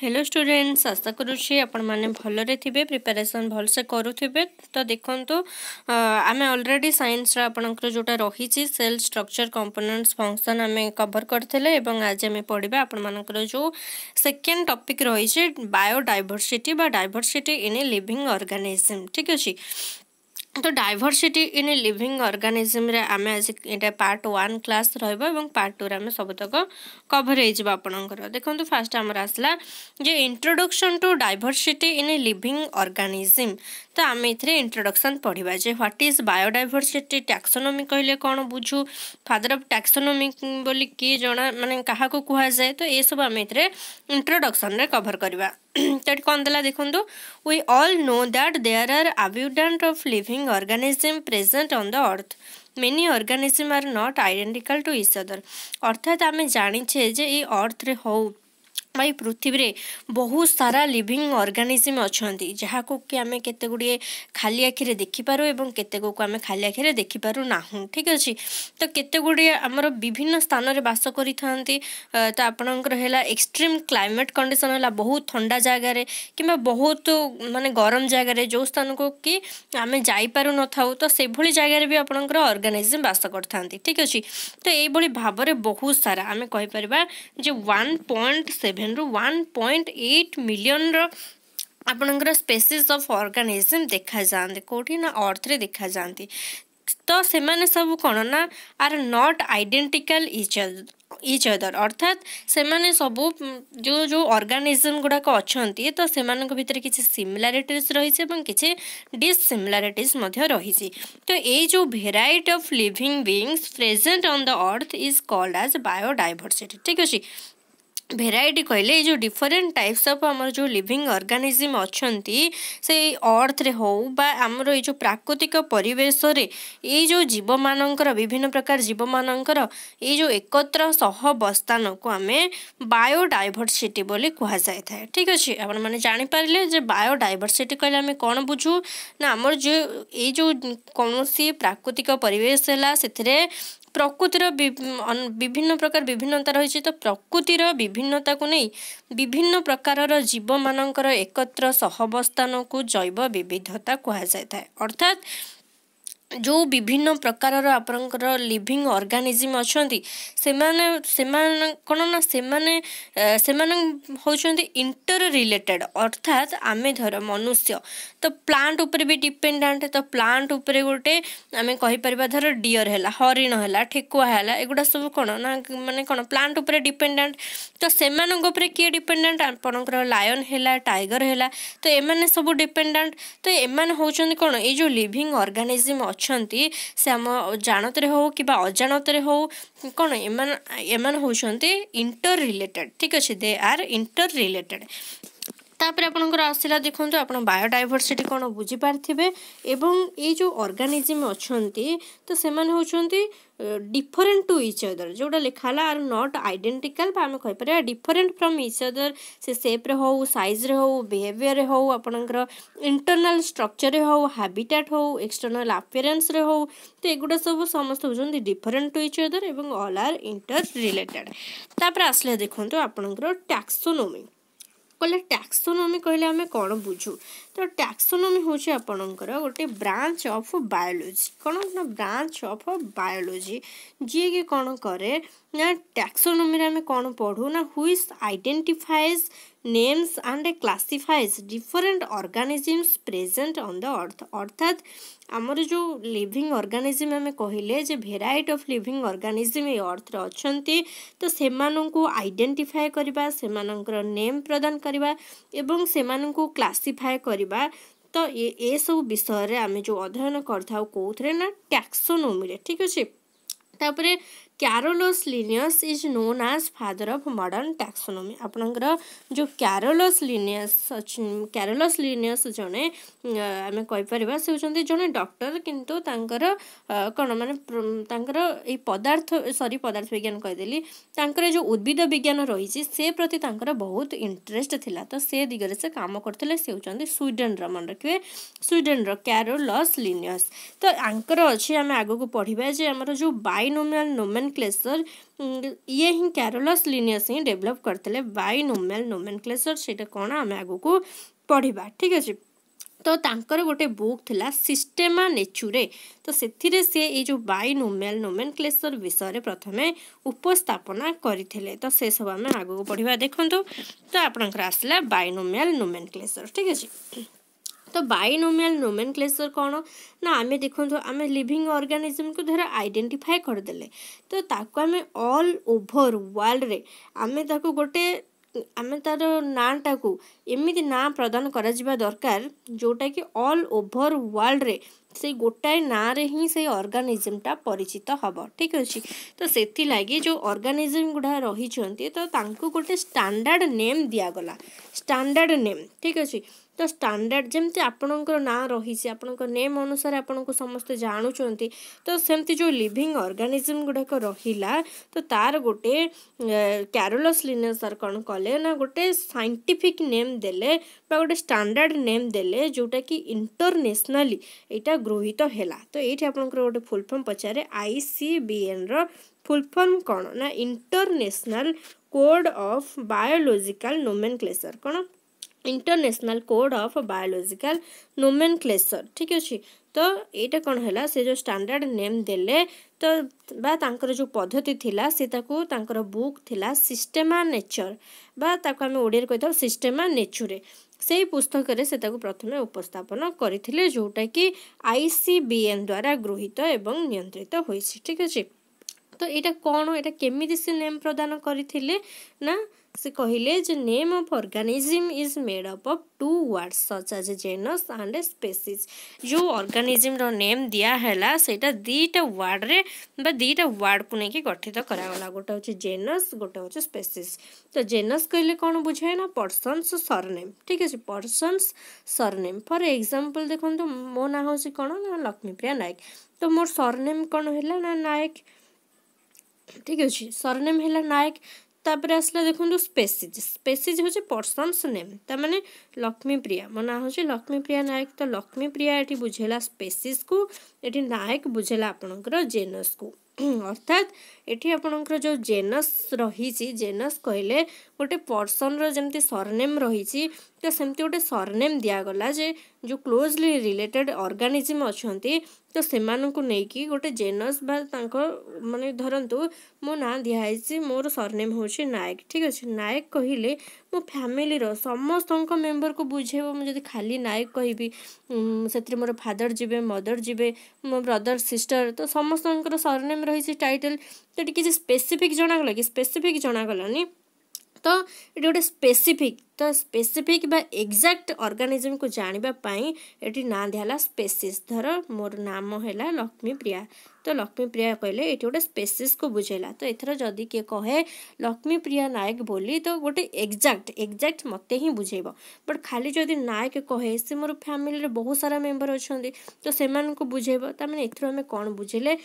Hello students আশা করুছি আপনার ভালরে থাকবে preparation ভালসে করুবে তো দেখুন আমি অলরেডি সাইন্সর আপনার যেটা রয়েছে সেল স্ট্রকচর কম্পোনেন্টস ফংশন আমি কভর করলে এবং আজ আমি পড়া আপনার যে সেকেন্ড টপিক রয়েছে বায়োডাইভরসিটি বা diversity in a living organism ঠিক আছে তো ডাইভরସିটি ইন লিভিং অর্গানিজমরে আমি আজ এটা পার্ট ওয়ান ক্লাস রহব এবং পার্ট টুরে আমি সবুতক কভর হয়ে যাব আপনার দেখুন ফার্স্ট আমার আসলা যে introduction to diversity in living organism তো আমি এতে ইন্ট্রোডকশন পড়া যে হোয়াট ইজ বায়োডাইভরସିটি ট্যাক্সোনোমি কহিলে কোণ বুঝু ফাদর অফ ট্যাক্সোনোমি বলে কি জনা মানে কাহকু যায় তো এসব আমি এতে ইন্ট্রোডকশন কভর করা କଣ ತಡ್ಕೊಂದಲ್ಲ ದಿಕ್ಕುಂದು we all know that there are abundant of living organism present on the earth many organism are not identical to each other ଅର୍ଥାତ୍ ଆମେ ଜାଣିଛେ ଯେ ଏଇ ଅର୍ଥରେ ହଉ এই পৃথিবীরে বহু সারা লিভিং অর্গানিজম অনেক যাকে কি আমি কেতে গুড়িয়ে খালি আখিরে দেখিপারু এবং কেতেকু আমি খালি আখিরে দেখিপারু না ঠিক আছে তো কেতে গুড়িয়ে আমার বিভিন্ন স্থানের বাস করে থাকে তো আপনার হল এক্সট্রিম ক্লাইমেট কন্ডিশন হল বহু থা জায়গায় কিংবা বহুত মানে গরম জায়গায় যে স্থানক কি আমি যাইপারু নথাও তো সেভাবে জায়গায় বি আপনার অর্গানিজম বাস করে থাকে ঠিক আছে তো এইভাবে ভাবরে বহু সারা আমি কইপার যে ওয়ান পয়েন্ট সেভেন मिलियन रु वॉइंट मिलियन र आपणकर स्पेसीस ऑफ ऑर्गेनिज्म देखा जाते कौटी ना अर्थ देखा जाती तो से सब कौन ना are not identical each each other अर्थात से मैंने सब जो जो ऑर्गेनिज्म गुड़ाक अच्छा तो से भितर किसी सिमिलारीटीज रही है किसी डिसिमिलारीट रही तो ये जो variety of living beings present on the earth is called as biodiversity ठीक अच्छे ভেরাইটি কহিলে এই যে ডিফরেন্ট টাইপস অফ আমার যে লিভিং অর্গানিজম অনেক সেই অর্থরে হোক বা আমার এই যে প্রাকৃতিক পরিবেশরে এই যে জীব মানকর বিভিন্ন প্রকার জীব মানকর এই যে একত্র সহ বস্থানকু আমি বায়োডাইভরসিটি বলে কুহযাই থাকে ঠিক আছে আপনার মানে জাঁপারে যে বায়োডাইভরসিটি কহিলে আমি কোণ বুঝু না আমার যে এই যে কৌশি প্রাকৃতিক পরিবেশ হল সেথিরে ପ୍ରକୃତିର ବିଭିନ୍ନ ପ୍ରକାର ବିଭିନ୍ନତା ରହିଛି ତ ପ୍ରକୃତିର ବିଭିନ୍ନତାକୁ ନେଇ ବିଭିନ୍ନ ପ୍ରକାରର ଜୀବମାନଙ୍କର ଏକତ୍ର ସହବସ୍ଥାନକୁ ଜୈବ ବିବିଧତା କୁହାଯାଇଥାଏ ଅର୍ଥାତ୍ ଯେଉଁ ବିଭିନ୍ନ ପ୍ରକାରର ଆପଣଙ୍କର ଲିଭିଂ ଅର୍ଗାନିଜିମ୍ ଅଛନ୍ତି ସେମାନେ ସେମାନେ କ'ଣ ନା ସେମାନେ ସେମାନେ ହେଉଛନ୍ତି ଇଣ୍ଟର ରିଲେଟେଡ଼୍ ଅର୍ଥାତ୍ ଆମେ ଧର ମନୁଷ୍ୟ तो प्लांट उपर भी डिपेडाट तो प्लांट उपर गोटे आम कहीपर धर डीयर है हरिण है ठेकुआ है युवा सब कौन ना मानते कौन प्लांट उपर डिपेडाट तो से किए डिपेडाट आपंकर लायन है टाइगर है तो ये सब डिपेडाट तो ये हूँ कौन ये जो लिविंग अर्गानिजम अच्छा से आम जानतरे हो कि अजाणत हो कौन एम हूँ इंटर रिलेटेड ठीक अच्छे दे आर इंटर रिलेटेड ତାପରେ ଆପଣଙ୍କର ଆସିଲା ଦେଖନ୍ତୁ ଆପଣ ବାୟୋଡାଇଭର୍ସିଟି କ'ଣ ବୁଝିପାରିଥିବେ ଏବଂ ଏଇ ଯେଉଁ ଅର୍ଗାନିଜିମ୍ ଅଛନ୍ତି ତ ସେମାନେ ହେଉଛନ୍ତି ଡିଫରେଣ୍ଟ ଟୁ ଇଚ୍ ଅଦର ଯେଉଁଟା ଲେଖା ହେଲା ଆର୍ ନଟ୍ ଆଇଡେଣ୍ଟିକାଲ୍ ବା ଆମେ କହିପାରିବା ଡିଫରେଣ୍ଟ ଫ୍ରମ୍ ଇଚ୍ ଅଦର ସେ ସେପ୍ରେ ହେଉ ସାଇଜ୍ରେ ହେଉ ବିହେଭିଅର୍ରେ ହେଉ ଆପଣଙ୍କର ଇଣ୍ଟରନାଲ୍ ଷ୍ଟ୍ରକ୍ଚର୍ରେ ହେଉ ହାବିଟାଟ୍ ହେଉ ଏକ୍ସଟର୍ନାଲ୍ ଆପିଆରେନ୍ସରେ ହେଉ ତ ଏଗୁଡ଼ା ସବୁ ସମସ୍ତେ ହେଉଛନ୍ତି ଡିଫରେଣ୍ଟ ଟୁ ଇଚ୍ ଅଦର ଏବଂ ଅଲ୍ ଆର୍ ଇଣ୍ଟର ରିଲେଟେଡ଼୍ ତାପରେ ଆସିଲେ ଦେଖନ୍ତୁ ଆପଣଙ୍କର ଟ୍ୟାକ୍ସୋନୋମି କହିଲେ ଟ୍ୟାକ୍ସୋନୋମି କହିଲେ ଆମେ କ'ଣ ବୁଝୁ ତ ଟ୍ୟାକ୍ସୋନୋମି ହେଉଛି ଆପଣଙ୍କର ଗୋଟେ ବ୍ରାଞ୍ଚ ଅଫ୍ ବାୟୋଲୋଜି କ'ଣ ନା ବ୍ରାଞ୍ଚ ଅଫ୍ ବାୟୋଲୋଜି ଯିଏକି କ'ଣ କରେ ନା ଟ୍ୟାକ୍ସୋନୋମିରେ ଆମେ କ'ଣ ପଢ଼ୁ ନା ହୁଇସ୍ ଆଇଡେଣ୍ଟିଫାଏଜ୍ names and classifies different organisms present on the earth अर्थात ଆମର ଯେଉଁ ଲିଭିଂ ଅର୍ଗାନିଜିମ୍ ଆମେ କହିଲେ ଯେ ଭେରାଇଟି ଅଫ୍ ଲିଭିଂ ଅର୍ଗାନିଜିମ୍ ଏଇ ଅର୍ଥରେ ଅଛନ୍ତି ତ ସେମାନଙ୍କୁ ଆଇଡେଣ୍ଟିଫାଏ କରିବା ସେମାନଙ୍କର ନେମ୍ ପ୍ରଦାନ କରିବା ଏବଂ ସେମାନଙ୍କୁ କ୍ଲାସିଫାଏ କରିବା ତ ଏସବୁ ବିଷୟରେ ଆମେ ଯେଉଁ ଅଧ୍ୟୟନ କରିଥାଉ କେଉଁଥିରେ ନା ଟ୍ୟାକ୍ସୋନୋମିରେ ଠିକ୍ ଅଛି ତାପରେ Carolus Linnaeus is known as father of modern taxonomy आपणकर जो क्यारोलस लिनियस अच्छी क्यारोलस लिनियस जड़े आम कहीपर से होती जड़े डक्टर किंतु तर कौन मानकर पदार्थ सरी पदार्थ विज्ञान कहीदेली जो उद्भिद विज्ञान रही से प्रति बहुत इंटरेस्ट थिला तो से दिगरे से कम करते स्वीडेन रन रखिए स्वीडेन क्यारोलस लिनियस तो आंकर अच्छे आम आगे पढ़ाजे जे जो बैनोमियल नोमेन नोमेन क्लेसर ये हिं कैरोलस लिनियस हिं डेभलप करते बै नोमेल नोमेन क्लेसर से कौन आम आगक पढ़ा ठीक अच्छे तो तांकर गोटे बुक थिला सिस्टेमा नेचुरे तो से जो बाय नोमेल नोमेन क्लेसर विषय प्रथम उपस्थापना करें तो से सब आम आगे पढ़वा देखु तो आपंकर आसला बाय नोमेल नोमेन क्लेसर ठीक अच्छे ତ ବାଇନୋମିଆଲ ନୋମେନ୍ କ୍ଲେସର କ'ଣ ନା ଆମେ ଦେଖନ୍ତୁ ଆମେ ଲିଭିଂ ଅର୍ଗାନିଜମ୍କୁ ଧର ଆଇଡେଣ୍ଟିଫାଏ କରିଦେଲେ ତ ତାକୁ ଆମେ ଅଲ୍ ଓଭର ୱାର୍ଲଡ଼ରେ ଆମେ ତାକୁ ଗୋଟେ ଆମେ ତା'ର ନାଁଟାକୁ ଏମିତି ନାଁ ପ୍ରଦାନ କରାଯିବା ଦରକାର ଯେଉଁଟାକି ଅଲ୍ ଓଭର ୱାର୍ଲଡ଼ରେ ସେଇ ଗୋଟାଏ ନାଁରେ ହିଁ ସେଇ ଅର୍ଗାନିଜମ୍ଟା ପରିଚିତ ହେବ ଠିକ୍ ଅଛି ତ ସେଥିଲାଗି ଯେଉଁ ଅର୍ଗାନିଜମ୍ ଗୁଡ଼ା ରହିଛନ୍ତି ତ ତାଙ୍କୁ ଗୋଟେ ଷ୍ଟାଣ୍ଡାର୍ଡ଼ ନେମ୍ ଦିଆଗଲା ଷ୍ଟାଣ୍ଡାର୍ଡ଼ ନେମ୍ ଠିକ୍ ଅଛି ତ ଷ୍ଟାଣ୍ଡାର୍ଡ଼ ଯେମିତି ଆପଣଙ୍କର ନାଁ ରହିଛି ଆପଣଙ୍କ ନେମ୍ ଅନୁସାରେ ଆପଣଙ୍କୁ ସମସ୍ତେ ଜାଣୁଛନ୍ତି ତ ସେମିତି ଯେଉଁ ଲିଭିଂ ଅର୍ଗାନିଜିମ୍ ଗୁଡ଼ାକ ରହିଲା ତ ତା'ର ଗୋଟେ କ୍ୟାରୋଲସ୍ ଲିନସ୍ ସାର୍ କ'ଣ କଲେ ନା ଗୋଟେ ସାଇଣ୍ଟିଫିକ୍ ନେମ୍ ଦେଲେ ବା ଗୋଟେ ଷ୍ଟାଣ୍ଡାର୍ଡ଼ ନେମ୍ ଦେଲେ ଯେଉଁଟାକି ଇଣ୍ଟରନ୍ୟାସନାଲି ଏଇଟା ଗୃହୀତ ହେଲା ତ ଏଇଠି ଆପଣଙ୍କର ଗୋଟେ ଫୁଲ୍ ଫର୍ମ ପଚାରେ ଆଇ ସି ବି ଏନ୍ର ଫୁଲ୍ ଫର୍ମ କ'ଣ ନା international code of biological nomenclature କ'ଣ international code of biological nomenclature ঠিক ଅଛି ତ ଏଇଟା କ'ଣ ହେଲା ସେ ଯେଉଁ ଷ୍ଟାଣ୍ଡାର୍ଡ଼ ନେମ୍ ଦେଲେ ତ ବା ତାଙ୍କର ଯେଉଁ ପଦ୍ଧତି ଥିଲା ସେ ତାକୁ ତାଙ୍କର ବୁକ୍ ଥିଲା ସିଷ୍ଟେମା ନେଚର୍ ବା ତାକୁ ଆମେ ଓଡ଼ିଆରେ କହିଥାଉ ସିଷ୍ଟେମା ନେଚୁରେ ସେହି ପୁସ୍ତକରେ ସେ ତାକୁ ପ୍ରଥମେ ଉପସ୍ଥାପନ କରିଥିଲେ ଯେଉଁଟାକି ଆଇ ସି ବି ଏନ୍ ଦ୍ୱାରା ଗୃହୀତ ଏବଂ ନିୟନ୍ତ୍ରିତ ହୋଇଛି ଠିକ୍ ଅଛି ତ ଏଇଟା କ'ଣ ଏଇଟା କେମିତି ସେ ନେମ୍ ପ୍ରଦାନ କରିଥିଲେ ନା ସେ କହିଲେ ଯେ name of organism is made up of two words such as genus and species ଯେଉଁ ଅର୍ଗାନିଜିମ୍ର ନେମ୍ ଦିଆହେଲା ସେଇଟା ଦୁଇଟା ୱାର୍ଡ଼ରେ ବା ଦୁଇଟା ୱାର୍ଡ଼କୁ ନେଇକି ଗଠିତ କରାଗଲା ଗୋଟେ ହେଉଛି ଜେନସ୍ ଗୋଟେ ହେଉଛି ସ୍ପେସିସ୍ ତ ଜେନସ୍ କହିଲେ କ'ଣ ବୁଝାଏ ନା ପର୍ସନ୍ସ ସରନେମ୍ ଠିକ୍ ଅଛି ପର୍ସନ୍ସ ସରନେମ୍ ଫର ଏକ୍ଜାମ୍ପଲ୍ ଦେଖନ୍ତୁ ମୋ ନାଁ ହେଉଛି କ'ଣ ନା ଲକ୍ଷ୍ମୀପ୍ରିୟା ନାୟକ ତ ମୋର ସରନେମ୍ କ'ଣ ହେଲା ନା ନାୟକ ଠିକ୍ ଅଛି ସରନେମ୍ ହେଲା ନାୟକ ତାପରେ ଆସିଲା ଦେଖନ୍ତୁ ସ୍ପେସିଜ୍ ସ୍ପେସିଜ୍ ହେଉଛି ପର୍ସନ୍ସ ନେମ୍ ତାମାନେ ଲକ୍ଷ୍ମୀପ୍ରିୟା ମୋ ନାଁ ହେଉଛି ଲକ୍ଷ୍ମୀପ୍ରିୟା ନାୟକ ତ ଲକ୍ଷ୍ମୀପ୍ରିୟା ଏଠି ବୁଝେଇଲା ସ୍ପେସିସ୍କୁ ଏଠି ନାୟକ ବୁଝେଇଲା ଆପଣଙ୍କର ଜେନସ୍କୁ ଅର୍ଥାତ୍ ଏଠି ଆପଣଙ୍କର ଯେଉଁ ଜେନସ୍ ରହିଛି ଜେନସ୍ କହିଲେ ଗୋଟେ ପର୍ସନ୍ର ଯେମିତି ସରନେମ୍ ରହିଛି ତ ସେମିତି ଗୋଟେ ସରନେମ୍ ଦିଆଗଲା ଯେ ଯେଉଁ କ୍ଲୋଜଲି ରିଲେଟେଡ୍ ଅର୍ଗାନିଜିମ୍ ଅଛନ୍ତି ତ ସେମାନଙ୍କୁ ନେଇକି ଗୋଟେ ଜେନସ୍ ବା ତାଙ୍କ ମାନେ ଧରନ୍ତୁ ମୋ ନାଁ ଦିଆହେଇଛି ମୋର ସରନେମ୍ ହେଉଛି ନାୟକ ଠିକ୍ ଅଛି ନାୟକ କହିଲେ ମୋ ଫ୍ୟାମିଲିର ସମସ୍ତଙ୍କ ମେମ୍ବରକୁ ବୁଝେଇବ ମୁଁ ଯଦି ଖାଲି ନାୟକ କହିବି ସେଥିରେ ମୋର ଫାଦର ଯିବେ ମଦର ଯିବେ ମୋ ବ୍ରଦର ସିଷ୍ଟର ତ ସମସ୍ତଙ୍କର ସରନେମ୍ ରହିଛି ଟାଇଟେଲ୍ ତ କିଛି ସ୍ପେସିଫିକ୍ ଜଣାଗଲା କି ସ୍ପେସିଫିକ୍ ଜଣାଗଲାନି ତ ଏଠି ଗୋଟେ ସ୍ପେସିଫିକ୍ तो स्पेसीफिक एक्जाक्ट अर्गानिजम को जानापी ना दिया स्पेसीस धर मोर नाम है लक्ष्मी प्रिया तो लक्ष्मी प्रिया कहले ये गोटे स्पेसीस को बुझेला तो एथर जदि किए कहे लक्ष्मी प्रिया नायक बोली तो गोटे एक्जाक्ट एक्जाक्ट मत ही बुझे बट खाली जदि नायक कहे से मोर फैमिली बहुत सारा मेम्बर अच्छा तो से बुझे आम कौन बुझेले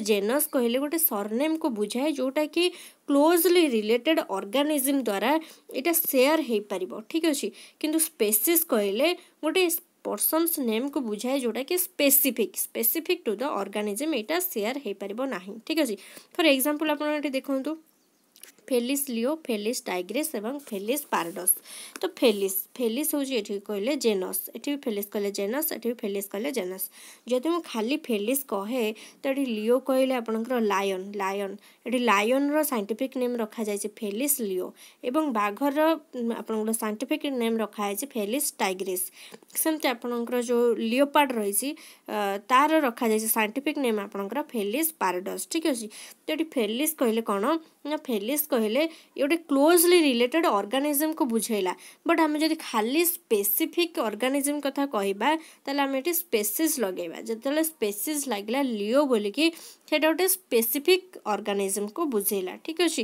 जेनस कहले गोटे सरनेम को बुझाए जोटा कि क्लोजली रिलेटेड अर्गानिजम द्वारा यहाँ सेयार हो पार ହୋଇପାରିବ ଠିକ୍ ଅଛି କିନ୍ତୁ ସ୍ପେସିସ୍ କହିଲେ ଗୋଟେ ପର୍ସନ୍ସ ନେମ୍କୁ ବୁଝାଏ ଯେଉଁଟାକି specific specific to the organism ଏଇଟା ସେୟାର ହେଇପାରିବ ନାହିଁ ଠିକ୍ ଅଛି ଫର୍ ଏକ୍ଜାମ୍ପଲ୍ ଆପଣ ଏଠି ଦେଖନ୍ତୁ ଫେଲିସ୍ ଲିଓ ଫେଲିସ୍ ଟାଇଗ୍ରେସ୍ ଏବଂ ଫେଲିସ୍ ପାରଡସ୍ ତ ଫେଲିସ୍ ଫେଲିସ୍ ହେଉଛି ଏଠି କହିଲେ ଜେନସ୍ ଏଠି ବି ଫେଲିସ୍ କହିଲେ ଜେନସ୍ ଏଠି ବି ଫେଲିସ୍ କହିଲେ ଜେନସ୍ ଯଦି ମୁଁ ଖାଲି ଫେଲିସ୍ କହେ ତ ଏଠି ଲିଓ କହିଲେ ଆପଣଙ୍କର ଲାୟନ୍ ଲାୟନ୍ ଏଠି ଲାୟନ୍ର ସାଇଣ୍ଟିଫିକ୍ ନେମ୍ ରଖାଯାଇଛି ଫେଲିସ୍ ଲିଓ ଏବଂ ବାଘର ଆପଣଙ୍କର ସାଇଣ୍ଟିଫିକ୍ ନେମ୍ ରଖାଯାଇଛି ଫେଲିସ୍ ଟାଇଗ୍ରେସ୍ ସେମିତି ଆପଣଙ୍କର ଯେଉଁ ଲିଓପାର୍ଡ଼ ରହିଛି ତାର ରଖାଯାଇଛି ସାଇଣ୍ଟିଫିକ୍ ନେମ୍ ଆପଣଙ୍କର ଫେଲିସ୍ ପାରଡସ୍ ଠିକ୍ ଅଛି ତ ଏଠି ଫେଲିସ୍ କହିଲେ କ'ଣ ନା ଫେଲିସ୍ କହିଲେ ଗୋଟେ କ୍ଲୋଜଲି ରିଲେଟେଡ୍ ଅର୍ଗାନିଜମ୍କୁ ବୁଝେଇଲା ବଟ୍ ଆମେ ଯଦି ଖାଲି ସ୍ପେସିଫିକ୍ ଅର୍ଗାନିଜମ୍ କଥା କହିବା ତାହେଲେ ଆମେ ଏଠି ସ୍ପେସିସ୍ ଲଗେଇବା ଯେତେବେଳେ ସ୍ପେସିସ୍ ଲାଗିଲା ଲିଓ ବୋଲିକି ସେଇଟା ଗୋଟେ ସ୍ପେସିଫିକ୍ ଅର୍ଗାନିଜମ୍କୁ ବୁଝେଇଲା ଠିକ୍ ଅଛି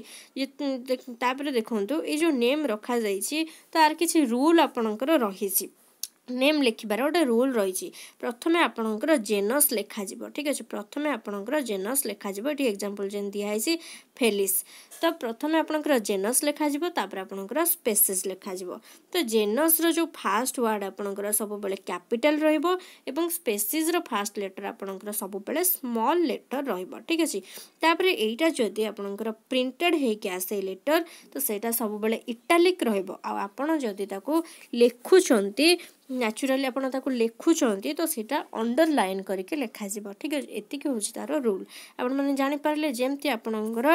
ତାପରେ ଦେଖନ୍ତୁ ଏଇ ଯେଉଁ ନେମ୍ ରଖାଯାଇଛି ତାର କିଛି ରୁଲ୍ ଆପଣଙ୍କର ରହିଛି ନେମ୍ ଲେଖିବାର ଗୋଟେ ରୁଲ୍ ରହିଛି ପ୍ରଥମେ ଆପଣଙ୍କର ଜେନସ୍ ଲେଖାଯିବ ଠିକ୍ ଅଛି ପ୍ରଥମେ ଆପଣଙ୍କର ଜେନସ୍ ଲେଖାଯିବ ଏଠି ଏକ୍ଜାମ୍ପଲ୍ ଯେମିତି ଦିଆହେଇଛି ଫେଲିସ୍ ତ ପ୍ରଥମେ ଆପଣଙ୍କର ଜେନସ୍ ଲେଖାଯିବ ତାପରେ ଆପଣଙ୍କର ସ୍ପେସିସ୍ ଲେଖାଯିବ ତ ଜେନସ୍ର ଯେଉଁ ଫାର୍ଷ୍ଟ ୱାର୍ଡ଼ ଆପଣଙ୍କର ସବୁବେଳେ କ୍ୟାପିଟାଲ୍ ରହିବ ଏବଂ ସ୍ପେସିସ୍ର ଫାର୍ଷ୍ଟ ଲେଟର୍ ଆପଣଙ୍କର ସବୁବେଳେ ସ୍ମଲ୍ ଲେଟର୍ ରହିବ ଠିକ୍ ଅଛି ତାପରେ ଏଇଟା ଯଦି ଆପଣଙ୍କର ପ୍ରିଣ୍ଟେଡ଼୍ ହେଇକି ଆସେ ଲେଟର୍ ତ ସେଇଟା ସବୁବେଳେ ଇଟାଲିକ୍ ରହିବ ଆଉ ଆପଣ ଯଦି ତାକୁ ଲେଖୁଛନ୍ତି ନ୍ୟାଚୁରାଲି ଆପଣ ତାକୁ ଲେଖୁଛନ୍ତି ତ ସେଇଟା ଅଣ୍ଡରଲାଇନ୍ କରିକି ଲେଖାଯିବ ଠିକ୍ ଅଛି ଏତିକି ହେଉଛି ତା'ର ରୁଲ୍ ଆପଣମାନେ ଜାଣିପାରିଲେ ଯେମିତି ଆପଣଙ୍କର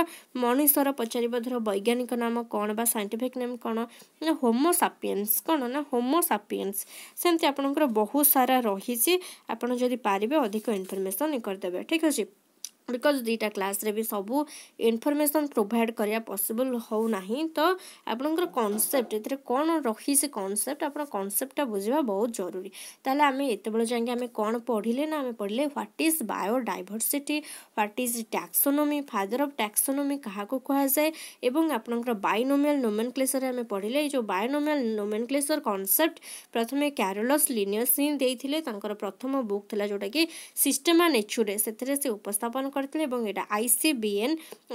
ମଣିଷର ପଚାରିବ ଧର ବୈଜ୍ଞାନିକ ନାମ କ'ଣ ବା ସାଇଣ୍ଟିଫିକ୍ ନେମ୍ କ'ଣ ନା ହୋମୋସାପିଏନ୍ସ କ'ଣ ନା ହୋମୋସାପିଏନ୍ସ ସେମିତି ଆପଣଙ୍କର ବହୁତ ସାରା ରହିଛି ଆପଣ ଯଦି ପାରିବେ ଅଧିକ ଇନଫର୍ମେସନ୍ କରିଦେବେ ଠିକ୍ ଅଛି ବିକଜ୍ ଦୁଇଟା କ୍ଲାସ୍ରେ ବି ସବୁ ଇନଫର୍ମେସନ୍ ପ୍ରୋଭାଇଡ଼ କରିବା ପସିବଲ୍ ହେଉନାହିଁ ତ ଆପଣଙ୍କର କନସେପ୍ଟ ଏଥିରେ କ'ଣ ରହିଛି କନସେପ୍ଟ ଆପଣ କନସେପ୍ଟଟା ବୁଝିବା ବହୁତ ଜରୁରୀ ତାହେଲେ ଆମେ ଏତେବେଳେ ଯାଇକି ଆମେ କ'ଣ ପଢ଼ିଲେ ନା ଆମେ ପଢ଼ିଲେ what is biodiversity what is taxonomy father of taxonomy କାହାକୁ କୁହାଯାଏ ଏବଂ ଆପଣଙ୍କର ବାଇନୋମିଆଲ୍ ନୋମେନକ୍ଲେସର୍ ଆମେ ପଢ଼ିଲେ ଏଇ ଯେଉଁ ବାୟୋନୋମିଆଲ୍ ନୋମେନକ୍ଲେସର୍ କନସେପ୍ଟ ପ୍ରଥମେ କ୍ୟାରୋଲସ୍ ଲିନିୟସ୍ ହିଁ ଦେଇଥିଲେ ତାଙ୍କର ପ୍ରଥମ ବୁକ୍ ଥିଲା ଯେଉଁଟାକି ସିଷ୍ଟମା ନେଚୁରେ ସେଥିରେ ସେ ଉପସ୍ଥାପନ અર્થાત અને આ ICBN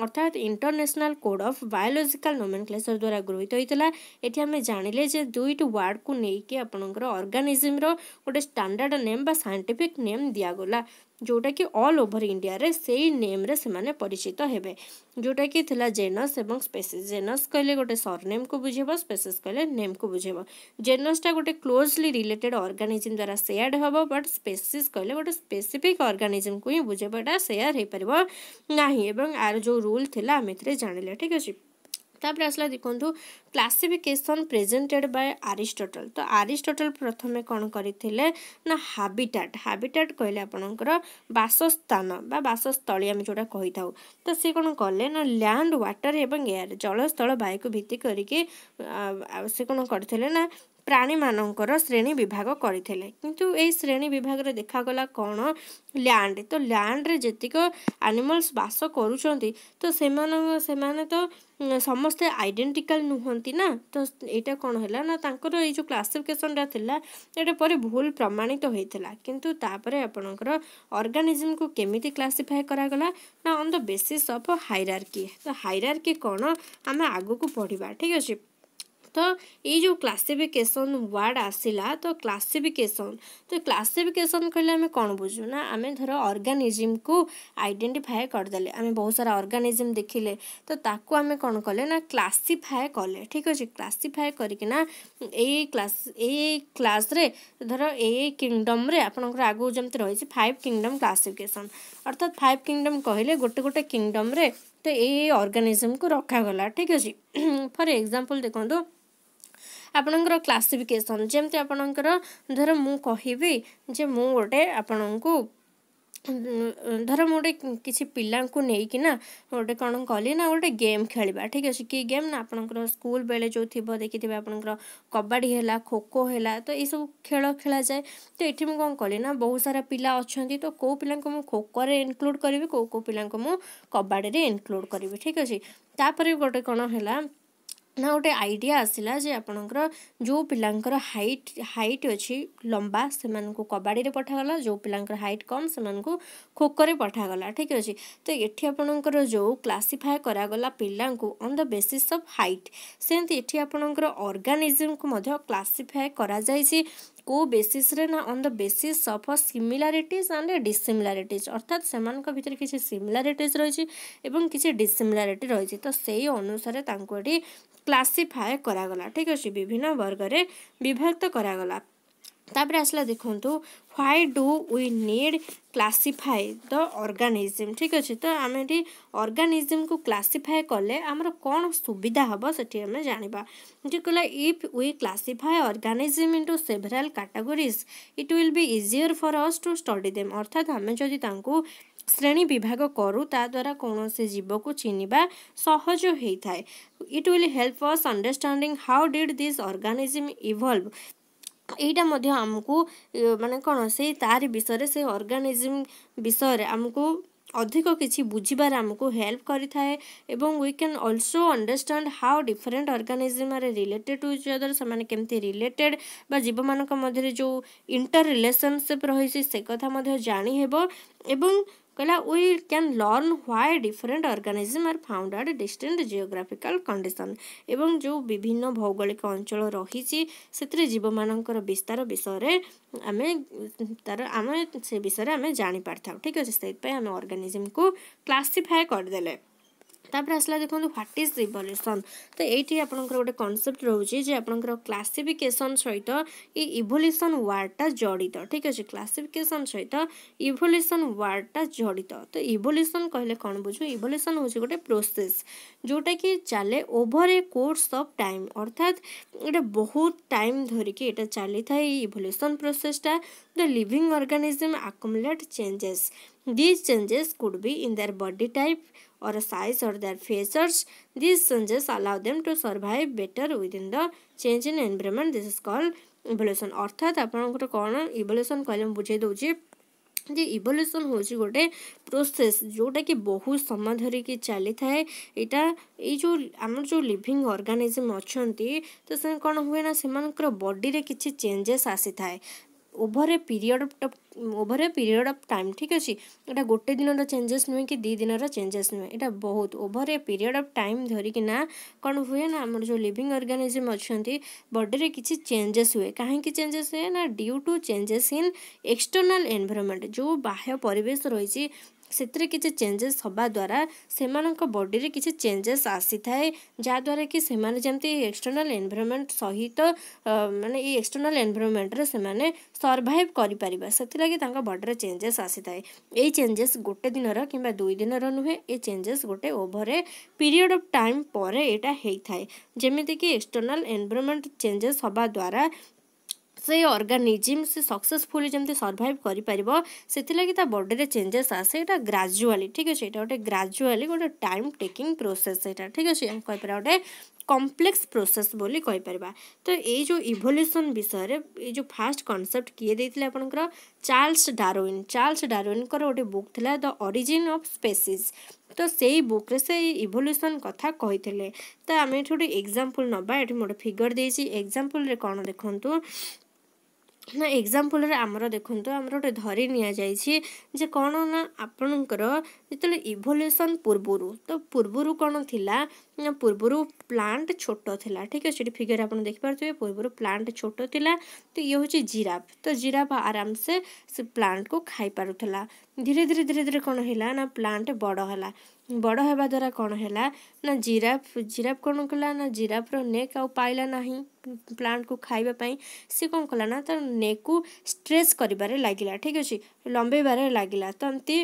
અર્થાત international code of biological nomenclature દ્વારા ગ્રુઇતો ઇતલા એથી અમે જાણી લેજે દૂઇટુ વર્ડ કુ નેઇકે આપણો ઓર્ગેનિઝમરો ગોટે સ્ટાન્ડર્ડ નેમ બા સાયન્ટિફિક નેમ દિયા ગોલા जोटा कि ऑल ओवर इंडिया रे से नेम रे से माने परिचित तो हेबे जोटा कि थिला जेनस एवं स्पेसिस जेनस कहले गोटे सरनेम को बुझेबो स्पेसिस कहले नेम को बुझेबो जेनस टा गोटे क्लोजली रिलेटेड ऑर्गेनिज्म द्वारा शेयर्ड हेबो बट स्पेसिस कहले गोटे स्पेसिफिक ऑर्गेनिज्म को ही बुझेबो एटा शेयर हे परबो नाही एवं आरो जो रूल थिला हमेतरे जानले ठीक अछि ତାପରେ ଆସିଲା ଦେଖନ୍ତୁ କ୍ଲାସିଫିକେସନ୍ ପ୍ରେଜେଣ୍ଟେଡ଼୍ ବାଏ ଆରିଷ୍ଟଟଲ୍ ତ ଆରିଷ୍ଟଟଲ୍ ପ୍ରଥମେ କ'ଣ କରିଥିଲେ ନା ହାବିଟାଟ୍ ହାବିଟାଟ୍ କହିଲେ ଆପଣଙ୍କର ବାସସ୍ଥାନ ବା ବାସସ୍ଥଳୀ ଆମେ ଯେଉଁଟା କହିଥାଉ ତ ସେ କ'ଣ କଲେ ନା ଲ୍ୟାଣ୍ଡ ୱାଟର୍ ଏବଂ ଏୟାର ଜଳସ୍ଥଳ ବାୟୁକୁ ଭିତ୍ତି କରିକି ସେ କ'ଣ କରିଥିଲେ ନା ପ୍ରାଣୀମାନଙ୍କର ଶ୍ରେଣୀ ବିଭାଗ କରିଥିଲେ କିନ୍ତୁ ଏଇ ଶ୍ରେଣୀ ବିଭାଗରେ ଦେଖାଗଲା କ'ଣ ଲ୍ୟାଣ୍ଡ ତ ଲ୍ୟାଣ୍ଡରେ ଯେତିକ ଆନିମଲ୍ସ ବାସ କରୁଛନ୍ତି ତ ସେମାନଙ୍କ ସେମାନେ ତ ସମସ୍ତେ ଆଇଡେଣ୍ଟିକାଲ ନୁହନ୍ତି ନା ତ ଏଇଟା କ'ଣ ହେଲା ନା ତାଙ୍କର ଏଇ ଯେଉଁ କ୍ଲାସିଫିକେସନଟା ଥିଲା ଏଇଟା ପରେ ଭୁଲ ପ୍ରମାଣିତ ହୋଇଥିଲା କିନ୍ତୁ ତାପରେ ଆପଣଙ୍କର ଅର୍ଗାନିଜିମ୍କୁ କେମିତି କ୍ଲାସିଫାଏ କରାଗଲା ନା on the basis of hierarchy ତ ହାଇରାର୍କି କ'ଣ ଆମେ ଆଗକୁ ପଢ଼ିବା ଠିକ୍ ଅଛି तो ये जो क्लासीफिकेसन वार्ड आसला तो क्लासीफिकेसन तो क्लासीफिकेसन कहले आम कौन बुझू आम धर अर्गानिजम को आईडेटिफाए करदे आम बहुत सारा अर्गानिजम देखिले तो ताको आम कौन कले ना क्लासीफाए कले ठीक अच्छे क्लासीफाए करना ये क्लास ये क्लास रे धर ये आगे जमी रही फाइव किंगडम क्लासीफिकेसन अर्थात फाइव किंगडम कहले गोटे गोटे किंगडम तो ये अर्गानिजम को रखा गला ठीक अच्छे फर एग्जाम्पल देखो तो, आपण क्लासीफिकेसन जमी आपणकर मु कह जे मु गोटे आपण को धर मुझे किसी पिला ना गोटे कौन कली ना गोटे गेम खेल ठीक अच्छे कि गेम ना आपण स्कूल बेले जो थी देखी थे आप कबाडी है खो खो है तो ये सब खेल खेल जाए तो ये मुझे कौन कली ना बहुत सारा पिला अच्छा तो कौ पा मुझे खोखो इनक्लूड करी कौ कौ पिला कबाडी इनक्लूड करी ठीक अच्छे तापर गोटे कौन है गटे आइडिया जो पिलांकर हाइट सेमान लम्बा कबाडी पठागला जो पिला हाइट कम समा पठा गला पठागला ठिक तो त एउटा जो क्लासिफाए गरागला पि द बेसिस अफ हाइट सिप अर्गानिजमको म क्लासिफाए गराइ କେଉଁ ବେସିସ୍ରେ ନା ଅନ୍ ଦ ବେସିସ୍ ଅଫ୍ ଅ ସିମିଲାରିଟିଜ୍ ଆଣ୍ଡ ଡିସିମିଲାରିଟିଜ୍ ଅର୍ଥାତ୍ ସେମାନଙ୍କ ଭିତରେ କିଛି ସିମିଲାରିଟିଜ୍ ରହିଛି ଏବଂ କିଛି ଡିସିମିଲାରିଟି ରହିଛି ତ ସେଇ ଅନୁସାରେ ତାଙ୍କୁ ଏଠି କ୍ଲାସିଫାଏ କରାଗଲା ଠିକ୍ ଅଛି ବିଭିନ୍ନ ବର୍ଗରେ ବିଭକ୍ତ କରାଗଲା ତାପରେ ଆସିଲା ଦେଖନ୍ତୁ why do we need classify the organism ଠିକ୍ ଅଛି ତ ଆମେ ଏଠି ଅର୍ଗାନିଜିମ୍କୁ କ୍ଲାସିଫାଏ କଲେ ଆମର କ'ଣ ସୁବିଧା ହେବ ସେଠି ଆମେ ଜାଣିବା ଏଠି କହିଲା if we classify organism into several categories it will be easier for us to study them ଅର୍ଥାତ୍ ଆମେ ଯଦି ତାଙ୍କୁ ଶ୍ରେଣୀ ବିଭାଗ କରୁ ତାଦ୍ୱାରା କୌଣସି ଜୀବକୁ ଚିହ୍ନିବା ସହଜ ହୋଇଥାଏ it will help us understanding how did this organism evolve ଏଇଟା ମଧ୍ୟ ଆମକୁ ମାନେ କ'ଣ ସେଇ ତାରି ବିଷୟରେ ସେ ଅର୍ଗାନିଜିମ୍ ବିଷୟରେ ଆମକୁ ଅଧିକ କିଛି ବୁଝିବାରେ ଆମକୁ ହେଲ୍ପ କରିଥାଏ ଏବଂ we can also understand how different organism are related to each other ସେମାନେ କେମିତି ରିଲେଟେଡ଼ ବା ଜୀବମାନଙ୍କ ମଧ୍ୟରେ ଯେଉଁ ଇଣ୍ଟର ରିଲେସନସିପ୍ ରହିଛି ସେ କଥା ମଧ୍ୟ ଜାଣିହେବ ଏବଂ कहला we can learn why different organism are found at distant geographical condition एवं जो विभिन्न भौगोलिक अंचल रही जीव मान विस्तार विषय आम तार आम से विषय आम जापर था ठीक अच्छे से आम अर्गानिजम को क्लासीफाए करदे ତାପରେ ଆସିଲା ଦେଖନ୍ତୁ ହ୍ୱାଟ୍ ଇଜ୍ ଇଭଲ୍ୟୁସନ୍ ତ ଏଇଠି ଆପଣଙ୍କର ଗୋଟେ କନସେପ୍ଟ ରହୁଛି ଯେ ଆପଣଙ୍କର କ୍ଲାସିଫିକେସନ୍ ସହିତ ଏ ଇଭଲ୍ୟୁସନ୍ ୱାର୍ଡ଼ଟା ଜଡ଼ିତ ଠିକ୍ ଅଛି କ୍ଲାସିଫିକେସନ୍ ସହିତ ଇଭଲ୍ୟୁସନ୍ ୱାର୍ଡ଼ଟା ଜଡ଼ିତ ତ ଇଭଲ୍ୟୁସନ୍ କହିଲେ କ'ଣ ବୁଝୁ ଇଭଲ୍ୟୁସନ୍ ହେଉଛି ଗୋଟେ ପ୍ରୋସେସ୍ ଯେଉଁଟାକି ଚାଲେ over a course of time ଅର୍ଥାତ୍ ଏଇଟା ବହୁତ ଟାଇମ୍ ଧରିକି ଏଇଟା ଚାଲିଥାଏ ଏଇ ଇଭଲ୍ୟୁସନ୍ ପ୍ରୋସେସ୍ଟା the living organism accumulate changes these changes could be in their body type or size or their features. These changes allow them to survive better within the changing environment. This is called evolution. অর্থাৎ ଆପଣଙ୍କର କ'ଣ evolution କହିଲେ ମୁଁ ବୁଝେଇ ଦେଉଛି ଯେ evolution ହେଉଛି ଗୋଟେ ପ୍ରୋସେସ୍ ଯେଉଁଟାକି ବହୁତ ସମୟ ଧରିକି ଚାଲିଥାଏ ଏଇଟା ଏଇ ଯେଉଁ ଆମର ଯେଉଁ ଲିଭିଂ ଅର୍ଗାନିଜମ୍ ଅଛନ୍ତି ତ ସେ କ'ଣ ହୁଏ ନା ସେମାନଙ୍କର ବଡ଼ିରେ କିଛି ଚେଞ୍ଜେସ୍ ଆସିଥାଏ over a period of over a period of time ଠିକ୍ ଅଛି ଏଇଟା ଗୋଟେ ଦିନର ଚେଞ୍ଜେସ୍ ନୁହେଁ କି ଦୁଇ ଦିନର ଚେଞ୍ଜେସ୍ ନୁହେଁ ଏଇଟା ବହୁତ over a period of time ଧରିକିନା କ'ଣ ହୁଏ ନା ଆମର ଯେଉଁ ଲିଭିଂ ଅର୍ଗାନିଜିମ୍ ଅଛନ୍ତି ବଡ଼ିରେ କିଛି ଚେଞ୍ଜେସ୍ ହୁଏ କାହିଁକି ଚେଞ୍ଜେସ୍ ହୁଏ ନା due to changes in external environment ଯେଉଁ ବାହ୍ୟ ପରିବେଶ ରହିଛି ସେଥିରେ କିଛି ଚେଞ୍ଜେସ୍ ହେବା ଦ୍ୱାରା ସେମାନଙ୍କ ବଡ଼ିରେ କିଛି ଚେଞ୍ଜେସ୍ ଆସିଥାଏ ଯାହାଦ୍ୱାରା କି ସେମାନେ ଯେମିତି ଏକ୍ସଟର୍ନାଲ୍ ଏନ୍ଭାଇରନମେଣ୍ଟ ସହିତ ମାନେ ଏଇ ଏକ୍ସଟର୍ନାଲ୍ ଏନ୍ଭାଇରନମେଣ୍ଟରେ ସେମାନେ ସର୍ଭାଇଭ୍ କରିପାରିବା ସେଥିଲାଗି ତାଙ୍କ ବଡ଼ିରେ ଚେଞ୍ଜେସ୍ ଆସିଥାଏ ଏଇ ଚେଞ୍ଜେସ୍ ଗୋଟେ ଦିନର କିମ୍ବା ଦୁଇ ଦିନର ନୁହେଁ ଏ ଚେଞ୍ଜେସ୍ ଗୋଟେ over a period of time ପରେ ଏଇଟା ହେଇଥାଏ ଯେମିତିକି ଏକ୍ସଟର୍ନାଲ୍ ଏନ୍ଭାଇରନମେଣ୍ଟ ଚେଞ୍ଜେସ୍ ହେବା ଦ୍ୱାରା ସେ ଅର୍ଗାନିଜିମ୍ ସେ ସକ୍ସେସଫୁଲି ଯେମିତି ସର୍ଭାଇଭ୍ କରିପାରିବ ସେଥିଲାଗି ତା ବଡ଼ିରେ ଚେଞ୍ଜେସ୍ ଆସେ ଏଇଟା ଗ୍ରାଜୁଆଲି ଠିକ୍ ଅଛି ଏଇଟା ଗୋଟେ ଗ୍ରାଜୁଆଲି ଗୋଟେ ଟାଇମ୍ ଟେକିଂ ପ୍ରୋସେସ୍ ସେଇଟା ଠିକ୍ ଅଛି ଆମେ କହିପାରିବା ଗୋଟେ କମ୍ପ୍ଲେକ୍ସ ପ୍ରୋସେସ୍ ବୋଲି କହିପାରିବା ତ ଏଇ ଯେଉଁ ଇଭଲ୍ୟୁସନ୍ ବିଷୟରେ ଏଇ ଯେଉଁ ଫାଷ୍ଟ କନସେପ୍ଟ କିଏ ଦେଇଥିଲେ ଆପଣଙ୍କର ଚାର୍ଲସ ଡାରୋଇନ୍ ଚାର୍ଲସ ଡାରୋଇନ୍ଙ୍କର ଗୋଟେ ବୁକ୍ ଥିଲା ଦ ଅରିଜିନ୍ ଅଫ୍ ସ୍ପେସିସ୍ ତ ସେଇ ବୁକ୍ରେ ସେ ଇଭଲ୍ୟୁସନ୍ କଥା କହିଥିଲେ ତ ଆମେ ଏଠି ଗୋଟେ ଏକ୍ଜାମ୍ପଲ୍ ନେବା ଏଠି ମୁଁ ଗୋଟେ ଫିଗର୍ ଦେଇଛି ଏକ୍ଜାମ୍ପଲ୍ରେ କ'ଣ ଦେଖନ୍ତୁ ନା ଏକ୍ଜାମ୍ପଲ୍ରେ ଆମର ଦେଖନ୍ତୁ ଆମର ଗୋଟେ ଧରି ନିଆଯାଇଛି ଯେ କ'ଣ ନା ଆପଣଙ୍କର ଯେତେବେଳେ ଇଭଲ୍ୟୁସନ୍ ପୂର୍ବରୁ ତ ପୂର୍ବରୁ କ'ଣ ଥିଲା ପୂର୍ବରୁ ପ୍ଲାଣ୍ଟ ଛୋଟ ଥିଲା ଠିକ୍ ଅଛି ସେଠି ଫିଗର ଆପଣ ଦେଖିପାରୁଥିବେ ପୂର୍ବରୁ ପ୍ଲାଣ୍ଟ ଛୋଟ ଥିଲା ତ ଇଏ ହେଉଛି ଜିରାଫ ତ ଜିରାଫ ଆରାମସେ ସେ ପ୍ଲାଣ୍ଟକୁ ଖାଇପାରୁଥିଲା ଧୀରେ ଧୀରେ ଧୀରେ ଧୀରେ କ'ଣ ହେଲା ନା ପ୍ଲାଣ୍ଟ ବଡ଼ ହେଲା ବଡ଼ ହେବା ଦ୍ୱାରା କ'ଣ ହେଲା ନା ଜିରାଫ ଜିରାଫ କ'ଣ କଲା ନା ଜିରାଫର ନେକ୍ ଆଉ ପାଇଲା ନାହିଁ ପ୍ଲାଣ୍ଟକୁ ଖାଇବା ପାଇଁ ସେ କ'ଣ କଲା ନା ତା ନେକ୍କୁ ଷ୍ଟ୍ରେସ୍ କରିବାରେ ଲାଗିଲା ଠିକ୍ ଅଛି ଲମ୍ବେଇବାରେ ଲାଗିଲା ତ ଏମିତି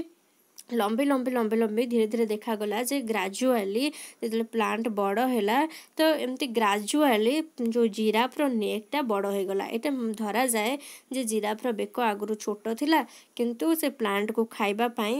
ଲମ୍ବି ଲମ୍ବି ଲମ୍ବି ଲମ୍ବି ଧୀରେ ଧୀରେ ଦେଖାଗଲା ଯେ ଗ୍ରାଜୁଆଲି ଯେତେବେଳେ ପ୍ଲାଣ୍ଟ ବଡ଼ ହେଲା ତ ଏମିତି ଗ୍ରାଜୁଆଲି ଯେଉଁ ଜିରାଫର ନେକ୍ଟା ବଡ଼ ହୋଇଗଲା ଏଇଟା ଧରାଯାଏ ଯେ ଜିରାଫର ବେକ ଆଗରୁ ଛୋଟ ଥିଲା କିନ୍ତୁ ସେ ପ୍ଲାଣ୍ଟକୁ ଖାଇବା ପାଇଁ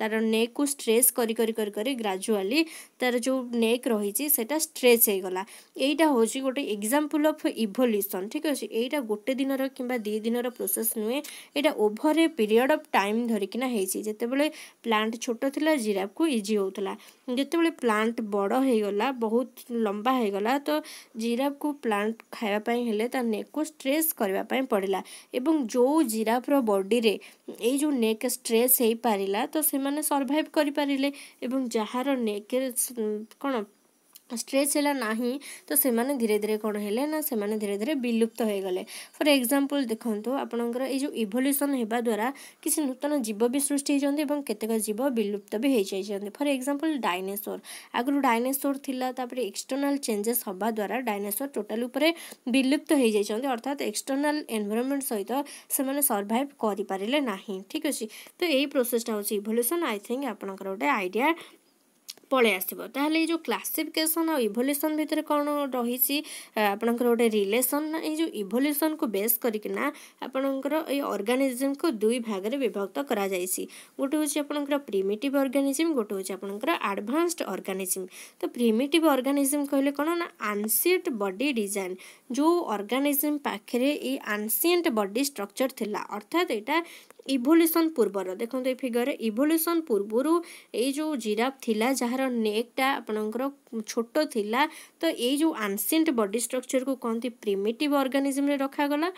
ତା'ର ନେକ୍କୁ ଷ୍ଟ୍ରେଚ୍ କରି କରି କରି କରି ଗ୍ରାଜୁଆଲି ତା'ର ଯେଉଁ ନେକ୍ ରହିଛି ସେଇଟା ଷ୍ଟ୍ରେଚ୍ ହେଇଗଲା ଏଇଟା ହେଉଛି ଗୋଟେ ଏକ୍ଜାମ୍ପଲ୍ ଅଫ୍ ଇଭଲ୍ୟୁସନ୍ ଠିକ୍ ଅଛି ଏଇଟା ଗୋଟେ ଦିନର କିମ୍ବା ଦୁଇ ଦିନର ପ୍ରୋସେସ୍ ନୁହେଁ ଏଇଟା over a period of time ଧରିକିନା ହେଇଛି ଯେତେବେଳେ ପ୍ଲାଣ୍ଟ ଛୋଟ ଥିଲା ଜିରାଫକୁ ଇଜି ହେଉଥିଲା ଯେତେବେଳେ ପ୍ଲାଣ୍ଟ ବଡ଼ ହେଇଗଲା ବହୁତ ଲମ୍ବା ହେଇଗଲା ତ ଜିରାଫକୁ ପ୍ଲାଣ୍ଟ ଖାଇବା ପାଇଁ ହେଲେ ତା ନେକ୍କୁ ଷ୍ଟ୍ରେସ୍ କରିବା ପାଇଁ ପଡ଼ିଲା ଏବଂ ଯେଉଁ ଜିରାଫର ବଡ଼ିରେ ଏଇ ଯେଉଁ ନେକ୍ ଷ୍ଟ୍ରେସ୍ ହେଇପାରିଲା ତ ସେମାନେ ସର୍ଭାଇଭ୍ କରିପାରିଲେ ଏବଂ ଯାହାର ନେକ୍ରେ କ'ଣ स्ट्रेच है ना तो से धीरे धीरे कौन है ना से धीरे धीरे विलुप्त हो गले फर एक्जामपल देखो आपणकर ये जो इभल्यूसन होगा द्वारा किसी नूतन जीव भी सृष्टि होती और केतक जीव विलुप्त भी हो जाती फर एक्जामपल डायनेसोर आगु डायनेसोर थी एक्सटर्नाल चेंजेस हवा द्वारा डायनेसोर टोटाल उपर विलुप्त हो जाती अर्थात एक्सटर्नाल एनभरमेंट सहित से सर्भाइव करें ठीक अच्छे तो यही प्रोसेसटा हूँ इभल्यूसन आई थिंक आपंकर गोटे आइडिया ପଳେଇ ଆସିବ ତାହେଲେ ଏଇ ଯେଉଁ କ୍ଲାସିଫିକେସନ୍ ଆଉ ଇଭଲ୍ୟୁସନ୍ ଭିତରେ କ'ଣ ରହିଛି ଆପଣଙ୍କର ଗୋଟେ ରିଲେସନ୍ ଏଇ ଯେଉଁ ଇଭଲ୍ୟୁସନ୍କୁ ବେସ୍ କରିକିନା ଆପଣଙ୍କର ଏଇ ଅର୍ଗାନିଜିମ୍କୁ ଦୁଇ ଭାଗରେ ବିଭକ୍ତ କରାଯାଇଛି ଗୋଟେ ହେଉଛି ଆପଣଙ୍କର ପ୍ରିମିଟିଭ୍ ଅର୍ଗାନିଜିମ୍ ଗୋଟେ ହେଉଛି ଆପଣଙ୍କର ଆଡ଼ଭାନ୍ସଡ୍ ଅର୍ଗାନିଜିମ୍ ତ ପ୍ରିମିଟିଭ୍ ଅର୍ଗାନିଜିମ୍ କହିଲେ କ'ଣ ନା ଆନ୍ସିଏଣ୍ଟ ବଡି ଡିଜାଇନ୍ ଯେଉଁ ଅର୍ଗାନିଜିମ୍ ପାଖରେ ଏଇ ଆନ୍ସିଏଣ୍ଟ ବଡି ଷ୍ଟ୍ରକ୍ଚର୍ ଥିଲା ଅର୍ଥାତ୍ ଏଇଟା इभोल्युसन पूर्व र देखिगरे इभोल्युसन पूर्व एउटा जिरा थाहा जाँदा नेकटा आोट इलाउ आन्सेन्ट बडी स्ट्रक्चरको कति प्रिमेटिभ अर्गानिजम र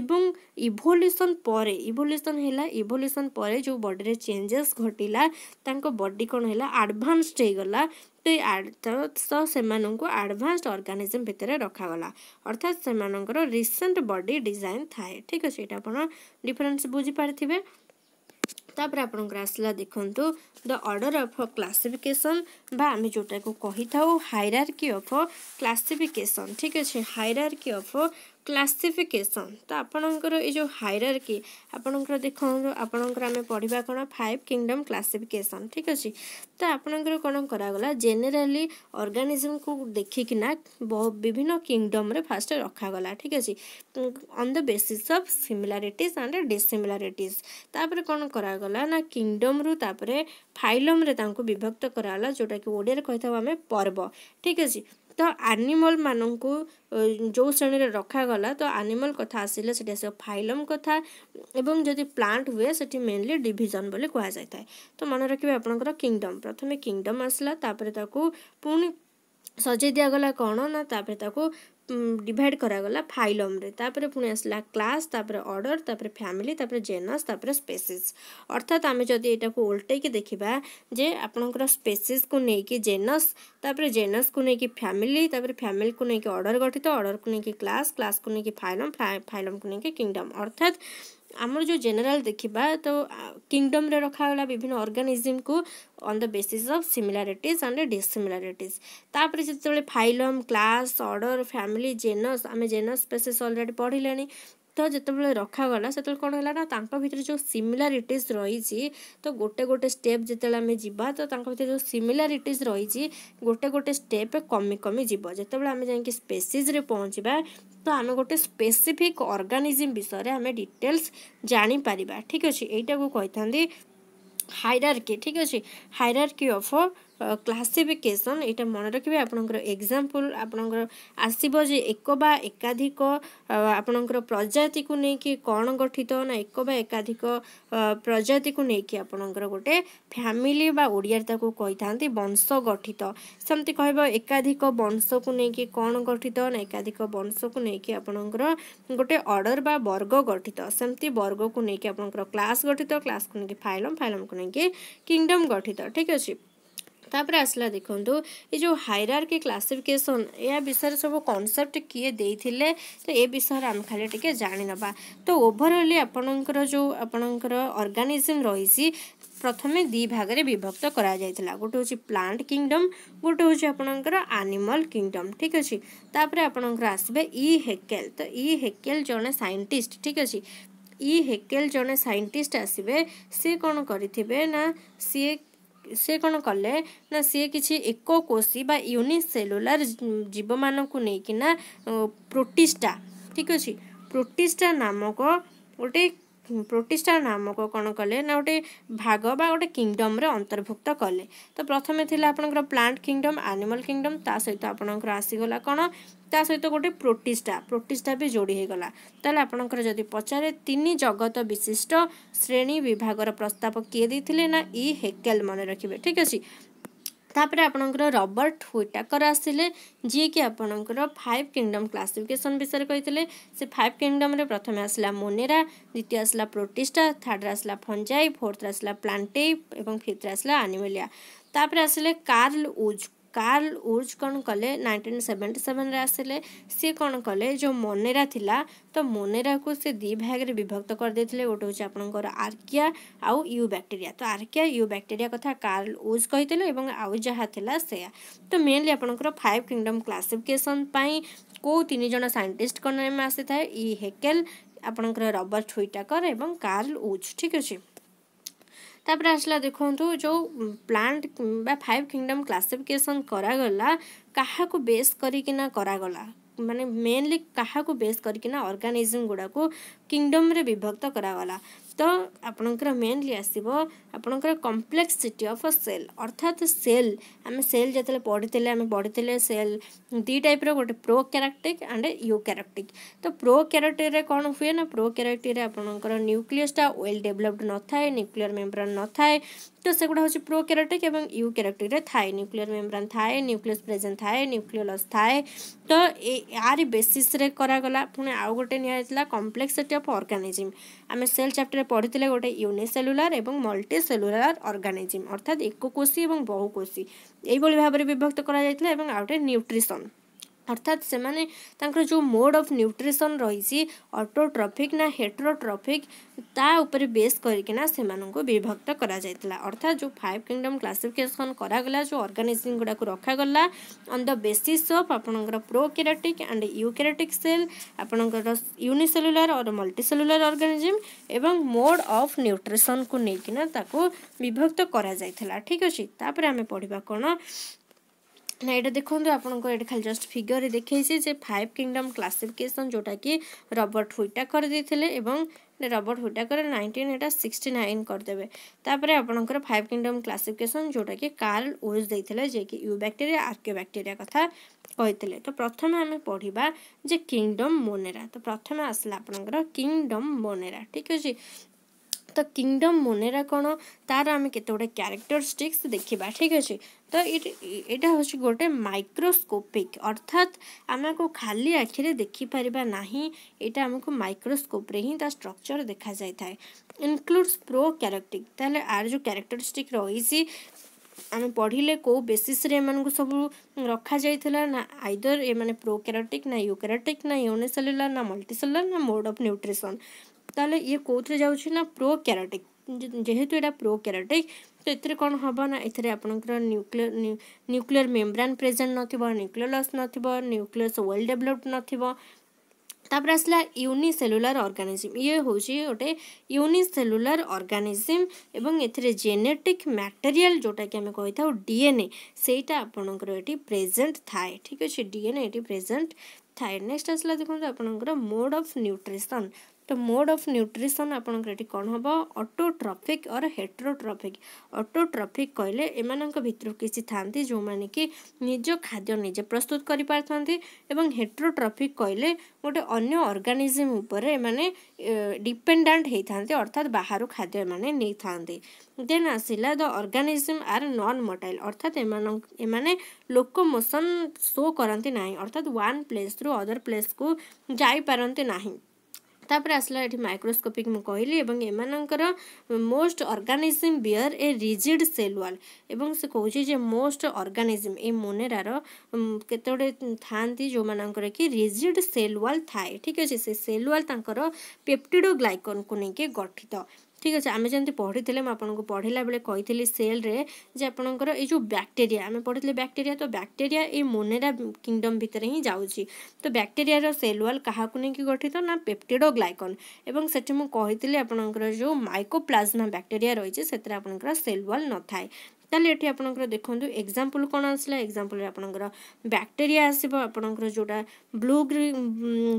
ଏବଂ ଇଭଲ୍ୟୁସନ୍ ପରେ ଇଭଲ୍ୟୁସନ୍ ହେଲା ଇଭଲ୍ୟୁସନ୍ ପରେ ଯେଉଁ ବଡ଼ିରେ ଚେଞ୍ଜେସ୍ ଘଟିଲା ତାଙ୍କ ବଡ଼ି କ'ଣ ହେଲା ଆଡ଼ଭାନ୍ସଡ଼ ହେଇଗଲା ତ ସେମାନଙ୍କୁ ଆଡ଼ଭାନ୍ସଡ଼ ଅର୍ଗାନିଜମ୍ ଭିତରେ ରଖାଗଲା ଅର୍ଥାତ୍ ସେମାନଙ୍କର ରିସେଣ୍ଟ ବଡ଼ି ଡିଜାଇନ୍ ଥାଏ ଠିକ୍ ଅଛି ଏଇଟା ଆପଣ ଡିଫରେନ୍ସ ବୁଝିପାରିଥିବେ ତାପରେ ଆପଣଙ୍କର ଆସିଲା ଦେଖନ୍ତୁ ଦ ଅର୍ଡ଼ର ଅଫ୍ କ୍ଲାସିଫିକେସନ୍ ବା ଆମେ ଯେଉଁଟାକୁ କହିଥାଉ ହାଇରାର୍କି ଅଫ୍ କ୍ଲାସିଫିକେସନ୍ ଠିକ୍ ଅଛି ହାଇରାର୍କି ଅଫ୍ କ୍ଲାସିଫିକେସନ୍ ତ ଆପଣଙ୍କର ଏଇ ଯେଉଁ ହାଇରାର୍କି ଆପଣଙ୍କର ଦେଖନ୍ତୁ ଆପଣଙ୍କର ଆମେ ପଢ଼ିବା କ'ଣ ଫାଇଭ୍ କିଙ୍ଗଡ଼ମ୍ କ୍ଲାସିଫିକେସନ୍ ଠିକ୍ ଅଛି ତ ଆପଣଙ୍କର କ'ଣ କରାଗଲା ଜେନେରାଲି ଅର୍ଗାନିଜମ୍କୁ ଦେଖିକିନା ବିଭିନ୍ନ କିଙ୍ଗଡ଼ମ୍ରେ ଫାଷ୍ଟ ରଖାଗଲା ଠିକ୍ ଅଛି on the basis of similarities and dissimilarities ତାପରେ କ'ଣ କରାଗଲା ନା କିଙ୍ଗଡ଼ମ୍ରୁ ତାପରେ ଫାଇଲମ୍ରେ ତାଙ୍କୁ ବିଭକ୍ତ କରାଗଲା ଯେଉଁଟାକି ଓଡ଼ିଆରେ କହିଥାଉ ଆମେ ପର୍ବ ଠିକ୍ ଅଛି ତ ଆନିମଲ୍ମାନଙ୍କୁ ଯେଉଁ ଶ୍ରେଣୀରେ ରଖାଗଲା ତ ଆନିମଲ୍ କଥା ଆସିଲେ ସେଠି ଆସିବ ଫାଇଲମ୍ କଥା ଏବଂ ଯଦି ପ୍ଲାଣ୍ଟ ହୁଏ ସେଠି ମେନଲି ଡିଭିଜନ୍ ବୋଲି କୁହାଯାଇଥାଏ ତ ମନେ ରଖିବେ ଆପଣଙ୍କର କିଙ୍ଗଡ଼ମ୍ ପ୍ରଥମେ କିଙ୍ଗଡ଼ମ୍ ଆସିଲା ତାପରେ ତାକୁ ପୁଣି ସଜେଇ ଦିଆଗଲା କ'ଣ ନା ତାପରେ ତାକୁ डिड करागला फाइलम्रे पुणे आसला क्लास अर्डर तापर फैमिली तापर जेनस तापर स्पेसीस अर्थात आम जब यू ओल्टे देखा जे आपणकर स्पेसीस को लेकिन जेनस जेनस को लेकिन फैमिली तापर फैमिली को लेकिन अर्डर गठित अर्डर को लेकिन क्लास क्लास को लेकिन फाइलम फाइलम को लेकिन किंगडम अर्थात ଆମର ଯେଉଁ ଜେନେରାଲ୍ ଦେଖିବା ତ କିଙ୍ଗଡ଼ମ୍ରେ ରଖାଗଲା ବିଭିନ୍ନ ଅର୍ଗାନିଜିମ୍କୁ on the basis of similarities and dissimilarities ତାପରେ ଯେତେବେଳେ phylum class order family genus ଆମେ ଜେନସ୍ ସ୍ପେସିସ୍ ଅଲରେଡ଼ି ପଢ଼ିଲେଣି ତ ଯେତେବେଳେ ରଖାଗଲା ସେତେବେଳେ କ'ଣ ହେଲା ନା ତାଙ୍କ ଭିତରେ ଯେଉଁ ସିମିଲାରିଟିଜ୍ ରହିଛି ତ ଗୋଟେ ଗୋଟେ ଷ୍ଟେପ୍ ଯେତେବେଳେ ଆମେ ଯିବା ତ ତାଙ୍କ ଭିତରେ ଯେଉଁ ସିମିଲାରିଟିଜ୍ ରହିଛି ଗୋଟେ ଗୋଟେ ଷ୍ଟେପ୍ କମି କମି ଯିବ ଯେତେବେଳେ ଆମେ ଯାଇକି ସ୍ପେସିସ୍ରେ ପହଞ୍ଚିବା ତ ଆମେ ଗୋଟେ ସ୍ପେସିଫିକ୍ ଅର୍ଗାନିଜିମ୍ ବିଷୟରେ ଆମେ ଡିଟେଲ୍ସ ଜାଣିପାରିବା ଠିକ୍ ଅଛି ଏଇଟାକୁ କହିଥାନ୍ତି ହାଇରାର୍କି ଠିକ୍ ଅଛି ହାଇରାର୍କି ଅଫ୍ କ୍ଲାସିଫିକେସନ୍ ଏଇଟା ମନେ ରଖିବେ ଆପଣଙ୍କର ଏକ୍ଜାମ୍ପଲ୍ ଆପଣଙ୍କର ଆସିବ ଯେ ଏକ ବା ଏକାଧିକ ଆପଣଙ୍କର ପ୍ରଜାତିକୁ ନେଇକି କ'ଣ ଗଠିତ ନା ଏକ ବା ଏକାଧିକ ପ୍ରଜାତିକୁ ନେଇକି ଆପଣଙ୍କର ଗୋଟେ ଫ୍ୟାମିଲି ବା ଓଡ଼ିଆରେ ତାକୁ କହିଥାନ୍ତି ବଂଶ ଗଠିତ ସେମିତି କହିବ ଏକାଧିକ ବଂଶକୁ ନେଇକି କ'ଣ ଗଠିତ ନା ଏକାଧିକ ବଂଶକୁ ନେଇକି ଆପଣଙ୍କର ଗୋଟେ ଅର୍ଡ଼ର ବା ବର୍ଗ ଗଠିତ ସେମିତି ବର୍ଗକୁ ନେଇକି ଆପଣଙ୍କର କ୍ଲାସ୍ ଗଠିତ କ୍ଲାସ୍କୁ ନେଇକି ଫାଇଲମ୍ ଫାଇଲମ୍କୁ ନେଇକି କିଙ୍ଗଡମ୍ ଗଠିତ ଠିକ୍ ଅଛି तापर आसला देखु ये जो हायरार के क्लासीफिकेसन या विषय सब कनसेप्ट किए दे तो ये विषय आम खाली टी जाने तो ओभरअल आपण जो आपणकर अर्गानिजम रही प्रथम भाग में विभक्त कर गोटे हूँ प्लांट किंगडम गोटे हूँ आपणकर आनिमल किंगडम ठीक अच्छे तापर आपणकर आसवे इ हेकेल तो इ हेकेल जड़े सैंटिस्ट ठीक अच्छे इ हेकेल जो सैंटिस्ट आसवे सी कौन करें ना सी ସେ କ'ଣ କଲେ ନା ସିଏ କିଛି ଏକକୋଷୀ ବା ୟୁନିସେଲୁଲାର ଜୀବମାନଙ୍କୁ ନେଇକିନା ପ୍ରୋଟିଷ୍ଟା ଠିକ୍ ଅଛି ପ୍ରୋଟିଷ୍ଟା ନାମକ ଗୋଟେ প্রতিষ্ঠা নামক କ'ଣ କଲେ ନା ଗୋଟେ ଭାଗ ବା ଗୋଟେ କିଙ୍ଗଡମ୍ରେ ଅନ୍ତର୍ଭୁକ୍ତ କଲେ ତ ପ୍ରଥମେ ଥିଲା ଆପଣଙ୍କର ପ୍ଲାଣ୍ଟ କିଙ୍ଗଡମ୍ ଆନିମାଲ କିଙ୍ଗଡମ୍ ତା ସହିତ ଆପଣଙ୍କର ଆସିଗଲା କ'ଣ ତା ସହିତ ଗୋଟେ ପ୍ରୋଟିଷ୍ଟା ପ୍ରୋଟିଷ୍ଟା ବି ଯୋଡ଼ି ହୋଇଗଲା ତାହେଲେ ଆପଣଙ୍କର ଯଦି ପଚାରେ ତିନି ଜଗତ ବିଶିଷ୍ଟ ଶ୍ରେଣୀ ବିଭାଗର ପ୍ରସ୍ତାବ କିଏ ଦେଇଥିଲେ ନା ଇ ହେକେଲ ମନେ ରଖିବେ ଠିକ୍ ଅଛି ତାପରେ ଆପଣଙ୍କର ରବର୍ଟ ହୁଇଟାକର ଆସିଲେ ଯିଏକି ଆପଣଙ୍କର ଫାଇଭ୍ କିଙ୍ଗଡ଼ମ୍ କ୍ଲାସିଫିକେସନ୍ ବିଷୟରେ କହିଥିଲେ ସେ ଫାଇଭ୍ କିଙ୍ଗଡ଼ମ୍ରେ ପ୍ରଥମେ ଆସିଲା ମୋନେରା ଦ୍ୱିତୀୟ ଆସିଲା ପ୍ରୋଟିଷ୍ଟା ଥାର୍ଡ଼ରେ ଆସିଲା ଫଞ୍ଜାଇ ଫୋର୍ଥରେ ଆସିଲା ପ୍ଲାଣ୍ଟେଇ ଏବଂ ଫିଫ୍ଥରେ ଆସିଲା ଆନିମେଲିଆ ତାପରେ ଆସିଲେ କାର୍ଲ ଉଜ୍ କାର୍ଲ ଉର୍ଜ କ'ଣ କଲେ ନାଇଣ୍ଟିନ୍ ସେଭେଣ୍ଟି ସେଭେନ୍ରେ ଆସିଲେ ସିଏ କ'ଣ କଲେ ଯେଉଁ ମନେରା ଥିଲା ତ ମନେରାକୁ ସେ ଦୁଇ ଭାଗରେ ବିଭକ୍ତ କରିଦେଇଥିଲେ ଗୋଟେ ହେଉଛି ଆପଣଙ୍କର ଆର୍କିଆ ଆଉ ୟୁ ବ୍ୟାକ୍ଟେରିଆ ତ ଆର୍କିଆ ୟୁ ବ୍ୟାକ୍ଟେରିଆ କଥା କାର୍ଲ ଉଜ୍ କହିଥିଲେ ଏବଂ ଆଉ ଯାହା ଥିଲା ସେୟା ତ ମେନଲି ଆପଣଙ୍କର ଫାଇଭ୍ କିଙ୍ଗଡ଼ମ୍ କ୍ଲାସିଫିକେସନ୍ ପାଇଁ କେଉଁ ତିନି ଜଣ ସାଇଣ୍ଟିଷ୍ଟଙ୍କ ନେମ୍ ଆସିଥାଏ ଇ ହେକେଲ୍ ଆପଣଙ୍କର ରବର୍ଟ ହୁଇଟାକର ଏବଂ କାର୍ଲ ଉଜ୍ ଠିକ୍ ଅଛି तापर आसला देखो जो प्लांट बा फाइव किंगडम क्लासीफिकेसन करागला क्या बेस करना करागला माने मेनली क्या बेस करना अर्गानिजम गुड़ाक किंगडम विभक्त करागला ତ ଆପଣଙ୍କର ମେନ୍ଲି ଆସିବ ଆପଣଙ୍କର କମ୍ପ୍ଲେକ୍ସିଟି ଅଫ୍ ଅ ସେଲ୍ ଅର୍ଥାତ୍ ସେଲ୍ ଆମେ ସେଲ୍ ଯେତେବେଳେ ପଢ଼ିଥିଲେ ଆମେ ପଢ଼ିଥିଲେ ସେଲ୍ ଦୁଇ ଟାଇପ୍ର ଗୋଟେ prokaryotic and eukaryotic ତ ପ୍ରୋ କ୍ୟାରାକ୍ଟରରେ କ'ଣ ହୁଏ ନା ପ୍ରୋ କ୍ୟାରାକ୍ଟରରେ ଆପଣଙ୍କର ନ୍ୟୁକ୍ଲିୟସ୍ଟା ୱେଲ୍ ଡେଭଲପ୍ଡ ନଥାଏ ନ୍ୟୁକ୍ଲିୟର ମେମ୍ବ୍ରାନ୍ ନଥାଏ ତ ସେଗୁଡ଼ା ହେଉଛି ପ୍ରୋ କ୍ୟାରାକ୍ଟିକ୍ ଏବଂ ୟୁ କ୍ୟାରାକ୍ଟିକ୍ରେ ଥାଏ ନ୍ୟୁକ୍ଲିୟର ମେମ୍ବ୍ରାନ୍ ଥାଏ ନ୍ୟୁକ୍ଲିୟସ୍ ପ୍ରେଜେଣ୍ଟ ଥାଏ ନ୍ୟୁକ୍ଲିୟଲସ୍ ଥାଏ ତ ଏଆରି ବେସିସ୍ରେ କରାଗଲା ପୁଣି ଆଉ ଗୋଟେ ନିଆଯାଇଥିଲା କମ୍ପ୍ଲେକ୍ସିଟି ଅଫ୍ ଅର୍ଗାନିଜିମ୍ ଆମେ ସେଲ୍ ଚାପ୍ଟର ଆମେ ପଢ଼ିଥିଲେ ଗୋଟେ ୟୁନିସେଲୁଲାର ଏବଂ ମଲ୍ଟି ସେଲୁଲାର ଅର୍ଗାନିଜିମ୍ ଅର୍ଥାତ୍ ଏକକୋଷୀ ଏବଂ ବହୁକୋଷୀ ଏଇଭଳି ଭାବରେ ବିଭକ୍ତ କରାଯାଇଥିଲା ଏବଂ ଆଉ ଗୋଟେ ନ୍ୟୁଟ୍ରିସନ୍ ଅର୍ଥାତ୍ ସେମାନେ ତାଙ୍କର ଯେଉଁ ମୋଡ଼୍ ଅଫ୍ ନ୍ୟୁଟ୍ରିସନ୍ ରହିଛି ଅଟୋଟ୍ରଫିକ୍ ନା ହେଟ୍ରୋଟ୍ରଫିକ୍ ତା ଉପରେ ବେସ୍ କରିକିନା ସେମାନଙ୍କୁ ବିଭକ୍ତ କରାଯାଇଥିଲା ଅର୍ଥାତ୍ ଯେଉଁ ଫାଇଭ୍ କିଙ୍ଗଡ଼ମ୍ କ୍ଲାସିଫିକେସନ୍ କରାଗଲା ଯେଉଁ ଅର୍ଗାନିଜିମ୍ ଗୁଡ଼ାକୁ ରଖାଗଲା ଅନ୍ ଦ ବେସିସ୍ ଅଫ୍ ଆପଣଙ୍କର prokaryotic and eukaryotic cell ଆପଣଙ୍କର ୟୁନିସେଲୁଲାର୍ ଅର୍ ମଲ୍ଟିସେଲୁଲାର୍ ଅର୍ଗାନିଜିମ୍ ଏବଂ ମୋଡ଼୍ ଅଫ୍ ନ୍ୟୁଟ୍ରିସନ୍କୁ ନେଇକିନା ତାକୁ ବିଭକ୍ତ କରାଯାଇଥିଲା ଠିକ୍ ଅଛି ତାପରେ ଆମେ ପଢ଼ିବା କ'ଣ ନା ଏଇଟା ଦେଖନ୍ତୁ ଆପଣଙ୍କର ଏଇଟା ଖାଲି ଜଷ୍ଟ ଫିଗରରେ ଦେଖେଇଛି ଯେ ଫାଇଭ୍ କିଙ୍ଗଡ଼ମ୍ କ୍ଲାସିଫିକେସନ୍ ଯେଉଁଟାକି ରବର୍ଟ ହୁଇଟା କରିଦେଇଥିଲେ ଏବଂ ରବର୍ଟ ହୁଇଟାକର ନାଇଣ୍ଟିନ୍ ଏଇଟା ସିକ୍ସଟି ନାଇନ୍ କରିଦେବେ ତାପରେ ଆପଣଙ୍କର ଫାଇଭ୍ କିଙ୍ଗଡ଼ମ୍ କ୍ଲାସିଫିକେସନ୍ ଯେଉଁଟାକି କାର୍ଲ ୱିଲ୍ସ ଦେଇଥିଲେ ଯିଏକି ୟୁ ବ୍ୟାକ୍ଟେରିଆ ଆର୍କିଓ ବ୍ୟାକ୍ଟେରିଆ କଥା କହିଥିଲେ ତ ପ୍ରଥମେ ଆମେ ପଢ଼ିବା ଯେ କିଙ୍ଗଡ଼ମ୍ ମୋନେରା ତ ପ୍ରଥମେ ଆସିଲା ଆପଣଙ୍କର କିଙ୍ଗଡ଼ମ୍ ମୋନେରା ଠିକ୍ ଅଛି ତ କିଙ୍ଗଡ଼ମ୍ ମୋନେରା କ'ଣ ତା'ର ଆମେ କେତେ ଗୁଡ଼ିଏ କ୍ୟାରେକ୍ଟରିଷ୍ଟିକ୍ସ ଦେଖିବା ଠିକ୍ ଅଛି ତ ଏଇଟା ହେଉଛି ଗୋଟେ ମାଇକ୍ରୋସ୍କୋପିକ୍ ଅର୍ଥାତ୍ ଆମେ ଆକୁ ଖାଲି ଆଖିରେ ଦେଖିପାରିବା ନାହିଁ ଏଇଟା ଆମକୁ ମାଇକ୍ରୋସ୍କୋପ୍ରେ ହିଁ ତା ଷ୍ଟ୍ରକ୍ଚର୍ ଦେଖାଯାଇଥାଏ ଇନକ୍ଲୁଡ଼୍ସ ପ୍ରୋ କ୍ୟାରେକ୍ଟିକ୍ ତାହେଲେ ଆର ଯେଉଁ କ୍ୟାରେକ୍ଟରିଷ୍ଟିକ୍ ରହିଛି ଆମେ ପଢ଼ିଲେ କେଉଁ ବେସିସ୍ରେ ଏମାନଙ୍କୁ ସବୁ ରଖାଯାଇଥିଲା ନା ଆଇଦର ଏମାନେ ପ୍ରୋ କ୍ୟାରୋଟିକ୍ ନା ୟୁକ୍ୟାରୋଟିକ୍ ନା ୟୁନିସେଲୁଲାର ନା ମଲ୍ଟିସେଲୁଲାର ନା ମୋଡ଼ ଅଫ୍ ନ୍ୟୁଟ୍ରିସନ୍ ତାହେଲେ ଇଏ କେଉଁଥିରେ ଯାଉଛି ନା ପ୍ରୋ କ୍ୟାରୋଟିକ୍ ଯେହେତୁ ଏଇଟା ପ୍ରୋ କ୍ୟାରୋଟିକ୍ ତ ଏଥିରେ କ'ଣ ହେବ ନା ଏଥିରେ ଆପଣଙ୍କର ନ୍ୟୁକ୍ଲିୟର ନ୍ୟୁକ୍ଲିୟର ମେମ୍ବ୍ରାନ୍ ପ୍ରେଜେଣ୍ଟ ନଥିବ ନ୍ୟୁକ୍ଲିୟଲସ୍ ନଥିବ ନ୍ୟୁକ୍ଲିୟସ୍ ୱେଲ୍ ଡେଭଲପ୍ଡ ନଥିବ ତାପରେ ଆସିଲା ୟୁନିସେଲୁଲାର ଅର୍ଗାନିଜିମ୍ ଇଏ ହେଉଛି ଗୋଟେ ୟୁନିସେଲୁଲାର ଅର୍ଗାନିଜିମ୍ ଏବଂ ଏଥିରେ ଜେନେଟିକ୍ ମ୍ୟାଟେରିଆଲ୍ ଯେଉଁଟାକି ଆମେ କହିଥାଉ ଡିଏନ୍ଏ ସେଇଟା ଆପଣଙ୍କର ଏଠି ପ୍ରେଜେଣ୍ଟ ଥାଏ ଠିକ୍ ଅଛି ଡିଏନ୍ଏ ଏଠି ପ୍ରେଜେଣ୍ଟ ଥାଏ ନେକ୍ସଟ ଆସିଲା ଦେଖନ୍ତୁ ଆପଣଙ୍କର ମୋଡ୍ ଅଫ୍ ନ୍ୟୁଟ୍ରିସନ୍ ତ ମୋଡ୍ ଅଫ୍ ନ୍ୟୁଟ୍ରିସନ୍ ଆପଣଙ୍କର ଏଠି କ'ଣ ହେବ ଅଟୋଟ୍ରଫିକ୍ ଅର୍ ହେଟ୍ରୋଟ୍ରଫିକ୍ ଅଟୋଟ୍ରଫିକ୍ କହିଲେ ଏମାନଙ୍କ ଭିତରୁ କିଛି ଥାନ୍ତି ଯେଉଁମାନେ କି ନିଜ ଖାଦ୍ୟ ନିଜେ ପ୍ରସ୍ତୁତ କରିପାରିଥାନ୍ତି ଏବଂ ହେଟ୍ରୋଟ୍ରଫିକ୍ କହିଲେ ଗୋଟେ ଅନ୍ୟ ଅର୍ଗାନିଜିମ୍ ଉପରେ ଏମାନେ ଡିପେଣ୍ଡାଣ୍ଟ ହେଇଥାନ୍ତି ଅର୍ଥାତ୍ ବାହାରୁ ଖାଦ୍ୟ ଏମାନେ ନେଇଥାନ୍ତି ଦେନ୍ ଆସିଲା the organism are non motile ଅର୍ଥାତ୍ ଏମାନ ଏମାନେ ଲୋକମୋସନ୍ ଶୋ କରନ୍ତି ନାହିଁ ଅର୍ଥାତ୍ ୱାନ୍ ପ୍ଲେସ୍ରୁ ଅଦର୍ ପ୍ଲେସ୍କୁ ଯାଇପାରନ୍ତି ନାହିଁ ତାପରେ ଆସିଲା ଏଠି ମାଇକ୍ରୋସ୍କୋପିକ୍ ମୁଁ କହିଲି ଏବଂ ଏମାନଙ୍କର most organism bear a rigid cell wall ଏବଂ ସେ କହୁଛି ଯେ ମୋଷ୍ଟ ଅର୍ଗାନିଜିମ୍ ଏ ମୋନେରାର କେତେ ଗୁଡ଼ିଏ ଥାଆନ୍ତି ଯେଉଁମାନଙ୍କର କି ରିଜିଡ୍ ସେଲ୍ ୱାଲ୍ ଥାଏ ଠିକ୍ ଅଛି ସେ ସେଲ୍ ୱାଲ୍ ତାଙ୍କର ପେପ୍ଟିଡ଼ୋ ଗ୍ଲାଇକନ୍କୁ ନେଇକି ଗଠିତ ঠিক আছে আমি ଯେମିତି ପଢ଼ିଥିଲେ ମୁଁ ଆପଣଙ୍କୁ ପଢ଼ିଲା ବେଳେ କହିଥିଲି ସେଲ୍ରେ ଯେ ଆପଣଙ୍କର ଏଇ ଯେଉଁ ବ୍ୟାକ୍ଟେରିଆ ଆମେ ପଢ଼ିଥିଲେ ବ୍ୟାକ୍ଟେରିଆ ତ ବ୍ୟାକ୍ଟେରିଆ ଏଇ ମୋନେରା କିଙ୍ଗଡମ୍ ଭିତରେ ହିଁ ଯାଉଛି ତ ବ୍ୟାକ୍ଟେରିଆର ସେଲ୍ ୱାଲ୍ କାହାକୁ ନେଇକି ଗଠିତ ନା ପେପ୍ଟିଡୋ ଗ୍ଲାଇକନ୍ ଏବଂ ସେଠି ମୁଁ କହିଥିଲି ଆପଣଙ୍କର ଯେଉଁ ମାଇକୋପ୍ଲାଜମା ବ୍ୟାକ୍ଟେରିଆ ରହିଛି ସେଥିରେ ଆପଣଙ୍କର ସେଲ୍ ୱାଲ୍ ନଥାଏ তাহলে এটি আপনার দেখুন এক্সাম্পল কোণ আসলা এক্সাম্পল আপনার ব্যাকটেরিয়া আসব আপনার যেটা ব্লু গ্রিন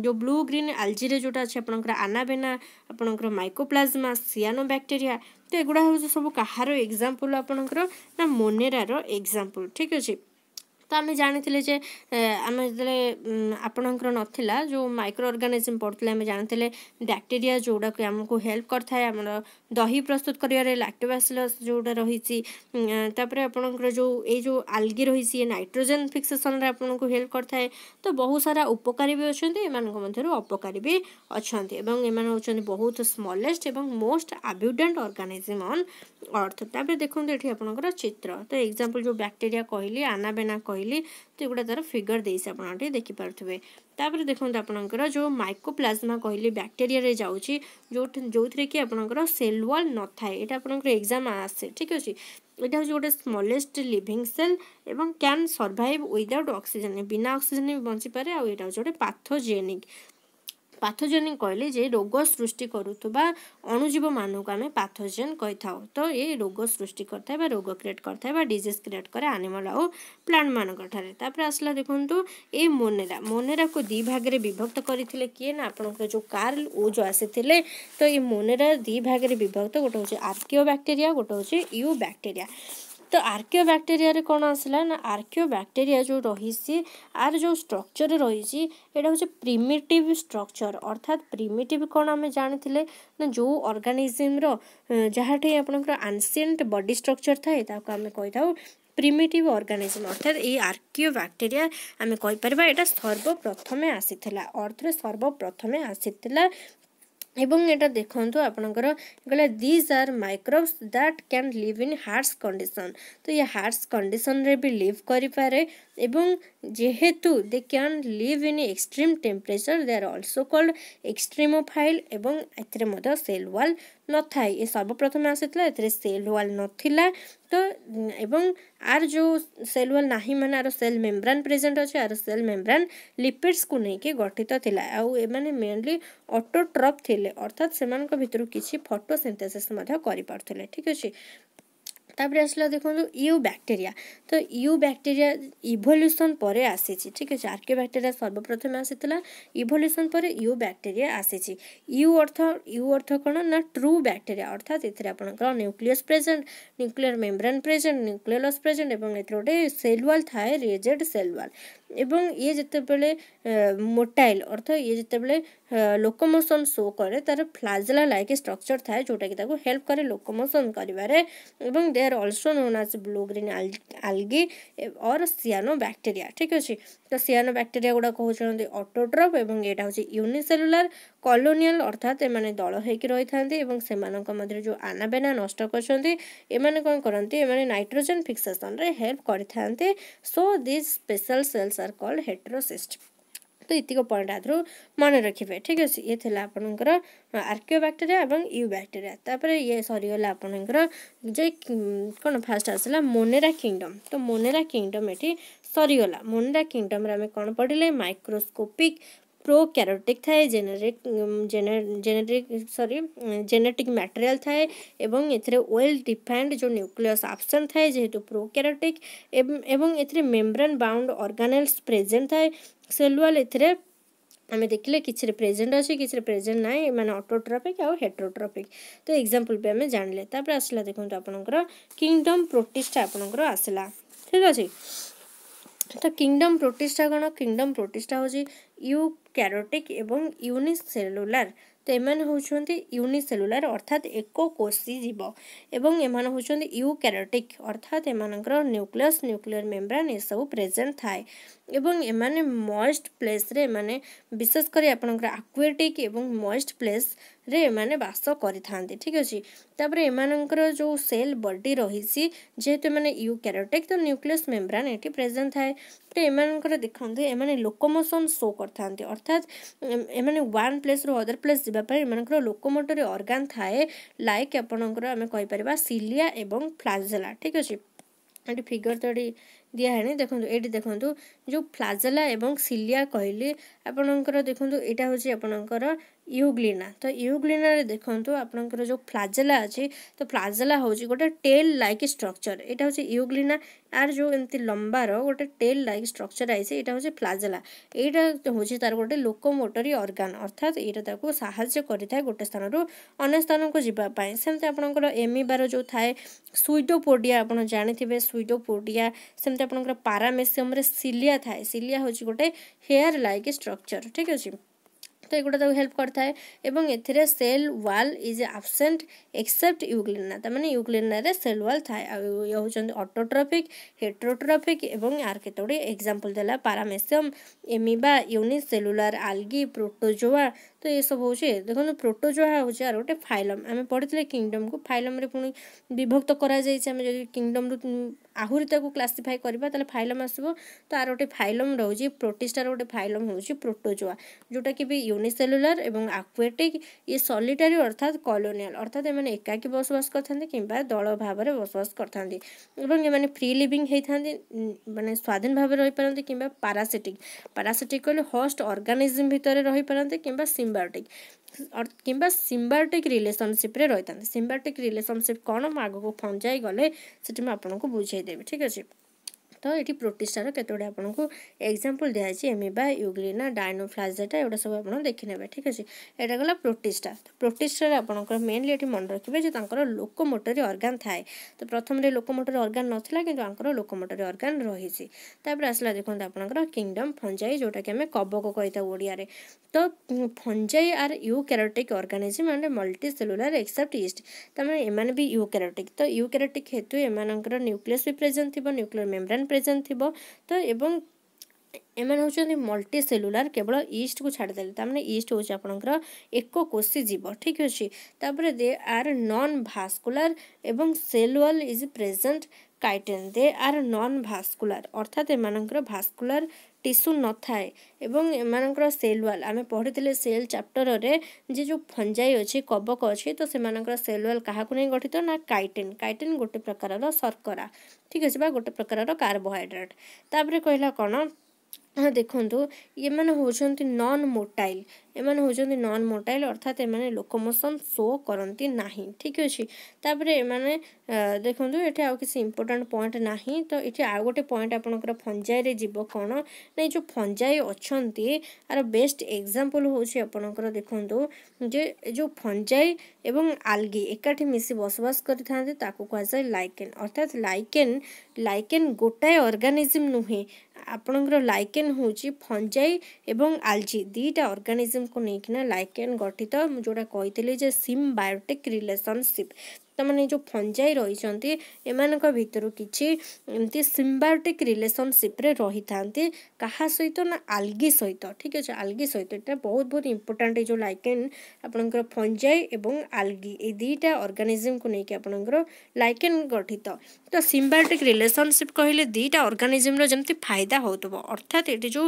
যে ব্লু গ্রিন আলজিরে যেটা আছে আপনার আনাবেনা আপনার মাইকোপ্লাজমা সিয়ানো ব্যাকটেরিয়া তো এগুলা হচ্ছে সব কাহার এক্সাম্পল আপনার না মোনেরার এক্সাম্পল ঠিক আছে ଆମେ ଜାଣିଥିଲେ ଯେ ଆମେ ଯେତେବେଳେ ଆପଣଙ୍କର ନଥିଲା ଯେଉଁ ମାଇକ୍ରୋ ଅର୍ଗାନିଜିମ୍ ପଢ଼ୁଥିଲେ ଆମେ ଜାଣିଥିଲେ ବ୍ୟାକ୍ଟେରିଆ ଯେଉଁଟାକି ଆମକୁ ହେଲ୍ପ କରିଥାଏ ଆମର ଦହି ପ୍ରସ୍ତୁତ କରିବାରେ ଲାକ୍ଟୋବାସିଲସ୍ ଯେଉଁଟା ରହିଛି ତାପରେ ଆପଣଙ୍କର ଯେଉଁ ଏଇ ଯେଉଁ ଆଲଗି ରହିଛି ନାଇଟ୍ରୋଜେନ୍ ଫିକ୍ସେସନ୍ରେ ଆପଣଙ୍କୁ ହେଲ୍ପ କରିଥାଏ ତ ବହୁତ ସାରା ଉପକାରୀ ବି ଅଛନ୍ତି ଏମାନଙ୍କ ମଧ୍ୟରୁ ଅପକାରୀ ବି ଅଛନ୍ତି ଏବଂ ଏମାନେ ହେଉଛନ୍ତି ବହୁତ ସ୍ମଲେଷ୍ଟ ଏବଂ ମୋଷ୍ଟ ଆବ୍ୟୁଡାଣ୍ଟ ଅର୍ଗାନିଜିମ୍ ଅନ୍ ଅର୍ଥ ତାପରେ ଦେଖନ୍ତୁ ଏଠି ଆପଣଙ୍କର ଚିତ୍ର ତ ଏକ୍ଜାମ୍ପଲ୍ ଯେଉଁ ବ୍ୟାକ୍ଟେରିଆ କହିଲି ଆନାବେନା କହିଲି କହିଲି ତ ଏଗୁଡ଼ା ତା'ର ଫିଗର୍ ଦେଇଛି ଆପଣ ଟିକେ ଦେଖିପାରୁଥିବେ ତାପରେ ଦେଖନ୍ତୁ ଆପଣଙ୍କର ଯେଉଁ ମାଇକ୍ରୋପ୍ଲାଜମା କହିଲି ବ୍ୟାକ୍ଟେରିଆରେ ଯାଉଛି ଯେଉଁଠି ଯେଉଁଥିରେ କି ଆପଣଙ୍କର ସେଲ୍ ୱାଲ୍ ନଥାଏ ଏଇଟା ଆପଣଙ୍କର ଏକ୍ଜାମ୍ ଆସେ ଠିକ୍ ଅଛି ଏଇଟା ହେଉଛି ଗୋଟେ ସ୍ମଲେଷ୍ଟ ଲିଭିଂ ସେଲ୍ ଏବଂ କ୍ୟାନ୍ ସର୍ଭାଇଭ୍ ୱିଦାଉଟ୍ ଅକ୍ସିଜେନ୍ ବିନା ଅକ୍ସିଜେନ୍ ବି ବଞ୍ଚିପାରେ ଆଉ ଏଇଟା ହେଉଛି ଗୋଟେ ପାଥୋଜେନିକ୍ ପାଥୋଜେନ୍ କହିଲେ ଯେ ରୋଗ ସୃଷ୍ଟି କରୁଥିବା ଅଣୁଜୀବମାନଙ୍କୁ ଆମେ ପାଥୋଜେନ୍ କହିଥାଉ ତ ଏ ରୋଗ ସୃଷ୍ଟି କରିଥାଏ ବା ରୋଗ କ୍ରିଏଟ୍ କରିଥାଏ ବା ଡିଜିଜ୍ କ୍ରିଏଟ୍ କରେ ଆନିମାଲ୍ ଆଉ ପ୍ଲାଣ୍ଟମାନଙ୍କ ଠାରେ ତାପରେ ଆସିଲା ଦେଖନ୍ତୁ ଏ ମୋନେରା ମୋନେରାକୁ ଦୁଇ ଭାଗରେ ବିଭକ୍ତ କରିଥିଲେ କିଏ ନା ଆପଣଙ୍କର ଯେଉଁ କାର୍ଲ ଓଜ୍ ଆସିଥିଲେ ତ ଏ ମୋନେରା ଦୁଇ ଭାଗରେ ବିଭକ୍ତ ଗୋଟେ ହେଉଛି ଆର୍କିଓ ବ୍ୟାକ୍ଟେରିଆ ଗୋଟେ ହେଉଛି ୟୁ ବ୍ୟାକ୍ଟେରିଆ ତ ଆର୍କିଓ ବ୍ୟାକ୍ଟେରିଆରେ କ'ଣ ଆସିଲା ନା ଆର୍କିଓ ବ୍ୟାକ୍ଟେରିଆ ଯେଉଁ ରହିଛି ଆର ଯେଉଁ ଷ୍ଟ୍ରକ୍ଚର୍ ରହିଛି ଏଇଟା ହେଉଛି ପ୍ରିମିଟିଭ୍ ଷ୍ଟ୍ରକ୍ଚର୍ ଅର୍ଥାତ୍ ପ୍ରିମିଟିଭ୍ କ'ଣ ଆମେ ଜାଣିଥିଲେ ନା ଯେଉଁ ଅର୍ଗାନିଜିମ୍ର ଯାହାଠି ଆପଣଙ୍କର ଆନ୍ସିଏଣ୍ଟ ବଡି ଷ୍ଟ୍ରକ୍ଚର୍ ଥାଏ ତାକୁ ଆମେ କହିଥାଉ ପ୍ରିମିଟିଭ୍ ଅର୍ଗାନିଜିମ୍ ଅର୍ଥାତ୍ ଏଇ ଆର୍କିଓ ବ୍ୟାକ୍ଟେରିଆ ଆମେ କହିପାରିବା ଏଇଟା ସର୍ବପ୍ରଥମେ ଆସିଥିଲା ଅର୍ଥରେ ସର୍ବପ୍ରଥମେ ଆସିଥିଲା এবং এটা দেখন্তু আপনার গলে these are microbes that can live in harsh condition তো ইয়ে হার্স কন্ডিশন রে বি লিভ করি পারে এবং যেহেতু they can live in extreme temperature they are also called extremophile এবং এଥିରେ ମଧ୍ୟ ସେଲ୍ ୱାଲ୍ ନଥାଏ ଏ ସର୍ବପ୍ରଥମେ ଆସିଥିଲା ଏଥିରେ ସେଲ୍ ୱାଲ୍ ନଥିଲା ତ ଏବଂ ଆର ଯେଉଁ ସେଲ୍ ୱାଲ୍ ନାହିଁ ମାନେ ଆର ସେଲ୍ ମେମ୍ବ୍ରାନ୍ ପ୍ରେଜେଣ୍ଟ ଅଛି ଆର ସେଲ୍ ମେମ୍ବ୍ରାନ୍ ଲିପିଡ୍ସକୁ ନେଇକି ଗଠିତ ଥିଲା ଆଉ ଏମାନେ ମେନଲି ଅଟୋଟ୍ରପ୍ ଥିଲେ ଅର୍ଥାତ୍ ସେମାନଙ୍କ ଭିତରୁ କିଛି ଫଟୋସିନ୍ଥେସିସ୍ ମଧ୍ୟ କରିପାରୁଥିଲେ ଠିକ୍ ଅଛି ତାପରେ ଆସିଲା ଦେଖନ୍ତୁ ୟୁ ବ୍ୟାକ୍ଟେରିଆ ତ ୟୁ ବ୍ୟାକ୍ଟେରିଆ ଇଭଲ୍ୟୁସନ୍ ପରେ ଆସିଛି ଠିକ୍ ଅଛି ଆର୍କେ ବ୍ୟାକ୍ଟେରିଆ ସର୍ବପ୍ରଥମେ ଆସିଥିଲା ଇଭଲ୍ୟୁସନ୍ ପରେ ୟୁ ବ୍ୟାକ୍ଟେରିଆ ଆସିଛି ୟୁ ଅର୍ଥ ୟୁ ଅର୍ଥ କ'ଣ ନା ଟ୍ରୁ ବ୍ୟାକ୍ଟେରିଆ ଅର୍ଥାତ୍ ଏଥିରେ ଆପଣଙ୍କର nucleus present nuclear membrane present nucleolus present ଏବଂ ଏଥିରେ ଗୋଟେ ସେଲ୍ ୱାଲ୍ ଥାଏ ରିଏଜେଡ୍ ସେଲ୍ ୱାଲ୍ এবং ইয়ে যেতবে মোটাইল অর্থ ইয়ে যেতবে লোকমোশন শো করে তার ফ্লাজলা লাইক স্ট্রকচর থাকে যেটাকি তাকে হেল্প করে লোকমোশন করবার এবং they are also known as blue green algae or cyanobacteria ঠিক আছে ତ ସିଆନୋ ବ୍ୟାକ୍ଟେରିଆ ଗୁଡ଼ା କହୁଛନ୍ତି ଅଟୋଟ୍ରପ୍ ଏବଂ ଏଇଟା ହେଉଛି ୟୁନିସେଲୁଲାର କଲୋନିଆଲ ଅର୍ଥାତ୍ ଏମାନେ ଦଳ ହେଇକି ରହିଥାନ୍ତି ଏବଂ ସେମାନଙ୍କ ମଧ୍ୟରେ ଯେଉଁ ଆନାବେନା ନଷ୍ଟ କରୁଛନ୍ତି ଏମାନେ କ'ଣ କରନ୍ତି ଏମାନେ ନାଇଟ୍ରୋଜେନ୍ ଫିକ୍ସେସନ୍ରେ ହେଲ୍ପ କରିଥାନ୍ତି so these special cells are called heterocyst ତ ଏତିକି ପଏଣ୍ଟ ଆଦରୁ ମନେ ରଖିବେ ଠିକ୍ ଅଛି ଇଏ ଥିଲା ଆପଣଙ୍କର ଆର୍କିଓ ବ୍ୟାକ୍ଟେରିଆ ଏବଂ ୟୁ ବ୍ୟାକ୍ଟେରିଆ ତାପରେ ଇଏ ସରିଗଲା ଆପଣଙ୍କର ଯେ କ'ଣ ଫାଷ୍ଟ ଆସିଲା ମୋନେରା କିଙ୍ଗଡ଼ମ୍ ତ ମୋନେରା କିଙ୍ଗଡ଼ମ୍ ଏଠି ସରିଗଲା ମୁଣ୍ଡା କିଙ୍ଗଡମ୍ରେ ଆମେ କ'ଣ ପଢ଼ିଲେ ମାଇକ୍ରୋସ୍କୋପିକ୍ ପ୍ରୋ କ୍ୟାରୋଟିକ୍ ଥାଏ generic generic sorry genetic material ଥାଏ ଏବଂ ଏଥିରେ ୱେଲ୍ ଡିଫାଇନ୍ଡ ଯେଉଁ ନ୍ୟୁକ୍ଲିୟସ୍ ଆବସେଣ୍ଟ ଥାଏ ଯେହେତୁ ପ୍ରୋ କ୍ୟାରୋଟିକ୍ ଏବଂ ଏଥିରେ ମେମ୍ବ୍ରେନ୍ ବାଉଣ୍ଡ ଅର୍ଗାନେଲ୍ସ ପ୍ରେଜେଣ୍ଟ ଥାଏ ସେଲୁଆଲ୍ ଏଥିରେ ଆମେ ଦେଖିଲେ କିଛିରେ ପ୍ରେଜେଣ୍ଟ ଅଛି କିଛିରେ ପ୍ରେଜେଣ୍ଟ ନାହିଁ ମାନେ ଅଟୋଟ୍ରପିକ୍ ଆଉ ହେଟ୍ରୋଟ୍ରପିକ୍ ତ ଏକ୍ଜାମ୍ପଲ୍ ବି ଆମେ ଜାଣିଲେ ତାପରେ ଆସିଲା ଦେଖନ୍ତୁ ଆପଣଙ୍କର କିଙ୍ଗଡମ୍ ପ୍ରୋଟିସ୍ଟା ଆପଣଙ୍କର ଆସିଲା ଠିକ୍ ଅଛି ତ କିଙ୍ଗଡମ୍ ପ୍ରୋଟିଷ୍ଟା କ'ଣ କିଙ୍ଗଡମ୍ ପ୍ରୋଟିଷ୍ଟା ହେଉଛି ୟୁ କ୍ୟାରୋଟିକ୍ ଏବଂ ୟୁନିସେଲୁଲାର ତ ଏମାନେ ହେଉଛନ୍ତି ୟୁନିସେଲୁଲାର ଅର୍ଥାତ୍ ଏକକୋଷୀ ଜୀବ ଏବଂ ଏମାନେ ହେଉଛନ୍ତି ୟୁ କ୍ୟାରୋଟିକ୍ ଅର୍ଥାତ୍ ଏମାନଙ୍କର ନ୍ୟୁକ୍ଲିୟସ୍ ନ୍ୟୁକ୍ଲିୟର ମେମ୍ବ୍ରାନ୍ ଏସବୁ ପ୍ରେଜେଣ୍ଟ ଥାଏ ଏବଂ ଏମାନେ ମଏଷ୍ଟ ପ୍ଲେସ୍ରେ ଏମାନେ ବିଶେଷ କରି ଆପଣଙ୍କର ଆକ୍ୱେଟିକ୍ ଏବଂ ମଏଷ୍ଟ ପ୍ଲେସ୍ ରେ ଏମାନେ ବାସ କରିଥାନ୍ତି ଠିକ୍ ଅଛି ତାପରେ ଏମାନଙ୍କର ଯେଉଁ ସେଲ୍ ବଡି ରହିଛି ଯେହେତୁ ଏମାନେ ୟୁ କ୍ୟାରୋଟେକ୍ ତ ନ୍ୟୁକ୍ଲିୟସ୍ ମେମ୍ବ୍ରାନ୍ ଏଠି ପ୍ରେଜେଣ୍ଟ ଥାଏ ତ ଏମାନଙ୍କର ଦେଖନ୍ତୁ ଏମାନେ ଲୋକମୋସନ୍ ଶୋ କରିଥାନ୍ତି ଅର୍ଥାତ୍ ଏମାନେ ୱାନ୍ ପ୍ଲେସ୍ରୁ ଅଦର୍ ପ୍ଲେସ୍ ଯିବା ପାଇଁ ଏମାନଙ୍କର ଲୋକମୋଟୋରୀ ଅର୍ଗାନ୍ ଥାଏ ଲାଇକ୍ ଆପଣଙ୍କର ଆମେ କହିପାରିବା ସିଲିଆ ଏବଂ ଫ୍ଲାଜେଲା ଠିକ୍ ଅଛି ଏଠି ଫିଗର୍ ତ ଏଠି ଦିଆହେଣି ଦେଖନ୍ତୁ ଏଇଠି ଦେଖନ୍ତୁ ଯେଉଁ ଫ୍ଲାଜେଲା ଏବଂ ସିଲିଆ କହିଲି ଆପଣଙ୍କର ଦେଖନ୍ତୁ ଏଇଟା ହେଉଛି ଆପଣଙ୍କର ୟୁଗ୍ଲିନା ତ ୟୁଗ୍ଲିନାରେ ଦେଖନ୍ତୁ ଆପଣଙ୍କର ଯେଉଁ ଫ୍ଲାଜେଲା ଅଛି ତ ଫ୍ଲାଜେଲା ହେଉଛି ଗୋଟେ ଟେଲ୍ ଲାଇକ୍ ଷ୍ଟ୍ରକ୍ଚର୍ ଏଇଟା ହେଉଛି ୟୁଗ୍ଲିନା ଆର ଯେଉଁ ଏମିତି ଲମ୍ବାର ଗୋଟେ ଟେଲ୍ ଲାଇକ୍ ଷ୍ଟ୍ରକ୍ଚର୍ ଆଇଛି ଏଇଟା ହେଉଛି ଫ୍ଲାଜେଲା ଏଇଟା ହେଉଛି ତାର ଗୋଟେ ଲୋକମୋଟରୀ ଅର୍ଗାନ୍ ଅର୍ଥାତ୍ ଏଇଟା ତାକୁ ସାହାଯ୍ୟ କରିଥାଏ ଗୋଟେ ସ୍ଥାନରୁ ଅନ୍ୟ ସ୍ଥାନକୁ ଯିବା ପାଇଁ ସେମିତି ଆପଣଙ୍କର ଏମିବାର ଯେଉଁ ଥାଏ ସୁଇଡ଼ୋପୋଡ଼ିଆ ଆପଣ ଜାଣିଥିବେ ସୁଇଡ଼ୋପୋଡ଼ିଆ ସେମିତି আপনক পারামেসিয়ামরে সিলিয়া থায় সিলিয়া হচি গটে হেয়ার লাইক স্ট্রাকচার ঠিক আছে তো এগুডা দাও হেল্প করতা হে এবং এথরে cell wall is absent except euglena তা মানে ইউগ্লিনারে সেল ওয়াল থায় এইহজন অটোট্রফিক হেটেরোট্রফিক এবং আরকেটড एग्जांपल দেলা paramecium amoeba unicellular algae protozoa ତ ଏସବୁ ହେଉଛି ଦେଖନ୍ତୁ ପ୍ରୋଟୋଜୋଆ ହେଉଛି ଆର ଗୋଟେ ଫାଇଲମ୍ ଆମେ ପଢ଼ିଥିଲେ କିଙ୍ଗଡମ୍କୁ ଫାଇଲମ୍ରେ ପୁଣି ବିଭକ୍ତ କରାଯାଇଛି ଆମେ ଯଦି କିଙ୍ଗଡମ୍ରୁ ଆହୁରି ତାକୁ କ୍ଲାସିଫାଏ କରିବା ତାହେଲେ ଫାଇଲମ୍ ଆସିବ ତ ଆର ଗୋଟେ ଫାଇଲମ୍ ରହୁଛି ପ୍ରୋଟିଷ୍ଟାର ଗୋଟେ ଫାଇଲମ୍ ହେଉଛି ପ୍ରୋଟୋଜୋଆ ଯେଉଁଟାକି ବି ୟୁନିସେଲୁଲାର ଏବଂ ଆକ୍ୱେଟିକ୍ ଇଏ ସଲିଟାରୀ ଅର୍ଥାତ୍ କଲୋନିଆଲ୍ ଅର୍ଥାତ୍ ଏମାନେ ଏକାକି ବସବାସ କରିଥାନ୍ତି କିମ୍ବା ଦଳ ଭାବରେ ବସବାସ କରିଥାନ୍ତି ଏବଂ ଏମାନେ ଫ୍ରି ଲିଭିଂ ହେଇଥାନ୍ତି ମାନେ ସ୍ୱାଧୀନ ଭାବରେ ରହିପାରନ୍ତି କିମ୍ବା ପାରାସିଟିକ୍ ପାରାସିଟିକ୍ କହିଲେ ହଷ୍ଟ ଅର୍ଗାନିଜିମ୍ ଭିତରେ ରହିପାରନ୍ତି କିମ୍ବା ସିମ୍ବାୟୋଟିକ୍ କିମ୍ବା ସିମ୍ବାୟୋଟିକ୍ ରିଲେସନସିପ୍ରେ ରହିଥାନ୍ତି ସିମ୍ବାୟୋଟିକ୍ ରିଲେସନସିପ୍ କ'ଣ ମୁଁ ଆଗକୁ ଫଞ୍ଜାଇ ଗଲେ ସେଠି ମୁଁ ଆପଣଙ୍କୁ ବୁଝାଇଦେବି ଠିକ୍ ଅଛି ତ ଏଠି ପ୍ରୋଟିଷ୍ଟାର କେତେଗୁଡ଼େ ଆପଣଙ୍କୁ ଏକ୍ଜାମ୍ପଲ୍ ଦିଆହେଇଛି ଏମିବା ୟୁଗ୍ଲିନା ଡାଇନୋଫ୍ଲାଜେଟା ଏଗୁଡ଼ା ସବୁ ଆପଣ ଦେଖିନେବେ ଠିକ୍ ଅଛି ଏଇଟା ଗଲା ପ୍ରୋଟିଷ୍ଟା ତ ପ୍ରୋଟିଷ୍ଟାରେ ଆପଣଙ୍କର ମେନ୍ଲି ଏଠି ମନେ ରଖିବେ ଯେ ତାଙ୍କର ଲୋକମୋଟରୀ ଅର୍ଗାନ୍ ଥାଏ ତ ପ୍ରଥମରେ ଲୋକମୋଟରୀ ଅର୍ଗାନ୍ ନଥିଲା କିନ୍ତୁ ତାଙ୍କର ଲୋକମୋଟରୀ ଅର୍ଗାନ୍ ରହିଛି ତାପରେ ଆସିଲା ଦେଖନ୍ତୁ ଆପଣଙ୍କର କିଙ୍ଗଡମ୍ ଫଞ୍ଜାଇ ଯେଉଁଟାକି ଆମେ କବକ କହିଥାଉ ଓଡ଼ିଆରେ ତ fungi are eukaryotic organism and multicellular except yeast ତାମାନେ ଏମାନେ ବି ୟୁ କ୍ୟାରୋଟିକ୍ ତ ୟୁ କ୍ୟାରୋଟିକ୍ ହେତୁ ଏମାନଙ୍କର ନ୍ୟୁକ୍ଲିୟସ୍ ବି ପ୍ରେଜେଣ୍ଟ ଥିବ ନ୍ୟୁକ୍ଲିୟର୍ ମେମ୍ବ୍ରେନ୍ ପ୍ରେଜେଣ୍ଟ ଥିବ ତ ଏବଂ ଏମାନେ ହେଉଛନ୍ତି ମଲ୍ଟି ସେଲୁଲାର କେବଳ ଇଷ୍ଟକୁ ଛାଡ଼ିଦେଲେ ତାମାନେ ଇଷ୍ଟ ହେଉଛି ଆପଣଙ୍କର ଏକକୋଷୀ ଜୀବ ଠିକ୍ ଅଛି ତାପରେ ଦେ ଆର୍ ନନ୍ ଭାସ୍କୁଲାର ଏବଂ cell wall is present chitin they are non vascular ଅର୍ଥାତ୍ ଏମାନଙ୍କର ଭାସ୍କୁଲାର ଟିସୁ ନଥାଏ ଏବଂ ଏମାନଙ୍କର ସେଲ୍ ୱାଲ୍ ଆମେ ପଢ଼ିଥିଲେ ସେଲ୍ ଚାପ୍ଟରରେ ଯେ ଯେଉଁ ଫଞ୍ଜାଇ ଅଛି କବକ ଅଛି ତ ସେମାନଙ୍କର ସେଲ୍ ୱାଲ୍ କାହାକୁ ନେଇ ଗଠିତ ନା କାଇଟିନ୍ କାଇଟିନ୍ ଗୋଟେ ପ୍ରକାରର ଶର୍କରା ଠିକ୍ ଅଛି ବା ଗୋଟେ ପ୍ରକାରର କାର୍ବୋହାଇଡ୍ରେଟ୍ ତାପରେ କହିଲା କ'ଣ ଦେଖନ୍ତୁ ଏମାନେ ହେଉଛନ୍ତି ନନ୍ ମୋଟାଇଲ୍ ଏମାନେ ହେଉଛନ୍ତି ନନ୍ ମୋଟାଇଲ୍ ଅର୍ଥାତ୍ ଏମାନେ ଲୋକମୋସନ୍ ଶୋ କରନ୍ତି ନାହିଁ ଠିକ୍ ଅଛି ତାପରେ ଏମାନେ ଦେଖନ୍ତୁ ଏଠି ଆଉ କିଛି ଇମ୍ପୋର୍ଟାଣ୍ଟ ପଏଣ୍ଟ ନାହିଁ ତ ଏଠି ଆଉ ଗୋଟେ ପଏଣ୍ଟ ଆପଣଙ୍କର ଫଞ୍ଜାଇରେ ଯିବ କ'ଣ ନାଇଁ ଯେଉଁ ଫଞ୍ଜାଇ ଅଛନ୍ତି ଆର ବେଷ୍ଟ ଏକ୍ଜାମ୍ପଲ୍ ହେଉଛି ଆପଣଙ୍କର ଦେଖନ୍ତୁ ଯେ ଯେଉଁ ଫଞ୍ଜାଇ ଏବଂ ଆଲଗି ଏକାଠି ମିଶି ବସବାସ କରିଥାନ୍ତି ତାକୁ କୁହାଯାଏ ଲାଇକେନ୍ ଅର୍ଥାତ୍ ଲାଇକେନ୍ ଲାଇକେନ୍ ଗୋଟାଏ ଅର୍ଗାନିଜିମ୍ ନୁହେଁ ଆପଣଙ୍କର ଲାଇକେନ୍ ହେଉଛି ଫଞ୍ଜାଇ ଏବଂ ଆଲଜି ଦୁଇଟା ଅର୍ଗାନିଜମ୍କୁ ନେଇକିନା ଲାଇକେନ୍ ଗଠିତ ମୁଁ ଯେଉଁଟା କହିଥିଲି ଯେ ସିମ୍ ବାୟୋଟିକ୍ ରିଲେସନସିପ୍ ବର୍ତ୍ତମାନ ଯେଉଁ ଫଞ୍ଜାଇ ରହିଛନ୍ତି ଏମାନଙ୍କ ଭିତରୁ କିଛି ଏମିତି ସିମ୍ବାୟୋଟିକ୍ ରିଲେସନସିପ୍ରେ ରହିଥାନ୍ତି କାହା ସହିତ ନା ଆଲଗି ସହିତ ଠିକ୍ ଅଛି ଆଲଗି ସହିତ ଏଇଟା ବହୁତ ବହୁତ ଇମ୍ପୋର୍ଟାଣ୍ଟ ଏଇ ଯେଉଁ ଲାଇକେନ୍ ଆପଣଙ୍କର ଫଞ୍ଜାଇ ଏବଂ ଆଲଗି ଏଇ ଦୁଇଟା ଅର୍ଗାନିଜିମ୍କୁ ନେଇକି ଆପଣଙ୍କର ଲାଇକେନ୍ ଗଠିତ ତ ସିମ୍ବାୟୋଟିକ୍ ରିଲେସନସିପ୍ କହିଲେ ଦୁଇଟା ଅର୍ଗାନିଜିମ୍ର ଯେମିତି ଫାଇଦା ହେଉଥିବ ଅର୍ଥାତ୍ ଏଠି ଯେଉଁ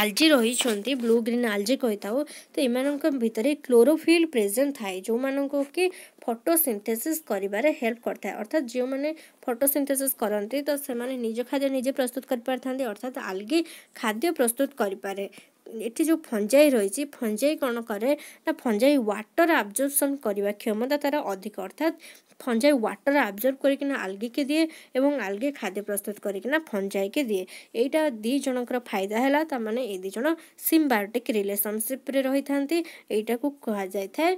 ଆଲଜି ରହିଛନ୍ତି ବ୍ଲୁ ଗ୍ରୀନ୍ ଆଲଜି କହିଥାଉ ତ ଏମାନଙ୍କ ଭିତରେ କ୍ଲୋରୋଫିଲ୍ ପ୍ରେଜେଣ୍ଟ ଥାଏ ଯେଉଁମାନଙ୍କୁ କି ଫଟୋସିନ୍ଥେସିସ୍ କରିବାରେ ହେଲ୍ପ କରିଥାଏ ଅର୍ଥାତ୍ ଯେଉଁମାନେ ଫଟୋସିନ୍ଥେସିସ୍ କରନ୍ତି ତ ସେମାନେ ନିଜ ଖାଦ୍ୟ ନିଜେ ପ୍ରସ୍ତୁତ କରିପାରିଥାନ୍ତି ଅର୍ଥାତ୍ ଆଲଗି ଖାଦ୍ୟ ପ୍ରସ୍ତୁତ କରିପାରେ ଏଠି ଯେଉଁ ଫଞ୍ଜାଇ ରହିଛି ଫଞ୍ଜାଇ କ'ଣ କରେ ନା ଫଞ୍ଜାଇ ୱାଟର୍ ଆବଜର୍ପସନ୍ କରିବା କ୍ଷମତା ତା'ର ଅଧିକ ଅର୍ଥାତ୍ ଫଞ୍ଜାଇ ୱାଟର୍ ଆବଜର୍ଭ କରିକିନା ଆଲଗିକି ଦିଏ ଏବଂ ଆଲଗି ଖାଦ୍ୟ ପ୍ରସ୍ତୁତ କରିକିନା ଫଞ୍ଜାଇକି ଦିଏ ଏଇଟା ଦୁଇ ଜଣଙ୍କର ଫାଇଦା ହେଲା ତା'ମାନେ ଏ ଦୁଇ ଜଣ ସିମ୍ବାୟୋଟିକ୍ ରିଲେସନସିପ୍ରେ ରହିଥାନ୍ତି ଏଇଟାକୁ କୁହାଯାଇଥାଏ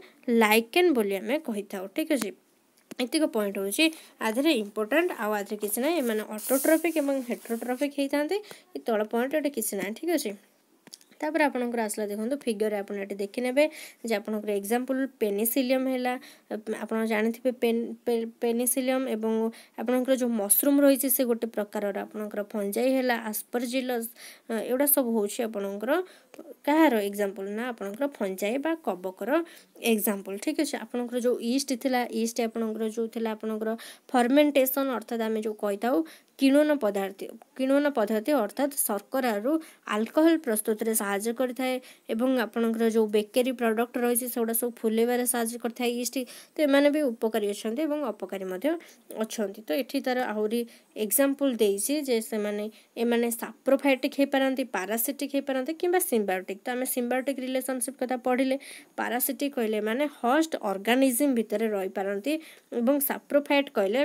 ଲାଇକେନ୍ ବୋଲି ଆମେ କହିଥାଉ ଠିକ୍ ଅଛି ଏତିକ ପଏଣ୍ଟ ହେଉଛି ଆଧିରେ ଇମ୍ପୋର୍ଟାଣ୍ଟ ଆଉ ଆଧିରେ କିଛି ନାହିଁ ଏମାନେ ଅଟୋଟ୍ରଫିକ୍ ଏବଂ ହେଟ୍ରୋଟ୍ରଫିକ୍ ହେଇଥାନ୍ତି ଏ ତଳ ପଏଣ୍ଟ ଏଇଟା କିଛି ନାହିଁ ଠିକ୍ ଅଛି ତାପରେ ଆପଣଙ୍କର ଆସିଲା ଦେଖନ୍ତୁ ଫିଗରରେ ଆପଣ ଏଠି ଦେଖିନେବେ ଯେ ଆପଣଙ୍କର ଏକ୍ଜାମ୍ପଲ୍ ପେନିସିଲିୟମ୍ ହେଲା ଆପଣ ଜାଣିଥିବେ ପେନିସିଲିୟମ୍ ଏବଂ ଆପଣଙ୍କର ଯେଉଁ ମସରୁମ୍ ରହିଛି ସେ ଗୋଟେ ପ୍ରକାରର ଆପଣଙ୍କର ଫଞ୍ଜାଇ ହେଲା ଆସ୍ପରଜିଲସ୍ ଏଗୁଡ଼ା ସବୁ ହେଉଛି ଆପଣଙ୍କର କାହାର ଏକ୍ଜାମ୍ପଲ୍ ନା ଆପଣଙ୍କର ଫଞ୍ଜାଇ ବା କବକର ଏକ୍ଜାମ୍ପଲ୍ ଠିକ୍ ଅଛି ଆପଣଙ୍କର ଯେଉଁ ଇଷ୍ଟ ଥିଲା ଇଷ୍ଟ ଆପଣଙ୍କର ଯେଉଁ ଥିଲା ଆପଣଙ୍କର ଫର୍ମେଣ୍ଟେସନ୍ ଅର୍ଥାତ୍ ଆମେ ଯେଉଁ କହିଥାଉ କିଣୁନ ପଦାର୍ଥ କିଣୁନ ପଦାର୍ଥ ଅର୍ଥାତ୍ ଶର୍କରାରୁ ଆଲକୋହଲ ପ୍ରସ୍ତୁତରେ ସାହାଯ୍ୟ କରିଥାଏ ଏବଂ ଆପଣଙ୍କର ଯେଉଁ ବେକେରୀ ପ୍ରଡ଼କ୍ଟ ରହିଛି ସେଗୁଡ଼ା ସବୁ ଫୁଲେଇବାରେ ସାହାଯ୍ୟ କରିଥାଏ ଇଷ୍ଟ ତ ଏମାନେ ବି ଉପକାରୀ ଅଛନ୍ତି ଏବଂ ଅପକାରୀ ମଧ୍ୟ ଅଛନ୍ତି ତ ଏଠି ତା'ର ଆହୁରି ଏକ୍ଜାମ୍ପଲ୍ ଦେଇଛି ଯେ ସେମାନେ ଏମାନେ ସାପ୍ରୋଫାଇଟିକ୍ ହେଇପାରନ୍ତି ପାରାସିଟିକ୍ ହେଇପାରନ୍ତି କିମ୍ବା ସିମ୍ବାୟୋଟିକ୍ ତ ଆମେ ସିମ୍ବାୟୋଟିକ୍ ରିଲେସନସିପ୍ କଥା ପଢ଼ିଲେ ପାରାସିଟିକ୍ କହିଲେ ଏମାନେ ହଷ୍ଟ ଅର୍ଗାନିଜିମ୍ ଭିତରେ ରହିପାରନ୍ତି ଏବଂ ସାପ୍ରୋଫାଇଟ୍ କହିଲେ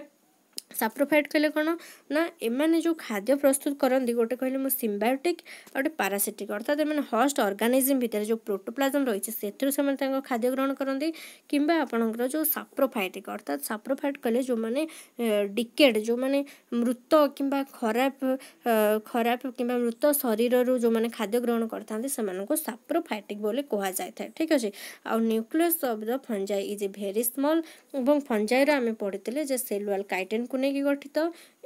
ସାପ୍ରୋଫାଇଟ୍ କହିଲେ କ'ଣ ନା ଏମାନେ ଯେଉଁ ଖାଦ୍ୟ ପ୍ରସ୍ତୁତ କରନ୍ତି ଗୋଟେ କହିଲେ ମୁଁ ସିମ୍ବାୟୋଟିକ୍ ଆଉ ଗୋଟେ ପାରାସିଟିକ୍ ଅର୍ଥାତ୍ ଏମାନେ ହଷ୍ଟ ଅର୍ଗାନିଜିମ୍ ଭିତରେ ଯେଉଁ ପ୍ରୋଟୋପ୍ଲାଜମ୍ ରହିଛି ସେଥିରୁ ସେମାନେ ତାଙ୍କ ଖାଦ୍ୟ ଗ୍ରହଣ କରନ୍ତି କିମ୍ବା ଆପଣଙ୍କର ଯେଉଁ ସାପ୍ରୋଫାଇଟିକ୍ ଅର୍ଥାତ୍ ସାପ୍ରୋଫାଇଟ୍ କହିଲେ ଯେଉଁମାନେ ଡିକେଡ଼୍ ଯେଉଁମାନେ ମୃତ କିମ୍ବା ଖରାପ ଖରାପ କିମ୍ବା ମୃତ ଶରୀରରୁ ଯେଉଁମାନେ ଖାଦ୍ୟ ଗ୍ରହଣ କରିଥାନ୍ତି ସେମାନଙ୍କୁ ସାପ୍ରୋଫାଇଟିକ୍ ବୋଲି କୁହାଯାଇଥାଏ ଠିକ୍ ଅଛି ଆଉ nucleus of the fungi is very small ଏବଂ ଫଞ୍ଜାଇର ଆମେ ପଢ଼ିଥିଲେ ଯେ ସେଲୁଆଲ୍ କାଇଟେନ୍କୁ ନେଇକି ଗଠିତ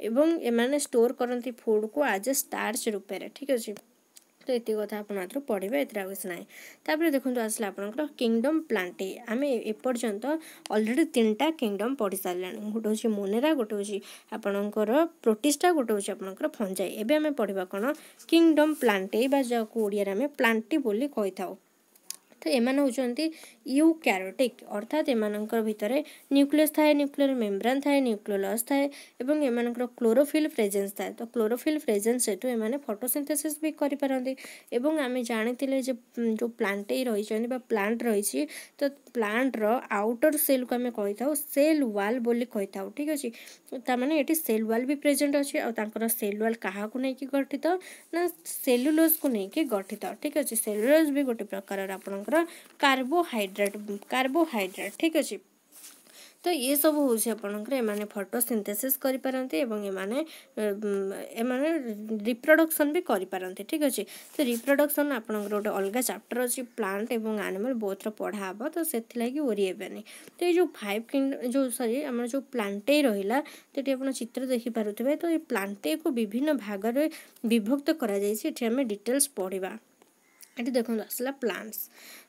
ଏବଂ ଏମାନେ ଷ୍ଟୋର୍ କରନ୍ତି ଫୁଡ଼୍କୁ ଆଜ୍ ଏ ଷ୍ଟାର୍ଚ ରୂପରେ ଠିକ୍ ଅଛି ତ ଏତିକି କଥା ଆପଣ ଏଥିରୁ ପଢ଼ିବେ ଏଥିରେ ଆଉ କିଛି ନାହିଁ ତାପରେ ଦେଖନ୍ତୁ ଆସିଲା ଆପଣଙ୍କର କିଙ୍ଗଡ଼ମ୍ ପ୍ଲାଣ୍ଟେ ଆମେ ଏପର୍ଯ୍ୟନ୍ତ ଅଲରେଡ଼ି ତିନିଟା କିଙ୍ଗଡ଼ମ୍ ପଢ଼ି ସାରିଲାଣି ଗୋଟେ ହେଉଛି ମୋନେରା ଗୋଟେ ହେଉଛି ଆପଣଙ୍କର ପ୍ରୋଟିଷ୍ଟା ଗୋଟେ ହେଉଛି ଆପଣଙ୍କର ଫଞ୍ଜାଇ ଏବେ ଆମେ ପଢ଼ିବା କ'ଣ କିଙ୍ଗଡ଼ମ୍ ପ୍ଲାଣ୍ଟେ ବା ଯାହାକୁ ଓଡ଼ିଆରେ ଆମେ ପ୍ଲାଣ୍ଟି ବୋଲି କହିଥାଉ तो एम यू क्यारोटिक अर्थात एम भितर न्यूक्लीयस थाए न्यूक्लीयर मेम्रेन थाए न्यूक्लियोलस थाए एम क्लोरोफिल प्रेजेन्स था तो क्लोरोफिल प्रेजेन्स हेतु एम फटोसींथेसि भी करपारे आम जानी जो प्लांट रही प्लांट रही तो प्लांट्र आउटर सेल को आम कही था सेल व्वाल बोली था ठीक अच्छे तमें ये सेल व्वाल भी प्रेजेन्ट अच्छे और सेल व्वाल क्या गठित ना सेल्युलोज को लेकिन गठित ठीक अच्छे सेल्युलोज भी गोटे प्रकार आपणकर ଆମର କାର୍ବୋହାଇଡ୍ରେଟ୍ କାର୍ବୋହାଇଡ୍ରେଟ୍ ଠିକ୍ ଅଛି ତ ଏସବୁ ହେଉଛି ଆପଣଙ୍କର ଏମାନେ ଫଟୋସିନ୍ଥେସିସ୍ କରିପାରନ୍ତି ଏବଂ ଏମାନେ ଏମାନେ ରିପ୍ରଡ଼କ୍ସନ୍ ବି କରିପାରନ୍ତି ଠିକ୍ ଅଛି ତ ରିପ୍ରଡ଼କ୍ସନ୍ ଆପଣଙ୍କର ଗୋଟେ ଅଲଗା ଚାପ୍ଟର ଅଛି ପ୍ଲାଣ୍ଟ ଏବଂ ଆନିମାଲ୍ ବୋଥର ପଢ଼ା ହେବ ତ ସେଥିଲାଗି ଓରି ହେବେନି ତ ଏଇ ଯେଉଁ ଫାଇଭ୍ ଯେଉଁ ସରି ଆମର ଯେଉଁ ପ୍ଲାଣ୍ଟେ ରହିଲା ତ ଏଠି ଆପଣ ଚିତ୍ର ଦେଖିପାରୁଥିବେ ତ ଏ ପ୍ଲାଣ୍ଟେକୁ ବିଭିନ୍ନ ଭାଗରେ ବିଭକ୍ତ କରାଯାଇଛି ଏଠି ଆମେ ଡିଟେଲ୍ସ ପଢ଼ିବା ଏଠି ଦେଖନ୍ତୁ ଆସିଲା ପ୍ଲାଣ୍ଟସ୍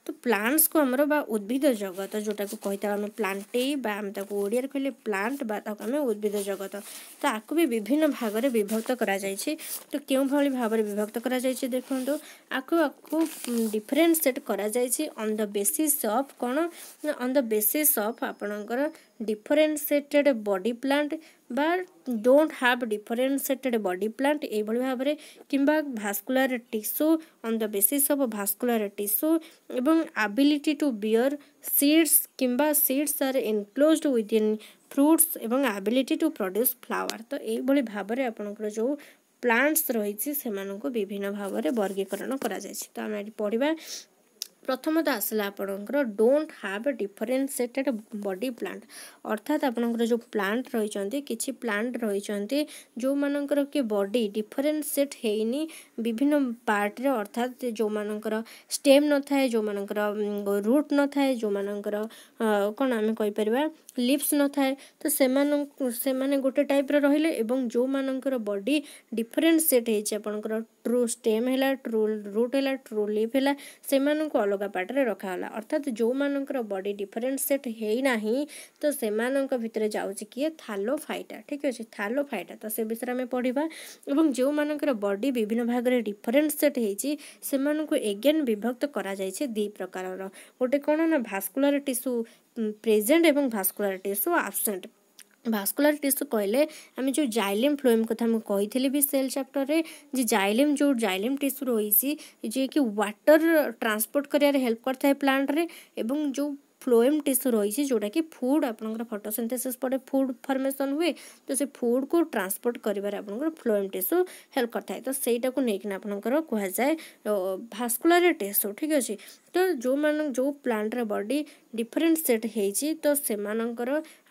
ତ ପ୍ଲାଣ୍ଟସ୍କୁ ଆମର ବା ଉଦ୍ଭିଦ ଜଗତ ଯେଉଁଟାକୁ କହିଥାଉ ଆମେ ପ୍ଲାଣ୍ଟେଇ ବା ଆମେ ତାକୁ ଓଡ଼ିଆରେ କହିଲେ ପ୍ଲାଣ୍ଟ ବା ତାକୁ ଆମେ ଉଦ୍ଭିଦ ଜଗତ ତ ଆକୁ ବି ବିଭିନ୍ନ ଭାଗରେ ବିଭକ୍ତ କରାଯାଇଛି ତ କେଉଁ ଭଳି ଭାବରେ ବିଭକ୍ତ କରାଯାଇଛି ଦେଖନ୍ତୁ ଆକୁ ଆକୁ ଡିଫରେନ୍ସିଏଟ୍ କରାଯାଇଛି ଅନ୍ ଦ ବେସିସ୍ ଅଫ୍ କ'ଣ ଅନ୍ ଦ ବେସିସ୍ ଅଫ୍ ଆପଣଙ୍କର ডিফরেনসিয়েটেড বডি প্লান্ট বা don't have differentiated body plant এইভাবে ভাবে কিংবা vascular tissue on the basis of vascular tissue এবং আবিলিটি টু বিয়র সিডস কিংবা seeds are enclosed within fruits এবং ability to produce flower ତ ଏଇଭଳି ଭାବରେ ଆପଣଙ୍କର ଯେଉଁ ପ୍ଲାଣ୍ଟସ୍ ରହିଛି ସେମାନଙ୍କୁ ବିଭିନ୍ନ ଭାବରେ ବର୍ଗୀକରଣ କରାଯାଇଛି ତ ଆମେ ଏଠି ପଢ଼ିବା ପ୍ରଥମତଃ ଆସିଲା ଆପଣଙ୍କର don't have differentiated body plant ଅର୍ଥାତ୍ ଆପଣଙ୍କର ଯେଉଁ ପ୍ଲାଣ୍ଟ ରହିଛନ୍ତି କିଛି ପ୍ଲାଣ୍ଟ ରହିଛନ୍ତି ଯେଉଁମାନଙ୍କର କି ବଡି ଡିଫରେନ୍ସିଏଟ୍ ହେଇନି ବିଭିନ୍ନ ପାର୍ଟରେ ଅର୍ଥାତ୍ ଯେଉଁମାନଙ୍କର ଷ୍ଟେମ୍ ନଥାଏ ଯେଉଁମାନଙ୍କର ରୁଟ୍ ନଥାଏ ଯେଉଁମାନଙ୍କର କ'ଣ ଆମେ କହିପାରିବା ଲିପ୍ସ ନଥାଏ ତ ସେମାନଙ୍କୁ ସେମାନେ ଗୋଟେ ଟାଇପ୍ର ରହିଲେ ଏବଂ ଯେଉଁମାନଙ୍କର ବଡି ଡିଫରେନ୍ସିଏଟ୍ ହେଇଛି ଆପଣଙ୍କର ଟ୍ରୁ ଷ୍ଟେମ୍ ହେଲା ଟ୍ରୁ ରୁଟ୍ ହେଲା ଟ୍ରୁ ଲିଫ୍ ହେଲା ସେମାନଙ୍କୁ ଅଲଗା ପାର୍ଟରେ ରଖାହେଲା ଅର୍ଥାତ୍ ଯେଉଁମାନଙ୍କର ବଡି ଡିଫରେଣ୍ଟ ସେଟ୍ ହେଇନାହିଁ ତ ସେମାନଙ୍କ ଭିତରେ ଯାଉଛି କିଏ ଥାଲୋଫାଇଟା ଠିକ୍ ଅଛି ଥାଲୋଫାଇଟା ତ ସେ ବିଷୟରେ ଆମେ ପଢ଼ିବା ଏବଂ ଯେଉଁମାନଙ୍କର ବଡି ବିଭିନ୍ନ ଭାଗରେ ଡିଫରେଣ୍ଟ ସେଟ୍ ହେଇଛି ସେମାନଙ୍କୁ ଏଗେନ୍ ବିଭକ୍ତ କରାଯାଇଛି ଦୁଇ ପ୍ରକାରର ଗୋଟେ କ'ଣ ନା ଭାସ୍କୁଲାର ଟିସୁ ପ୍ରେଜେଣ୍ଟ ଏବଂ vascular tissue absent vascular tissue କହିଲେ ଆମେ ଯେଉଁ ଜାଇଲିମ୍ ଫ୍ଲୋଏମ୍ କଥା ମୁଁ କହିଥିଲି ବି ସେଲ୍ ଚାପ୍ଟରରେ ଯେ ଜାଇଲିମ୍ ଯେଉଁ ଜାଇଲିମ୍ ଟିସୁ ରହିଛି ଯିଏକି ୱାଟର୍ ଟ୍ରାନ୍ସପୋର୍ଟ କରିବାରେ ହେଲ୍ପ କରିଥାଏ ପ୍ଲାଣ୍ଟରେ ଏବଂ ଯେଉଁ ଫ୍ଲୋଏମ୍ ଟିସୁ ରହିଛି ଯେଉଁଟାକି ଫୁଡ଼୍ ଆପଣଙ୍କର ଫଟୋସିନ୍ଥେସିସ୍ ପରେ ଫୁଡ଼୍ ଫର୍ମେସନ୍ ହୁଏ ତ ସେ ଫୁଡ଼୍କୁ ଟ୍ରାନ୍ସପୋର୍ଟ କରିବାରେ ଆପଣଙ୍କର ଫ୍ଲୋଏମ୍ ଟିସୁ ହେଲ୍ପ କରିଥାଏ ତ ସେଇଟାକୁ ନେଇକିନା ଆପଣଙ୍କର କୁହାଯାଏ ଭାସ୍କୁଲାର ଟିସୁ ଠିକ୍ ଅଛି ତ ଯେଉଁମାନଙ୍କ ଯେଉଁ ପ୍ଲାଣ୍ଟର ବଡ଼ି ଡିଫରେଣ୍ଟ ସେଟ୍ ହେଇଛି ତ ସେମାନଙ୍କର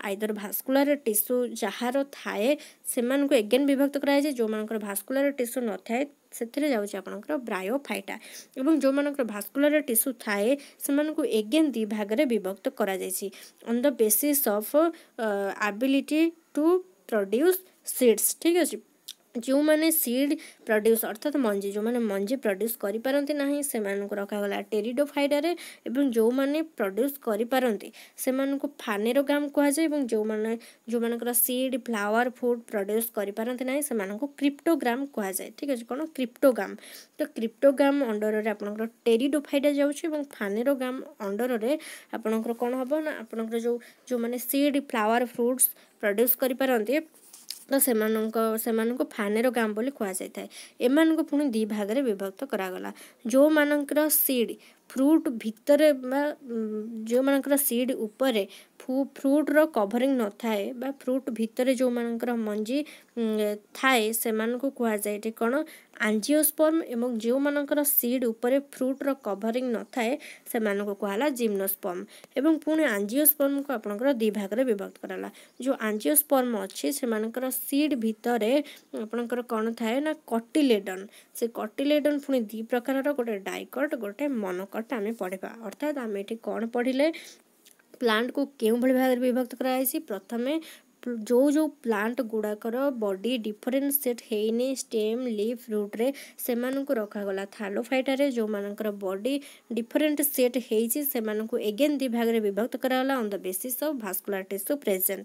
ଆଇଦର ଭାସ୍କୁଲାର ଟିସୁ ଯାହାର ଥାଏ ସେମାନଙ୍କୁ ଏଗେନ୍ ବିଭକ୍ତ କରାଯାଇଛି ଯେଉଁମାନଙ୍କର ଭାସ୍କୁଲାର ଟିସୁ ନଥାଏ ସେଥିରେ ଯାଉଛି ଆପଣଙ୍କର ବ୍ରାୟୋଫାଇଟା ଏବଂ ଯେଉଁମାନଙ୍କର ଭାସ୍କୁଲାର ଟିସୁ ଥାଏ ସେମାନଙ୍କୁ ଏଗେନ୍ ଦୁଇ ଭାଗରେ ବିଭକ୍ତ କରାଯାଇଛି on the basis of ability to produce seeds ଠିକ୍ ଅଛି ଯେଉଁମାନେ ସିଡ୍ ପ୍ରଡ୍ୟୁସ୍ ଅର୍ଥାତ୍ ମଞ୍ଜି ଯେଉଁମାନେ ମଞ୍ଜି ପ୍ରଡ୍ୟୁସ୍ କରିପାରନ୍ତି ନାହିଁ ସେମାନଙ୍କୁ ରଖାଗଲା ଟେରିଡୋଫାଇଡ଼ାରେ ଏବଂ ଯେଉଁମାନେ ପ୍ରଡ୍ୟୁସ୍ କରିପାରନ୍ତି ସେମାନଙ୍କୁ ଫାନେରୋଗାମ୍ କୁହାଯାଏ ଏବଂ ଯେଉଁମାନେ ଯେଉଁମାନଙ୍କର ସିଡ୍ ଫ୍ଲାୱାର୍ ଫୁଡ଼୍ ପ୍ରଡ୍ୟୁସ୍ କରିପାରନ୍ତି ନାହିଁ ସେମାନଙ୍କୁ କ୍ରିପ୍ଟୋଗ୍ରାମ୍ କୁହାଯାଏ ଠିକ୍ ଅଛି କ'ଣ କ୍ରିପ୍ଟୋଗାମ୍ ତ କ୍ରିପ୍ଟୋଗାମ୍ ଅଣ୍ଡରରେ ଆପଣଙ୍କର ଟେରିଡୋଫାଇଡ଼ା ଯାଉଛି ଏବଂ ଫାନେରୋଗାମ୍ ଅଣ୍ଡରରେ ଆପଣଙ୍କର କ'ଣ ହେବ ନା ଆପଣଙ୍କର ଯେଉଁ ଯେଉଁମାନେ ସିଡ୍ ଫ୍ଲାୱାର୍ ଫ୍ରୁଟ୍ସ ପ୍ରଡ୍ୟୁସ୍ କରିପାରନ୍ତି ତ ସେମାନଙ୍କ ସେମାନଙ୍କୁ ଫାନେର ଗାଁ ବୋଲି କୁହାଯାଇଥାଏ ଏମାନଙ୍କୁ ପୁଣି ଦୁଇ ଭାଗରେ ବିଭକ୍ତ କରାଗଲା ଯେଉଁମାନଙ୍କର ସିଡ଼୍ फ्रूट भितर जो मानकर सीड उपर फ्रूट्र कभरिंग न थाए बा फ्रूट भितर जो मान मंजी थाए से कहुए कौन आंजिओस्पर्म एवं जो मानकर सीड उपर फ्रूट्र कभरिंग न था से कहला जिम्नोस्पर्म एवं पुणे आंजिओस्पर्म को आप भाग में विभक्त कराला जो आंजिओस्पर्म अच्छे से मानकर सीड भितर आपणकर कौन थाए ना कटिलेडन से कटिलेडन पुणी दी प्रकार गोटे डायकट गोटे मनकट ସର୍ଟ ଆମେ ପଢ଼ିବା ଅର୍ଥାତ୍ ଆମେ ଏଠି କ'ଣ ପଢ଼ିଲେ ପ୍ଲାଣ୍ଟକୁ କେଉଁଭଳି ଭାବରେ ବିଭକ୍ତ କରାଯାଇଛି ପ୍ରଥମେ ଯେଉଁ ଯେଉଁ ପ୍ଲାଣ୍ଟ ଗୁଡ଼ାକର ବଡ଼ି ଡିଫରେନ୍ସିଏଟ୍ ହେଇନି ଷ୍ଟେମ୍ ଲିଫ୍ ରୁଟ୍ରେ ସେମାନଙ୍କୁ ରଖାଗଲା ଥାଲୋଫାଇଟାରେ ଯେଉଁମାନଙ୍କର ବଡ଼ି ଡିଫରେଣ୍ଟ ସେଟ୍ ହେଇଛି ସେମାନଙ୍କୁ ଏଗେନ୍ ଦୁଇ ଭାଗରେ ବିଭକ୍ତ କରାଗଲା on the basis of vascular tissue present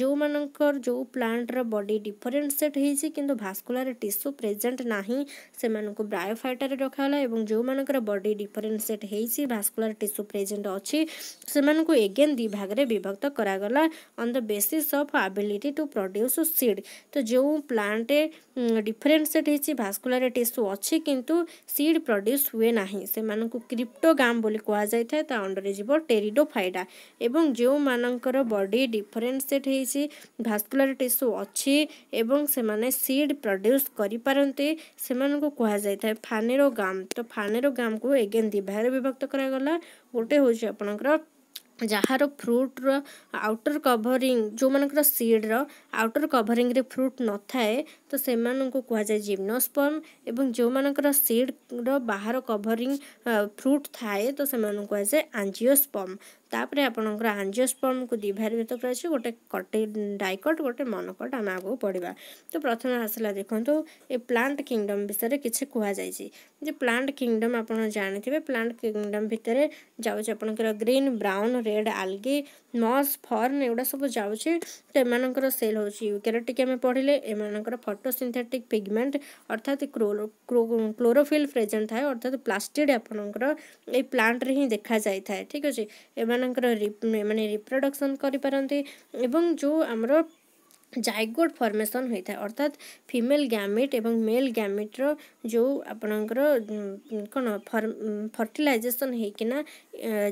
ଯେଉଁମାନଙ୍କର ଯେଉଁ ପ୍ଲାଣ୍ଟର ବଡ଼ି ଡିଫରେଣ୍ଟ ସେଟ୍ ହେଇଛି କିନ୍ତୁ ଭାସ୍କୁଲାର ଟିସୁ ପ୍ରେଜେଣ୍ଟ ନାହିଁ ସେମାନଙ୍କୁ ବ୍ରାୟୋଫାଇଟାରେ ରଖାଗଲା ଏବଂ ଯେଉଁମାନଙ୍କର ବଡ଼ି ଡିଫରେଣ୍ଟ ସେଟ୍ ହେଇଛି ଭାସ୍କୁଲାର ଟିସୁ ପ୍ରେଜେଣ୍ଟ ଅଛି ସେମାନଙ୍କୁ ଏଗେନ୍ ଦୁଇ ଭାଗରେ ବିଭକ୍ତ କରାଗଲା on the basis of ability to produce seed ତ ଯେଉଁ ପ୍ଲାଣ୍ଟ ଡିଫରେନ୍ସିଏଟ୍ ହେଇଛି ଭାସ୍କୁଲାର ଟିସ୍ୟୁ ଅଛି କିନ୍ତୁ ସିଡ୍ ପ୍ରଡ୍ୟୁସ୍ ହୁଏ ନାହିଁ ସେମାନଙ୍କୁ କ୍ରିପ୍ଟୋଗାମ୍ ବୋଲି କୁହାଯାଇଥାଏ ତା ଅଣ୍ଡରରେ ଯିବ ଟେରିଡୋଫାଇଡ଼ା ଏବଂ ଯେଉଁମାନଙ୍କର ବଡି ଡିଫରେନ୍ସିଏଟ୍ ହେଇଛି ଭାସ୍କୁଲାର ଟିସ୍ୟୁ ଅଛି ଏବଂ ସେମାନେ ସିଡ୍ ପ୍ରଡ୍ୟୁସ୍ କରିପାରନ୍ତି ସେମାନଙ୍କୁ କୁହାଯାଇଥାଏ ଫାନେରୋଗାମ୍ ତ ଫାନେରୋଗାମ୍କୁ ଏଗେନ୍ ଦୁଇ ଭାଗରେ ବିଭକ୍ତ କରାଗଲା ଗୋଟେ ହେଉଛି ଆପଣଙ୍କର ଯାହାର ଫ୍ରୁଟ୍ର ଆଉଟର୍ କଭରିଂ ଯେଉଁମାନଙ୍କର ସିଡ଼୍ର ଆଉଟର୍ କଭରିଂରେ ଫ୍ରୁଟ୍ ନଥାଏ ତ ସେମାନଙ୍କୁ କୁହାଯାଏ ଜିମ୍ନୋସ୍ପର୍ମ ଏବଂ ଯେଉଁମାନଙ୍କର ସିଡ଼୍ର ବାହାର କଭରିଂ ଫ୍ରୁଟ୍ ଥାଏ ତ ସେମାନଙ୍କୁ କୁହାଯାଏ ଆଞ୍ଜିଓସ୍ପର୍ମ तापर आपर आंजियोस्पर्म को द्विभारिभूत कर गोटे कटे डायकट गोटे मनकट आम आगे पढ़ा तो प्रथम आसला देखो ए प्लांट किंगडम विषय में किसी कहुई प्लांट किंगडम आप जानते प्लांट किंगडम भितर जाऊँ आप ग्रीन ब्राउन रेड आलगी मस फर्न एगुटा सब जाऊँ तो एम सेल हूँ यूकेरटिक आम पढ़ले एम फटो सिंथेटिक पिगमेंट अर्थात क्लोरोफिल प्रेजेन्ट था अर्थात प्लास्टिड आपंकर प्लांट्रे हिं देखा जाए ठीक अच्छे एम ସେମାନଙ୍କର ମାନେ ରିପ୍ରଡ଼କ୍ସନ୍ କରିପାରନ୍ତି ଏବଂ ଯେଉଁ ଆମର ଜାଇଗୋଟ୍ ଫର୍ମେସନ୍ ହୋଇଥାଏ ଅର୍ଥାତ୍ ଫିମେଲ୍ ଗ୍ୟାମିଟ୍ ଏବଂ ମେଲ୍ ଗ୍ୟାମିଟ୍ର ଯେଉଁ ଆପଣଙ୍କର କ'ଣ ଫର୍ଟିଲାଇଜେସନ୍ ହେଇକିନା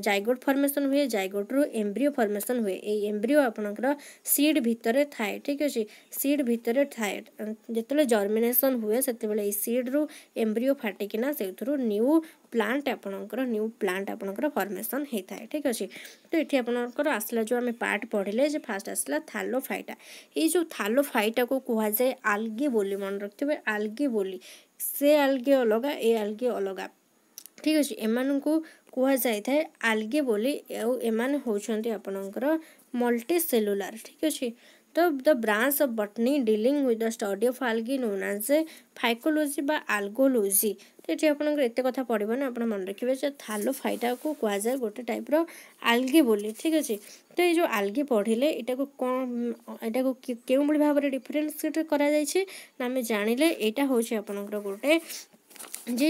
ଜାଇଗୋଟ୍ ଫର୍ମେସନ୍ ହୁଏ ଜାଇଗୋଟ୍ରୁ ଏମ୍ବ୍ରିଓ ଫର୍ମେସନ୍ ହୁଏ ଏଇ ଏମ୍ବ୍ରିଓ ଆପଣଙ୍କର ସିଡ୍ ଭିତରେ ଥାଏ ଠିକ୍ ଅଛି ସିଡ୍ ଭିତରେ ଥାଏ ଯେତେବେଳେ ଜର୍ମିନେସନ୍ ହୁଏ ସେତେବେଳେ ଏଇ ସିଡ୍ରୁ ଏମ୍ବ୍ରିଓ ଫାଟିକିନା ସେଇଥିରୁ ନ୍ୟୁ ପ୍ଲାଣ୍ଟ ଆପଣଙ୍କର ନ୍ୟୁ ପ୍ଲାଣ୍ଟ ଆପଣଙ୍କର ଫର୍ମେସନ୍ ହେଇଥାଏ ଠିକ୍ ଅଛି ତ ଏଠି ଆପଣଙ୍କର ଆସିଲା ଯେଉଁ ଆମେ ପାର୍ଟ ପଢ଼ିଲେ ଯେ ଫାର୍ଷ୍ଟ ଆସିଲା ଥାଲୋଫାଇଟା ଏଇ ଯେଉଁ ଥାଲୋଫାଇଟାକୁ କୁହାଯାଏ ଆଲଗି ବୋଲି ମନେ ରଖିଥିବେ ଆଲଗି ବୋଲି ସେ ଆଲଗି ଅଲଗା ଏ ଆଲଗି ଅଲଗା ଠିକ୍ ଅଛି ଏମାନଙ୍କୁ କୁହାଯାଇଥାଏ ଆଲଗି ବୋଲି ଆଉ ଏମାନେ ହେଉଛନ୍ତି ଆପଣଙ୍କର ମଲ୍ଟି ସେଲୁଲାର ଠିକ୍ ଅଛି ତ the branch of botany dealing with the study of algae known as phycology ବା ଆଲଗୋଲୋଜି ଏଠି ଆପଣଙ୍କର ଏତେ କଥା ପଡ଼ିବ ନା ଆପଣ ମନେ ରଖିବେ ଯେ ଥାଲୋ ଫାଇଟାକୁ କୁହାଯାଏ ଗୋଟେ ଟାଇପ୍ର ଆଲଗି ବୋଲି ଠିକ୍ ଅଛି ତ ଏଇ ଯେଉଁ ଆଲଗି ପଢ଼ିଲେ ଏଇଟାକୁ କ'ଣ ଏଇଟାକୁ କେଉଁଭଳି ଭାବରେ ଡିଫରେନ୍ସିଏଟ୍ କରାଯାଇଛି ନା ଆମେ ଜାଣିଲେ ଏଇଟା ହେଉଛି ଆପଣଙ୍କର ଗୋଟେ ଯେ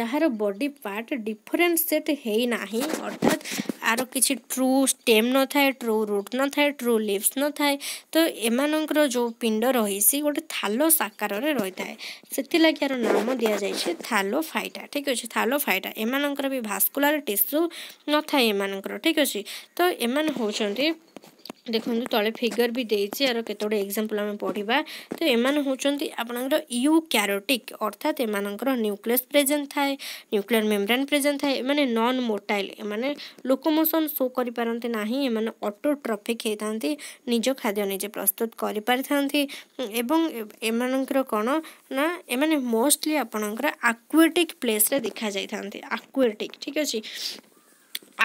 ଯାହାର ବଡ଼ି ପାର୍ଟ ଡିଫରେନ୍ସ ହେଇନାହିଁ ଅର୍ଥାତ୍ ଆର କିଛି ଟ୍ରୁ ଷ୍ଟେମ୍ ନଥାଏ ଟ୍ରୁ ରୁଟ୍ ନଥାଏ ଟ୍ରୁ ଲିଭ୍ସ ନଥାଏ ତ ଏମାନଙ୍କର ଯେଉଁ ପିଣ୍ଡ ରହିଛି ଗୋଟେ ଥାଲସ୍ ଆକାରରେ ରହିଥାଏ ସେଥିଲାଗି ଏହାର ନାମ ଦିଆଯାଇଛି ଥାଲୋଫାଇଟା ଠିକ୍ ଅଛି ଥାଲୋଫାଇଟା ଏମାନଙ୍କର ବି ଭାସ୍କୁଲାର ଟିସ୍ୟୁ ନଥାଏ ଏମାନଙ୍କର ଠିକ୍ ଅଛି ତ ଏମାନେ ହେଉଛନ୍ତି ଦେଖନ୍ତୁ ତଳେ ଫିଗର ବି ଦେଇଛି ଏହାର କେତେ ଗୁଡ଼ିଏ ଏକ୍ଜାମ୍ପଲ୍ ଆମେ ପଢ଼ିବା ତ ଏମାନେ ହେଉଛନ୍ତି ଆପଣଙ୍କର ୟୁ କ୍ୟାରୋଟିକ୍ ଅର୍ଥାତ୍ ଏମାନଙ୍କର ନ୍ୟୁକ୍ଲିୟସ୍ ପ୍ରେଜେଣ୍ଟ ଥାଏ ନ୍ୟୁକ୍ଲିୟର୍ ମେମ୍ବ୍ରେନ୍ ପ୍ରେଜେଣ୍ଟ ଥାଏ ଏମାନେ ନନ୍ ମୋଟାଇଲ୍ ଏମାନେ ଲୋକମୋସନ୍ ଶୋ କରିପାରନ୍ତି ନାହିଁ ଏମାନେ ଅଟୋଟ୍ରଫିକ୍ ହେଇଥାନ୍ତି ନିଜ ଖାଦ୍ୟ ନିଜେ ପ୍ରସ୍ତୁତ କରିପାରିଥାନ୍ତି ଏବଂ ଏମାନଙ୍କର କ'ଣ ନା ଏମାନେ ମୋଷ୍ଟଲି ଆପଣଙ୍କର ଆକ୍ୱେଟିକ୍ ପ୍ଲେସ୍ରେ ଦେଖାଯାଇଥାନ୍ତି ଆକ୍ୱେଟିକ୍ ଠିକ୍ ଅଛି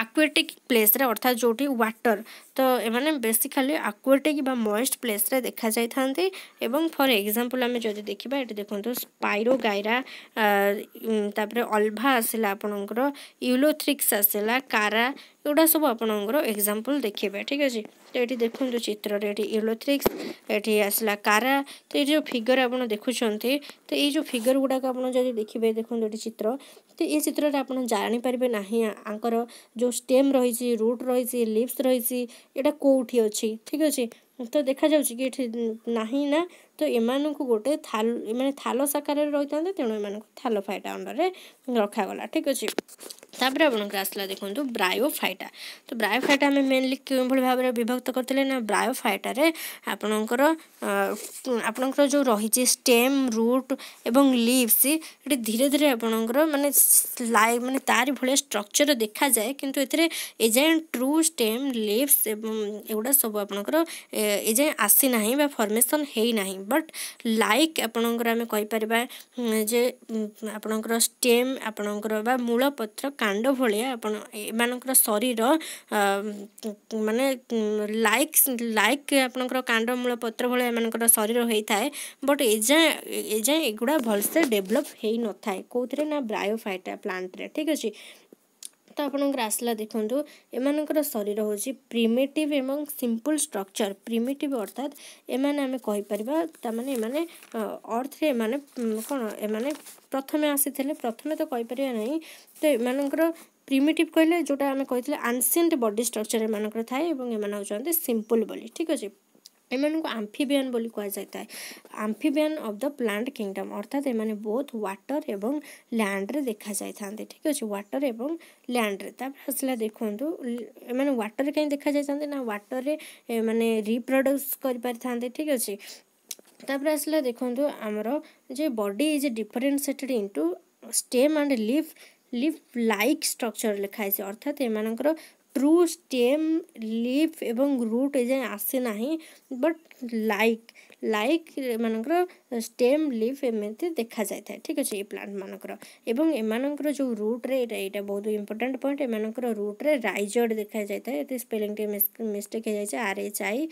ଆକ୍ୱେଟିକ୍ ପ୍ଲେସ୍ରେ ଅର୍ଥାତ୍ ଯେଉଁଠି ୱାଟର୍ ତ ଏମାନେ ବେସିକାଲି ଆକ୍ୱେଟିକ୍ ବା ମଏଷ୍ଟ ପ୍ଲେସ୍ରେ ଦେଖାଯାଇଥାନ୍ତି ଏବଂ ଫର୍ ଏକ୍ଜାମ୍ପଲ୍ ଆମେ ଯଦି ଦେଖିବା ଏଠି ଦେଖନ୍ତୁ ସ୍ପାଇରୋ ଗାଇରା ତାପରେ ଅଲ୍ଭା ଆସିଲା ଆପଣଙ୍କର ୟୁଲୋଥ୍ରିକ୍ସ ଆସିଲା କାରା ଏଗୁଡ଼ା ସବୁ ଆପଣଙ୍କର ଏକ୍ଜାମ୍ପଲ୍ ଦେଖିବେ ଠିକ୍ ଅଛି ତ ଏଠି ଦେଖନ୍ତୁ ଚିତ୍ରରେ ଏଠି ୟୁଲୋଥ୍ରିକ୍ସ ଏଠି ଆସିଲା କାରା ତ ଏଇ ଯେଉଁ ଫିଗର୍ ଆପଣ ଦେଖୁଛନ୍ତି ତ ଏଇ ଯେଉଁ ଫିଗର୍ ଗୁଡ଼ାକ ଆପଣ ଯଦି ଦେଖିବେ ଦେଖନ୍ତୁ ଏଠି ଚିତ୍ର তো ଏ ଚିତ୍ରରେ ଆପଣ ଜାଣିପାରିବେ ନାହିଁ ଆଙ୍କର ଯେଉଁ ଷ୍ଟେମ୍ ରହିଛି ରୁଟ୍ ରହିଛି ଲିପ୍ସ ରହିଛି ଏଇଟା କେଉଁଠି ଅଛି ଠିକ୍ ଅଛି ତ ଦେଖାଯାଉଛି କି ଏଠି ନାହିଁ ନା ତ ଏମାନଙ୍କୁ ଗୋଟେ ଥାଲ ଏମାନେ ଥାଲସ ଆକାରରେ ରହିଥାନ୍ତି ତେଣୁ ଏମାନଙ୍କୁ ଥାଲୋଫାଇଟା ଅଣ୍ଡରରେ ରଖାଗଲା ଠିକ୍ ଅଛି ତାପରେ ଆପଣଙ୍କର ଆସିଲା ଦେଖନ୍ତୁ ବ୍ରାୟୋଫାଇଟା ତ ବ୍ରାୟୋଫାଇଟା ଆମେ ମେନଲି କେଉଁଭଳି ଭାବରେ ବିଭକ୍ତ କରିଥିଲେ ନା ବ୍ରାୟୋଫାଇଟାରେ ଆପଣଙ୍କର ଆପଣଙ୍କର ଯେଉଁ ରହିଛି ଷ୍ଟେମ୍ ରୁଟ୍ ଏବଂ ଲିଭ୍ସ ଏଠି ଧୀରେ ଧୀରେ ଆପଣଙ୍କର ମାନେ ଲାଇ ମାନେ ତାରି ଭଳିଆ ଷ୍ଟ୍ରକ୍ଚର ଦେଖାଯାଏ କିନ୍ତୁ ଏଥିରେ ଏଯାଏଁ ଟ୍ରୁ ଷ୍ଟେମ୍ ଲିଭ୍ସ ଏବଂ ଏଗୁଡ଼ା ସବୁ ଆପଣଙ୍କର ଏଯାଏଁ ଆସିନାହିଁ ବା ଫର୍ମେସନ୍ ହେଇନାହିଁ ବଟ୍ ଲାଇକ୍ ଆପଣଙ୍କର ଆମେ କହିପାରିବା ଯେ ଆପଣଙ୍କର ଷ୍ଟେମ୍ ଆପଣଙ୍କର ବା ମୂଳପତ୍ର କାଣ୍ଡ ଭଳିଆ ଆପଣ ଏମାନଙ୍କର ଶରୀର ମାନେ ଲାଇକ୍ ଲାଇକ୍ ଆପଣଙ୍କର କାଣ୍ଡ ମୂଳପତ୍ର ଭଳିଆ ଏମାନଙ୍କର ଶରୀର ହୋଇଥାଏ ବଟ୍ ଏଯାଏଁ ଏଯାଏଁ ଏଗୁଡ଼ା ଭଲସେ ଡେଭଲପ୍ ହୋଇନଥାଏ କେଉଁଥିରେ ନା ବ୍ରାୟୋଫାଇଟା ପ୍ଲାଣ୍ଟରେ ଠିକ୍ ଅଛି ତ ଆପଣଙ୍କର ଆସିଲା ଦେଖନ୍ତୁ ଏମାନଙ୍କର ଶରୀର ହେଉଛି ପ୍ରିମେଟିଭ୍ ଏବଂ ସିମ୍ପଲ୍ ଷ୍ଟ୍ରକ୍ଚର୍ ପ୍ରିମେଟିଭ୍ ଅର୍ଥାତ୍ ଏମାନେ ଆମେ କହିପାରିବା ତାମାନେ ଏମାନେ ଅର୍ଥରେ ଏମାନେ କ'ଣ ଏମାନେ ପ୍ରଥମେ ଆସିଥିଲେ ପ୍ରଥମେ ତ କହିପାରିବା ନାହିଁ ତ ଏମାନଙ୍କର ପ୍ରିମିଟିଭ୍ କହିଲେ ଯେଉଁଟା ଆମେ କହିଥିଲେ ଆନ୍ସିଏଣ୍ଟ ବଡି ଷ୍ଟ୍ରକ୍ଚର୍ ଏମାନଙ୍କର ଥାଏ ଏବଂ ଏମାନେ ହେଉଛନ୍ତି ସିମ୍ପଲ୍ ବୋଲି ଠିକ୍ ଅଛି ଏମାନଙ୍କୁ ଆମ୍ଫିବିଆନ୍ ବୋଲି କୁହାଯାଇଥାଏ amphibian of the plant kingdom ଅର୍ଥାତ୍ ଏମାନେ ବୋଥ୍ ୱାଟର୍ ଏବଂ ଲ୍ୟାଣ୍ଡରେ ଦେଖାଯାଇଥାନ୍ତି ଠିକ୍ ଅଛି ୱାଟର୍ ଏବଂ ଲ୍ୟାଣ୍ଡରେ ତାପରେ ଆସିଲା ଦେଖନ୍ତୁ ଏମାନେ ୱାଟର୍ରେ କାହିଁ ଦେଖାଯାଇଥାନ୍ତି ନା ୱାଟର୍ରେ ମାନେ ରିପ୍ରଡକ୍ସ କରିପାରିଥାନ୍ତି ଠିକ୍ ଅଛି ତାପରେ ଆସିଲା ଦେଖନ୍ତୁ ଆମର ଯେ body is differentiated into stem and leaf leaf like structure লেখা হয়েছে অর্থাৎ এমানকর ট্রু স্টেম লিফ୍ ଏବଂ ରୁଟ୍ ଏଯାଏଁ ଆସେ ନାହିଁ ବଟ୍ ଲାଇକ୍ ଲାଇକ୍ ଏମାନଙ୍କର ଷ୍ଟେମ୍ ଲିଫ୍ ଏମିତି ଦେଖାଯାଇଥାଏ ଠିକ୍ ଅଛି ଏଇ ପ୍ଲାଣ୍ଟମାନଙ୍କର ଏବଂ ଏମାନଙ୍କର ଯେଉଁ ରୁଟ୍ରେ ଏଇଟା ଏଇଟା ବହୁତ ଇମ୍ପୋର୍ଟାଣ୍ଟ ପଏଣ୍ଟ ଏମାନଙ୍କର ରୁଟ୍ରେ ରାଇଜଡ଼ ଦେଖାଯାଇଥାଏ ଏଠି ସ୍ପେଲିଂଟି ମିଷ୍ଟେକ୍ ହେଇଯାଇଛି R H I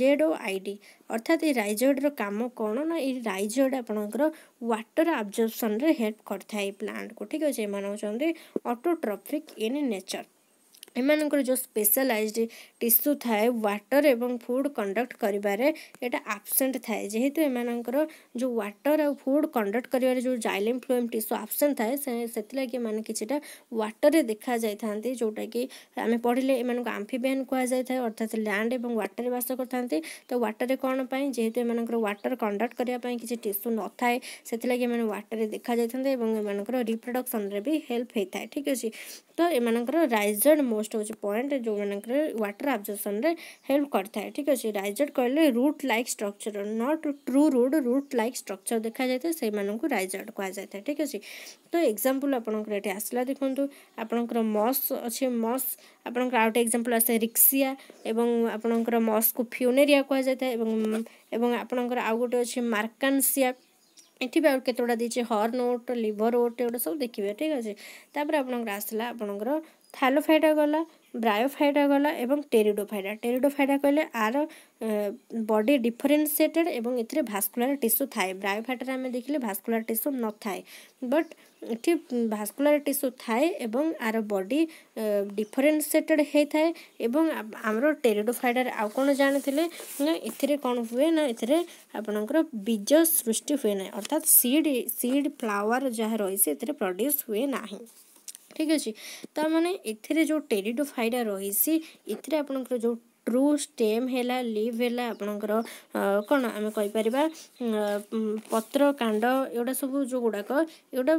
Z O I D ଅର୍ଥାତ୍ ଏଇ ରାଇଜଡ଼ର କାମ କ'ଣ ନା ଏଇ ରାଇଜଡ଼ ଆପଣଙ୍କର ୱାଟର ଆବଜର୍ପସନ୍ରେ ହେଲ୍ପ କରିଥାଏ ପ୍ଲାଣ୍ଟକୁ ଠିକ୍ ଅଛି ଏମାନେ ହେଉଛନ୍ତି ଅଟୋଟ୍ରଫିକ୍ ଇନ୍ ନେଚର୍ एम जो स्पेशलाइज टीस्यू थाए वाटर एवं फुड कंडक्ट कर आबसेंट थाए जेहेतु एम जो वाटर आ फुड कंडक्ट कर जो जाइलेम फ्लोएम टीस्यू आबसेंट थाए से लगे कि व्टर में देखा जाए जोटा कि आम पढ़ले एम को कहुए अर्थात लैंड और व्टर बास करते तो व्टर में कौन पाई जेहेतु एम व्टर कंडक्ट करने कि टीस्यू न थाए से लगे व्टर में देखा जाए रिप्रडक्शन भी हेल्प होता है ठीक अच्छे तो यम रईज मो मोस्ट हूँ पॉइंट जो मानकर व्वाटर आब्जर्पसन हेल्प करें ठीक अच्छे राइजेड कहले root like structure not true root root like structure देखा जाए से राइजेड कहुए ठीक अच्छे तो एक्जामपल ଆପଣଙ୍କର ଏଠି ଆସିଲା ଦେଖନ୍ତୁ ଆପଣଙ୍କର ମସ୍ ଅଛି ମସ୍ ଆପଣଙ୍କର ଆଉ ଗୋଟେ ଏକ୍ଜାମ୍ପଲ୍ ଆସେ ରିକ୍ସିଆ ଏବଂ ଆପଣଙ୍କର ମସ୍କୁ ଫ୍ୟୁନେରିଆ କୁହାଯାଇଥାଏ ଏବଂ ଏବଂ ଆପଣଙ୍କର ଆଉ ଗୋଟେ ଅଛି ମାର୍କାନସିଆ ଏଠି ବି ଆଉ କେତେ ଗୁଡ଼ା ଦେଇଛି ହର୍ନ ଓଟ୍ ଲିଭର ଓଟ୍ ଏଗୁଡ଼ା ସବୁ ଦେଖିବେ ଠିକ୍ ଅଛି ତାପରେ ଆପଣଙ୍କର ଆସିଲା ଆପଣଙ୍କର থ্যালোফাইটা গলা ব্রায়োফাইটা গলা এবং ଟେରିଡୋଫାଇଟା ଟେରିଡୋଫାଇଟା କହିଲେ ଆର ବଡି ଡିଫରେନ୍ସିଏଟେଡ୍ ଏବଂ ଏଥିରେ ଭାସ୍କୁଲାର ଟିସୁ ଥାଏ ବ୍ରାୟୋଫାଇଟାରେ ଆମେ ଦେଖିଲେ ଭାସ୍କୁଲାର ଟିସୁ ନଥାଏ ବଟ୍ ଏଠି ଭାସ୍କୁଲାର ଟିସୁ ଥାଏ ଏବଂ ଆର ବଡି ଡିଫରେନ୍ସିଏଟେଡ୍ ହେଇଥାଏ ଏବଂ ଆମର ଟେରିଡୋଫାଇଟାରେ ଆଉ କ'ଣ ଜାଣିଥିଲେ ନା ଏଥିରେ କ'ଣ ହୁଏ ନା ଏଥିରେ ଆପଣଙ୍କର ବୀଜ ସୃଷ୍ଟି ହୁଏ ନାହିଁ ଅର୍ଥାତ୍ ସିଡ୍ ସିଡ୍ ଫ୍ଲାୱାର ଯାହା ରହିଛି ଏଥିରେ ପ୍ରଡ୍ୟୁସ୍ ହୁଏ ନାହିଁ ঠিক ଅଛି ତାମାନେ ଏଥିରେ ଯେଉଁ ଟେରିଡୋଫାଇଟା ରହିଛି ଏଥିରେ ଆପଣଙ୍କର ଯେଉଁ ଟ୍ରୁ ଷ୍ଟେମ୍ ହେଲା ଲିଭ୍ ହେଲା ଆପଣଙ୍କର କ'ଣ ଆମେ କହିପାରିବା ପତ୍ର କାଣ୍ଡ ଏଗୁଡ଼ା ସବୁ ଯେଉଁ ଗୁଡ଼ାକ ଏଗୁଡ଼ା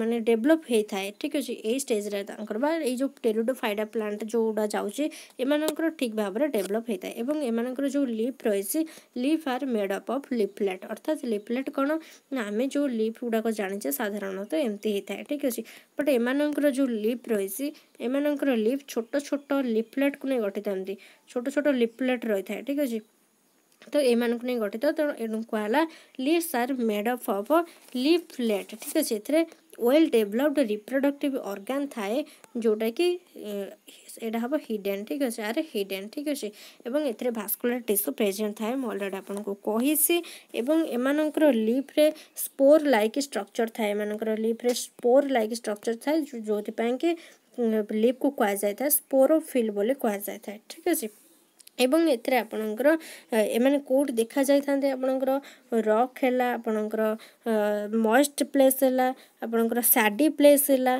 ମାନେ ଡେଭଲପ୍ ହେଇଥାଏ ଠିକ୍ ଅଛି ଏଇ ଷ୍ଟେଜ୍ରେ ତାଙ୍କର ବା ଏଇ ଯେଉଁ ଟେଲୁଡୋଫାଇଡ଼ା ପ୍ଲାଣ୍ଟ ଯେଉଁଗୁଡ଼ା ଯାଉଛି ଏମାନଙ୍କର ଠିକ୍ ଭାବରେ ଡେଭଲପ୍ ହେଇଥାଏ ଏବଂ ଏମାନଙ୍କର ଯେଉଁ ଲିଫ୍ ରହିଛି leaf are made up of leaflet ଅର୍ଥାତ୍ ଲିଫ୍ଲେଟ୍ କ'ଣ ନା ଆମେ ଯେଉଁ ଲିଫ୍ ଗୁଡ଼ାକ ଜାଣିଛେ ସାଧାରଣତଃ ଏମିତି ହେଇଥାଏ ଠିକ୍ ଅଛି ବଟ୍ ଏମାନଙ୍କର ଯେଉଁ ଲିଫ୍ ରହିଛି ଏମାନଙ୍କର ଲିଫ୍ ଛୋଟ ଛୋଟ ଲିଫ୍ଲେଟ୍କୁ ନେଇ ଗଠିତ ଏମିତି ଛୋଟ ଛୋଟ ଲିଫ୍ଲେଟ୍ ରହିଥାଏ ଠିକ୍ ଅଛି तो ଏମାନଙ୍କୁ ନେଇ ଗଠିତ ତେଣୁ ଏଣୁ କୁହାଗଲା leaves are made of of leaflet ଠିକ୍ ଅଛି ଏଥିରେ ୱେଲ୍ ଡେଭଲପ୍ଡ ରିପ୍ରଡକ୍ଟିଭ୍ ଅର୍ଗାନ୍ ଥାଏ ଯେଉଁଟାକି ଏଇଟା ହେବ ହିଡେନ୍ ଠିକ୍ ଅଛି ଆରେ ହିଡେନ୍ ଠିକ୍ ଅଛି ଏବଂ ଏଥିରେ ଭାସ୍କୁଲାର ଟିସୁ ପ୍ରେଜେଣ୍ଟ ଥାଏ ମୁଁ ଅଲରେଡ଼ି ଆପଣଙ୍କୁ କହିଛି ଏବଂ ଏମାନଙ୍କର ଲିଫ୍ରେ ସ୍ପୋର୍ ଲାଇକ୍ ଷ୍ଟ୍ରକ୍ଚର୍ ଥାଏ ଏମାନଙ୍କର ଲିଫ୍ରେ ସ୍ପୋର୍ ଲାଇକ୍ ଷ୍ଟ୍ରକ୍ଚର୍ ଥାଏ ଯେଉଁଥିପାଇଁ କି ଲିଫ୍କୁ କୁହାଯାଇଥାଏ ସ୍ପୋରୋଫିଲ୍ ବୋଲି କୁହାଯାଇଥାଏ ଠିକ୍ ଅଛି ଏବଂ ଏଥିରେ ଆପଣଙ୍କର ଏମାନେ କେଉଁଠି ଦେଖାଯାଇଥାନ୍ତି ଆପଣଙ୍କର ରକ୍ ହେଲା ଆପଣଙ୍କର ମଏଷ୍ଟ ପ୍ଲେସ୍ ହେଲା ଆପଣଙ୍କର ସ୍ୟାଡ଼ି ପ୍ଲେସ୍ ହେଲା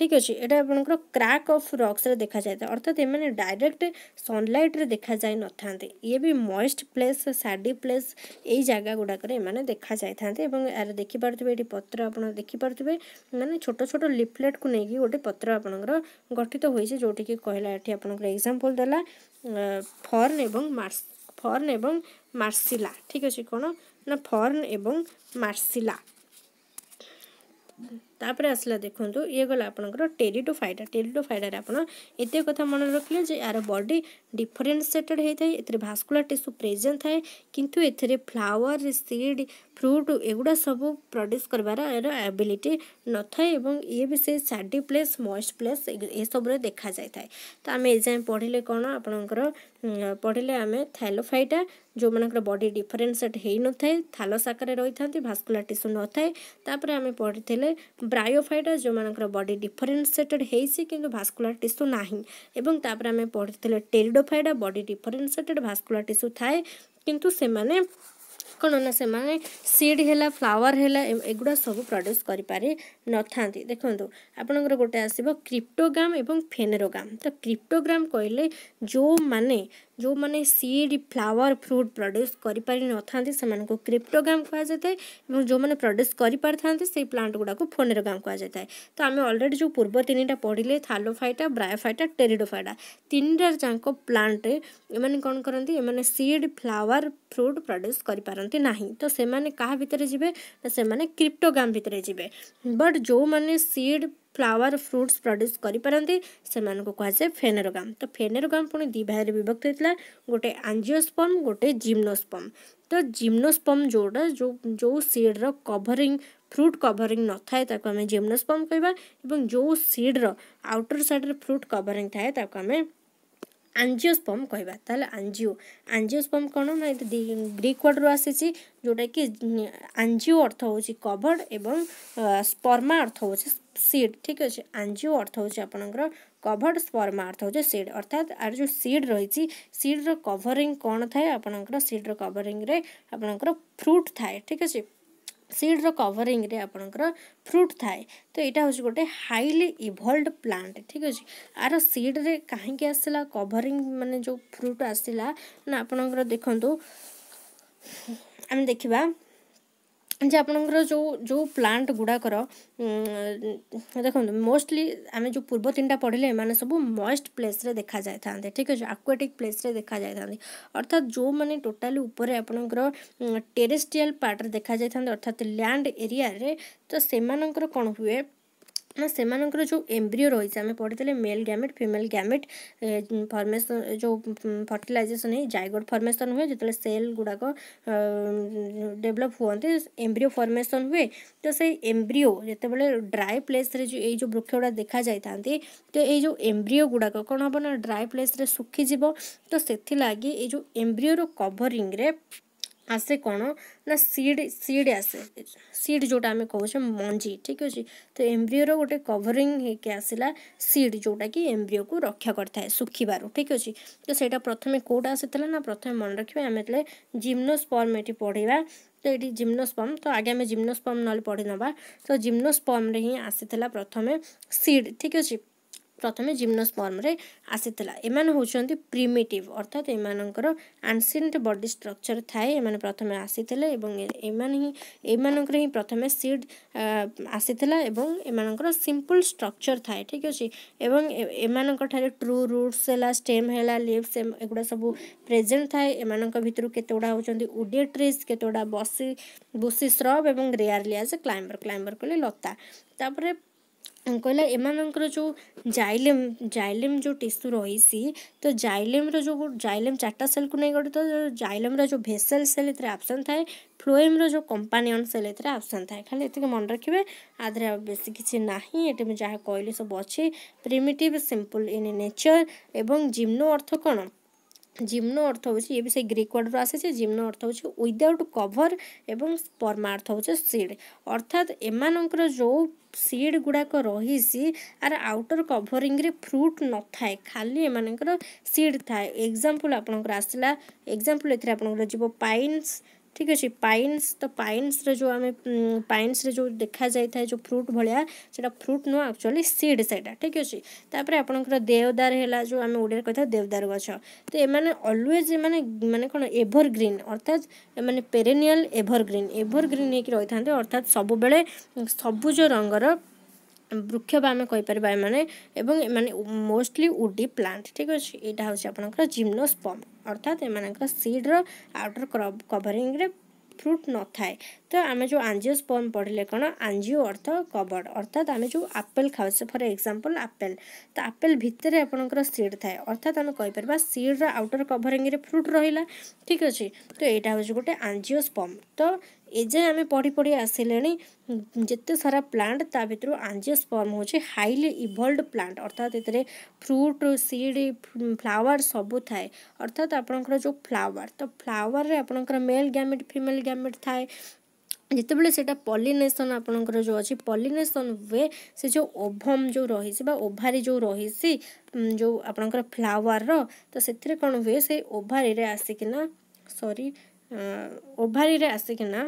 ଠିକ୍ ଅଛି ଏଇଟା ଆପଣଙ୍କର କ୍ରାକ୍ ଅଫ୍ ରକ୍ସରେ ଦେଖାଯାଇଥାଏ ଅର୍ଥାତ୍ ଏମାନେ ଡାଇରେକ୍ଟ ସନ୍ଲାଇଟ୍ରେ ଦେଖାଯାଇ ନଥାନ୍ତି ଇଏ ବି ମଏଷ୍ଟ ପ୍ଲେସ୍ ସାଡ଼ି ପ୍ଲେସ୍ ଏଇ ଜାଗା ଗୁଡ଼ାକରେ ଏମାନେ ଦେଖାଯାଇଥାନ୍ତି ଏବଂ ଏହାର ଦେଖିପାରୁଥିବେ ଏଠି ପତ୍ର ଆପଣ ଦେଖିପାରୁଥିବେ ମାନେ ଛୋଟ ଛୋଟ ଲିଫଲେଟ୍କୁ ନେଇକି ଗୋଟେ ପତ୍ର ଆପଣଙ୍କର ଗଠିତ ହୋଇଛି ଯେଉଁଠିକି କହିଲା ଏଠି ଆପଣଙ୍କର ଏକ୍ଜାମ୍ପଲ୍ ଦେଲା ଫର୍ନ ଏବଂ ମାର୍ସ ଫର୍ନ ଏବଂ ମାର୍ସିଲା ଠିକ୍ ଅଛି କ'ଣ ନା ଫର୍ନ ଏବଂ ମାର୍ସିଲା ତାପରେ ଆସିଲା ଦେଖନ୍ତୁ ଇଏ ଗଲା ଆପଣଙ୍କର ଟେରିଟୋଫାଇଟା ଟେରିଟୋଫାଇଟାରେ ଆପଣ ଏତେ କଥା ମନେ ରଖିଲେ ଯେ ଏହାର ବଡି ଡିଫରେନ୍ସିଏଟେଡ୍ ହୋଇଥାଏ ଏଥିରେ ଭାସ୍କୁଲାର ଟିସୁ ପ୍ରେଜେଣ୍ଟ ଥାଏ କିନ୍ତୁ ଏଥିରେ ଫ୍ଲାୱାର ସିଡ୍ ଫ୍ରୁଟ୍ ଏଗୁଡ଼ା ସବୁ ପ୍ରଡ୍ୟୁସ୍ କରିବାର ଏହାର ଆବିଲିଟି ନଥାଏ ଏବଂ ଇଏ ବି ସେ ସାଡି ପ୍ଲେସ୍ ମଏଷ୍ଟ ପ୍ଲେସ୍ ଏସବୁରେ ଦେଖାଯାଇଥାଏ ତ ଆମେ ଏଯାଏଁ ପଢ଼ିଲେ କ'ଣ ଆପଣଙ୍କର ପଢ଼ିଲେ ଆମେ ଥାଇଲୋଫାଇଟା ଯେଉଁମାନଙ୍କର ବଡି ଡିଫରେନ୍ସିଏଟ୍ ହୋଇନଥାଏ ଥାଲସ୍ ଆକାରରେ ରହିଥାନ୍ତି ଭାସ୍କୁଲାର ଟିସୁ ନଥାଏ ତାପରେ ଆମେ ପଢ଼ିଥିଲେ ବ୍ରାୟୋଫାଇଟା ଯେଉଁମାନଙ୍କର ବଡି ଡିଫରେନ୍ସିଏଟେଡ଼୍ ହେଇଛି କିନ୍ତୁ ଭାସ୍କୁଲାର ଟିସୁ ନାହିଁ ଏବଂ ତାପରେ ଆମେ ପଢ଼ିଥିଲେ pteridophyta body differentiated vascular tissue ଥାଏ କିନ୍ତୁ ସେମାନେ କ'ଣ ନା ସେମାନେ ସିଡ୍ ହେଲା ଫ୍ଲାୱାର୍ ହେଲା ଏଗୁଡ଼ା ସବୁ ପ୍ରଡ୍ୟୁସ୍ କରିପାରି ନଥାନ୍ତି ଦେଖନ୍ତୁ ଆପଣଙ୍କର ଗୋଟେ ଆସିବ କ୍ରିପ୍ଟୋଗ୍ରାମ୍ ଏବଂ ଫେନେରୋଗ୍ରାମ୍ ତ କ୍ରିପ୍ଟୋଗ୍ରାମ୍ କହିଲେ ଯେଉଁମାନେ जो मैंने सीड फ्लावर फ्रूट प्रड्यूस कर क्रिप्टोग्राम कह जाए और जो मैंने प्रड्यूस कर पारिथे से प्लांट गुड़ाक फोनेरोग्राम कह जाए तो आम अलरेडी जो पूर्व तीन टाइम पढ़ले थालोफाइटा ब्रायोफाइटा टेरीडोफाइटा तीन टाक प्लांट एम कौन करती सीड फ्लावर फ्रूट प्रड्यूस कर पारती ना तो से क्रिप्टोग्राम भितर जी बट जो मैंने सीड फ्लावर फ्रुट्स प्रड्यूस कर करें कहुए फेनेरोगाम तो फेनेरोगाम पुणी दी भाग में विभक्त होता गोटे आंजिओस्पम गोटे जिम्नोस्पम तो जिम्नोस्पम जोटा जो जो सीड्र कभरिंग फ्रूट कभरिंग न था आम जिम्नोस्पम कह जो सीड्र आउटर साइड फ्रूट कभरिंग थाए आम आंजिओस्पम कहवा आंजिओ आंजिओस्पम कौन ना ये ग्रीक वर्ड रू आसी जोटा कि आंजिओ अर्थ हो कवर्ड और स्पर्मा अर्थ हो सीड ठीक अच्छे आंजीओ अर्थ होकर कभर्ड स्पर्म अर्थ हो सीड अर्थात आर जो सीड रही सीड्र कभरींग कौन थाए आप सीड्र कभरींग आपणकर फ्रुट थाए ठीक अच्छे सीड्र कभरींग आपणकर फ्रुट थाए तो यहाँ हूँ गोटे हाइली इभल्ड प्लांट ठीक अच्छे आर सीड्रे कहीं आसला कभरींग मान जो फ्रुट आसला ना आपण देखु आम देखा जे आपणकर जो जो प्लांट गुड़ाकर देख मोस्टली आम जो पूर्व तीन टाइम पढ़ले मैंने सब मस्ट प्लेस देखा जाए था ठीक है आकुएटिक प्लेस देखा जाए था अर्थात जो मैंने टोटाली उपर आपर टेरेस्ट्रियाल पार्ट देखा जाए था अर्थात लैंड एरिया तो से कौन हुए ସେମାନଙ୍କର ଯେଉଁ ଏମ୍ବ୍ରିଓ ରହିଛି ଆମେ ପଢ଼ିଥିଲେ male gamete female gamete formation ଯେଉଁ ଫର୍ଟିଲାଇଜେସନ୍ ହେଇ ଜାଇଗୋଡ଼ ଫର୍ମେସନ୍ ହୁଏ ଯେତେବେଳେ ସେଲ୍ ଗୁଡ଼ାକ ଡେଭଲପ୍ ହୁଅନ୍ତି ଏମ୍ବ୍ରିଓ ଫର୍ମେସନ୍ ହୁଏ ତ ସେଇ ଏମ୍ବ୍ରିଓ ଯେତେବେଳେ ଡ୍ରାଏ ପ୍ଲେସ୍ରେ ଯେଉଁ ଏଇ ଯେଉଁ ବୃକ୍ଷ ଗୁଡ଼ା ଦେଖାଯାଇଥାନ୍ତି ତ ଏଇ ଯେଉଁ ଏମ୍ବ୍ରିଓ ଗୁଡ଼ାକ କ'ଣ ହେବ ନା ଡ୍ରାଏ ପ୍ଲେସ୍ରେ ଶୁଖିଯିବ ତ ସେଥିଲାଗି ଏଇ ଯେଉଁ ଏମ୍ବ୍ରିଓର କଭରିଂରେ আসে কোণ না সিড সিড আসে সিড যেটা আমি কৌছে মঞ্জি ঠিক আছে তো এমব্রিওর গোটে কভরিং হয়েকি আসিলা সিড যেটা কি এমব্রিও কু রক্ষা করে থাকে শুখিবার ঠিক আছে তো সেটা প্রথমে কোটা আসিলা না প্রথমে মনে রাখবে আমি এতে জিমনোস্পর্ম এটি পড়া তো এটি জিমনোস্পম তো আগে আমি জিমনোস্পম নহলে পড়ে নেবা তো জিমনোস্পমরে হি আসিলা প্রথমে সিড ঠিক আছে ପ୍ରଥମେ ଜିମ୍ନୋସ୍ପର୍ମରେ ଆସିଥିଲା ଏମାନେ ହେଉଛନ୍ତି ପ୍ରିମିଟିଭ୍ ଅର୍ଥାତ୍ ଏମାନଙ୍କର ଆନ୍ସିଏଣ୍ଟ ବଡି ଷ୍ଟ୍ରକ୍ଚର୍ ଥାଏ ଏମାନେ ପ୍ରଥମେ ଆସିଥିଲେ ଏବଂ ଏମାନେ ହିଁ ଏମାନଙ୍କର ହିଁ ପ୍ରଥମେ ସିଡ୍ ଆସିଥିଲା ଏବଂ ଏମାନଙ୍କର ସିମ୍ପଲ୍ ଷ୍ଟ୍ରକ୍ଚର୍ ଥାଏ ଠିକ୍ ଅଛି ଏବଂ ଏମାନଙ୍କ ଠାରେ ଟ୍ରୁ ରୁଟ୍ସ ହେଲା ଷ୍ଟେମ୍ ହେଲା ଲିଭ୍ସ ଏଗୁଡ଼ା ସବୁ ପ୍ରେଜେଣ୍ଟ ଥାଏ ଏମାନଙ୍କ ଭିତରୁ କେତେଗୁଡ଼ା ହେଉଛନ୍ତି ଉଡ଼ିଆ ଟ୍ରିଜ୍ କେତେଗୁଡ଼ା ବସି ବୁସି ସ୍ରବ୍ ଏବଂ rarely as a climber climber କହିଲେ ଲତା ତାପରେ କହିଲା ଏମାନଙ୍କର ଯେଉଁ ଜାଇଲେମ୍ ଜାଇଲେମ୍ ଯେଉଁ ଟିସୁ ରହିଛି ତ ଜାଇଲେମ୍ର ଯେଉଁ ଜାଇଲେମ୍ ଚାରିଟା ସେଲ୍କୁ ନେଇ ଗଠିତ ଜାଇଲେମ୍ର ଯେଉଁ ଭେସେଲ୍ ସେଲ୍ ଏଥିରେ ଆପସନ୍ ଥାଏ ଫ୍ଲୋଏମ୍ର ଯେଉଁ କମ୍ପାନିଅନ୍ ସେଲ୍ ଏଥିରେ ଆବସେଣ୍ଟ ଥାଏ ଖାଲି ଏତିକି ମନେ ରଖିବେ ଆ ଆଉ ବେଶୀ କିଛି ନାହିଁ ଏଠି ମୁଁ ଯାହା କହିଲି ସବୁ ଅଛି ପ୍ରିମିଟିଭ୍ ସିମ୍ପଲ୍ ଇନ୍ ନେଚର୍ ଏବଂ ଜିମ୍ନୋ ଅର୍ଥ କ'ଣ জিম্ন অর্থ হচ্ছে এ বি সেই গ্রিক ওয়ার্ডরু আসিছে জিম্ন অর্থ হচ্ছে উইদাউট কভর এবং পরমার্থ হচ্ছে সিড অর্থাৎ এমানকর ଯେଉଁ ସିଡ୍ ଗୁଡ଼ାକ ରହିଛି ଆର ଆଉଟର୍ କଭରିଂରେ ଫ୍ରୁଟ୍ ନଥାଏ ଖାଲି ଏମାନଙ୍କର ସିଡ୍ ଥାଏ ଏକ୍ଜାମ୍ପଲ୍ ଆପଣଙ୍କର ଆସିଲା ଏକ୍ଜାମ୍ପଲ୍ ଏଥିରେ ଆପଣଙ୍କର ଯିବ ପାଇନ୍ସ ঠিক আছে ପାଇନ୍ସ ତ ପାଇନ୍ସରେ ଯେଉଁ ଆମେ ପାଇନ୍ସରେ ଯେଉଁ ଦେଖାଯାଇଥାଏ ଯେଉଁ ଫ୍ରୁଟ୍ ଭଳିଆ ସେଇଟା ଫ୍ରୁଟ୍ ନୁହଁ ଆକ୍ଚୁଆଲି ସିଡ଼୍ ସେଇଟା ଠିକ୍ ଅଛି ତାପରେ ଆପଣଙ୍କର ଦେଓଦାର ହେଲା ଯେଉଁ ଆମେ ଓଡ଼ିଆରେ କହିଥାଉ ଦେଓଦାର ଗଛ ତ ଏମାନେ ଅଲୱେଜ୍ ଏମାନେ ମାନେ କ'ଣ ଏଭରଗ୍ରୀନ୍ ଅର୍ଥାତ୍ ଏମାନେ ପେରେନିଆଲ୍ ଏଭରଗ୍ରୀନ୍ ଏଭରଗ୍ରୀନ୍ ହେଇକି ରହିଥାନ୍ତି ଅର୍ଥାତ୍ ସବୁବେଳେ ସବୁଜ ରଙ୍ଗର ବୃକ୍ଷ ବା ଆମେ କହିପାରିବା ଏମାନେ ଏବଂ ଏମାନେ ମୋଷ୍ଟଲି ଉଡ଼ି ପ୍ଲାଣ୍ଟ ଠିକ୍ ଅଛି ଏଇଟା ହେଉଛି ଆପଣଙ୍କର ଜିମ୍ନୋସ୍ପମ୍ ଅର୍ଥାତ୍ ଏମାନଙ୍କର ସିଡ଼୍ର ଆଉଟର୍ କଭରିଂରେ ଫ୍ରୁଟ୍ ନଥାଏ ତ ଆମେ ଯେଉଁ ଆଞ୍ଜିଓ ସ୍ପମ୍ ପଢ଼ିଲେ କ'ଣ ଆଞ୍ଜିଓ ଅର୍ଥ କବଡ଼ ଅର୍ଥାତ୍ ଆମେ ଯେଉଁ ଆପେଲ୍ ଖାଉଛେ ଫର୍ ଏକ୍ଜାମ୍ପଲ୍ ଆପେଲ୍ ତ ଆପେଲ୍ ଭିତରେ ଆପଣଙ୍କର ସିଡ଼୍ ଥାଏ ଅର୍ଥାତ୍ ଆମେ କହିପାରିବା ସିଡ଼୍ର ଆଉଟର୍ କଭରିଂରେ ଫ୍ରୁଟ୍ ରହିଲା ଠିକ୍ ଅଛି ତ ଏଇଟା ହେଉଛି ଗୋଟେ ଆଞ୍ଜିଓ ସ୍ପମ୍ ତ ଏଯାଏଁ ଆମେ ପଢ଼ି ପଢ଼ି ଆସିଲେଣି ଯେତେ ସାରା ପ୍ଲାଣ୍ଟ ତା ଭିତରୁ ଆଞ୍ଜିଓସ୍ପର୍ମ ହେଉଛି ହାଇଲି ଇଭଲ୍ଭ ପ୍ଲାଣ୍ଟ ଅର୍ଥାତ୍ ଏଥିରେ ଫ୍ରୁଟ୍ ସିଡ୍ ଫ୍ଲାୱାର ସବୁ ଥାଏ ଅର୍ଥାତ୍ ଆପଣଙ୍କର ଯେଉଁ ଫ୍ଲାୱାର ତ ଫ୍ଲାୱାରରେ ଆପଣଙ୍କର ମେଲ୍ ଗ୍ୟାମେଟ୍ ଫିମେଲ୍ ଗ୍ୟାମେଟ୍ ଥାଏ ଯେତେବେଳେ ସେଇଟା ପଲିନେସନ୍ ଆପଣଙ୍କର ଯେଉଁ ଅଛି ପଲିନେସନ୍ ହୁଏ ସେ ଯେଉଁ ଓଭମ୍ ଯେଉଁ ରହିଛି ବା ଓଭାରି ଯେଉଁ ରହିଛି ଯେଉଁ ଆପଣଙ୍କର ଫ୍ଲାୱାରର ତ ସେଥିରେ କ'ଣ ହୁଏ ସେ ଓଭାରିରେ ଆସିକିନା ସରି ଓଭାରିରେ ଆସିକିନା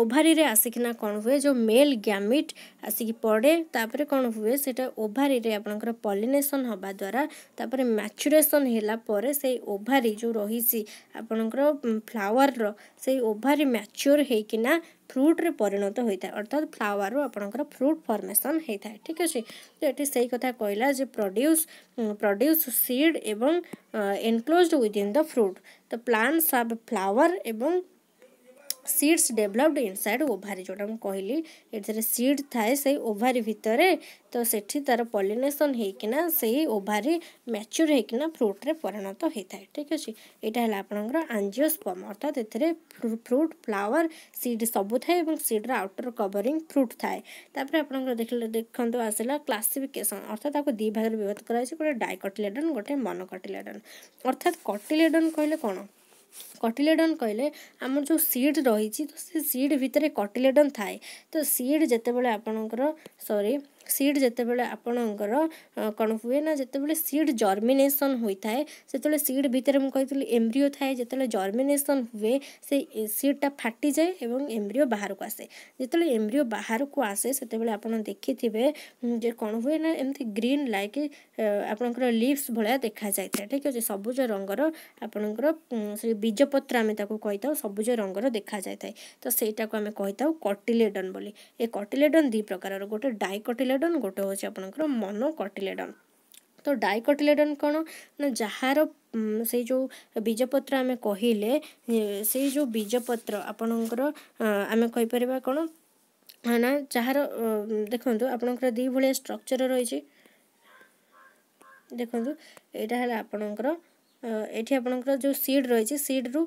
ଓଭାରିରେ ଆସିକିନା କ'ଣ ହୁଏ ଯେଉଁ ମେଲ୍ ଗ୍ୟାମିଟ୍ ଆସିକି ପଡ଼େ ତାପରେ କ'ଣ ହୁଏ ସେଇଟା ଓଭାରିରେ ଆପଣଙ୍କର ପଲିନେସନ୍ ହେବା ଦ୍ୱାରା ତାପରେ ମ୍ୟାଚୁରେସନ୍ ହେଲା ପରେ ସେଇ ଓଭାରି ଯେଉଁ ରହିଛି ଆପଣଙ୍କର ଫ୍ଲାୱାର୍ର ସେଇ ଓଭାରି ମ୍ୟାଚୁର୍ ହେଇକିନା ଫ୍ରୁଟ୍ରେ ପରିଣତ ହୋଇଥାଏ ଅର୍ଥାତ୍ ଫ୍ଲାୱାର୍ରୁ ଆପଣଙ୍କର ଫ୍ରୁଟ୍ ଫର୍ମେସନ୍ ହେଇଥାଏ ଠିକ୍ ଅଛି ତ ଏଠି ସେଇ କଥା କହିଲା ଯେ ପ୍ରଡ୍ୟୁସ୍ ପ୍ରଡ୍ୟୁସ୍ ସିଡ୍ ଏବଂ enclosed within the fruit the plants have flower ଏବଂ ସିଡ୍ସ ଡେଭଲପ୍ଡ ଇନସାଇଡ୍ ଓଭାରି ଯେଉଁଟା ମୁଁ କହିଲି ଏଥିରେ ସିଡ୍ ଥାଏ ସେଇ ଓଭାରି ଭିତରେ ତ ସେଠି ତା'ର ପଲିନେସନ୍ ହେଇକିନା ସେଇ ଓଭାରି ମ୍ୟାଚୁର୍ ହେଇକିନା ଫ୍ରୁଟ୍ରେ ପରିଣତ ହେଇଥାଏ ଠିକ୍ ଅଛି ଏଇଟା ହେଲା ଆପଣଙ୍କର ଆଞ୍ଜିଓସ୍ପମ୍ ଅର୍ଥାତ୍ ଏଥିରେ ଫ୍ରୁଟ୍ ଫ୍ଲାୱାର୍ ସିଡ୍ ସବୁ ଥାଏ ଏବଂ ସିଡ୍ର ଆଉଟର୍ କଭରିଂ ଫ୍ରୁଟ୍ ଥାଏ ତାପରେ ଆପଣଙ୍କର ଦେଖିଲେ ଦେଖନ୍ତୁ ଆସିଲା କ୍ଲାସିଫିକେସନ୍ ଅର୍ଥାତ୍ ତାକୁ ଦୁଇ ଭାଗରେ ବିଭକ୍ତ କରାଯାଇଛି ଗୋଟେ ଡାଇକଟିଲେଡନ୍ ଗୋଟେ ମନୋକଟିଲେଡନ୍ ଅର୍ଥାତ୍ କଟିଲେଡନ୍ କହିଲେ କ'ଣ କଟିଲେଡ଼ନ କହିଲେ ଆମର ଯେଉଁ ସିଡ୍ ରହିଛି ତ ସେ ସିଡ୍ ଭିତରେ କଟିଲେଡ଼ନ ଥାଏ ତ ସିଡ୍ ଯେତେବେଳେ ଆପଣଙ୍କର ସରି ସିଡ୍ ଯେତେବେଳେ ଆପଣଙ୍କର କ'ଣ ହୁଏ ନା ଯେତେବେଳେ ସିଡ୍ ଜର୍ମିନେସନ୍ ହୋଇଥାଏ ସେତେବେଳେ ସିଡ୍ ଭିତରେ ମୁଁ କହିଥିଲି ଏମ୍ବ୍ରିଓ ଥାଏ ଯେତେବେଳେ ଜର୍ମିନେସନ୍ ହୁଏ ସେ ସିଡ୍ଟା ଫାଟିଯାଏ ଏବଂ ଏମ୍ବ୍ରିଓ ବାହାରକୁ ଆସେ ଯେତେବେଳେ ଏମ୍ବ୍ରିଓ ବାହାରକୁ ଆସେ ସେତେବେଳେ ଆପଣ ଦେଖିଥିବେ ଯେ କ'ଣ ହୁଏ ନା ଏମିତି ଗ୍ରୀନ୍ ଲାଇକ୍ ଆପଣଙ୍କର ଲିଭ୍ସ ଭଳିଆ ଦେଖାଯାଇଥାଏ ଠିକ୍ ଅଛି ସବୁଜ ରଙ୍ଗର ଆପଣଙ୍କର ସେ ବୀଜପତ୍ର ଆମେ ତାକୁ କହିଥାଉ ସବୁଜ ରଙ୍ଗର ଦେଖାଯାଇଥାଏ ତ ସେଇଟାକୁ ଆମେ କହିଥାଉ କଟିଲେଡନ୍ ବୋଲି ଏ କଟିଲେଡନ୍ ଦୁଇ ପ୍ରକାରର ଗୋଟେ ଡାଇକଟିଲେଡନ୍ କୋଟିଲେଡନ୍ ଗୋଟେ ହେଉଛି ଆପଣଙ୍କର ମନୋକଟିଲେଡନ୍ ତ ଡାଇକଟିଲେଡନ୍ କ'ଣ ନା ଯାହାର ସେଇ ଯେଉଁ ବୀଜପତ୍ର ଆମେ କହିଲେ ସେଇ ଯେଉଁ ବୀଜପତ୍ର ଆପଣଙ୍କର ଆମେ କହିପାରିବା କ'ଣ ନା ଯାହାର ଦେଖନ୍ତୁ ଆପଣଙ୍କର ଦୁଇ ଭଳିଆ ଷ୍ଟ୍ରକ୍ଚର୍ ରହିଛି ଦେଖନ୍ତୁ ଏଇଟା ହେଲା ଆପଣଙ୍କର ଏଠି ଆପଣଙ୍କର ଯେଉଁ ସିଡ୍ ରହିଛି ସିଡ୍ରୁ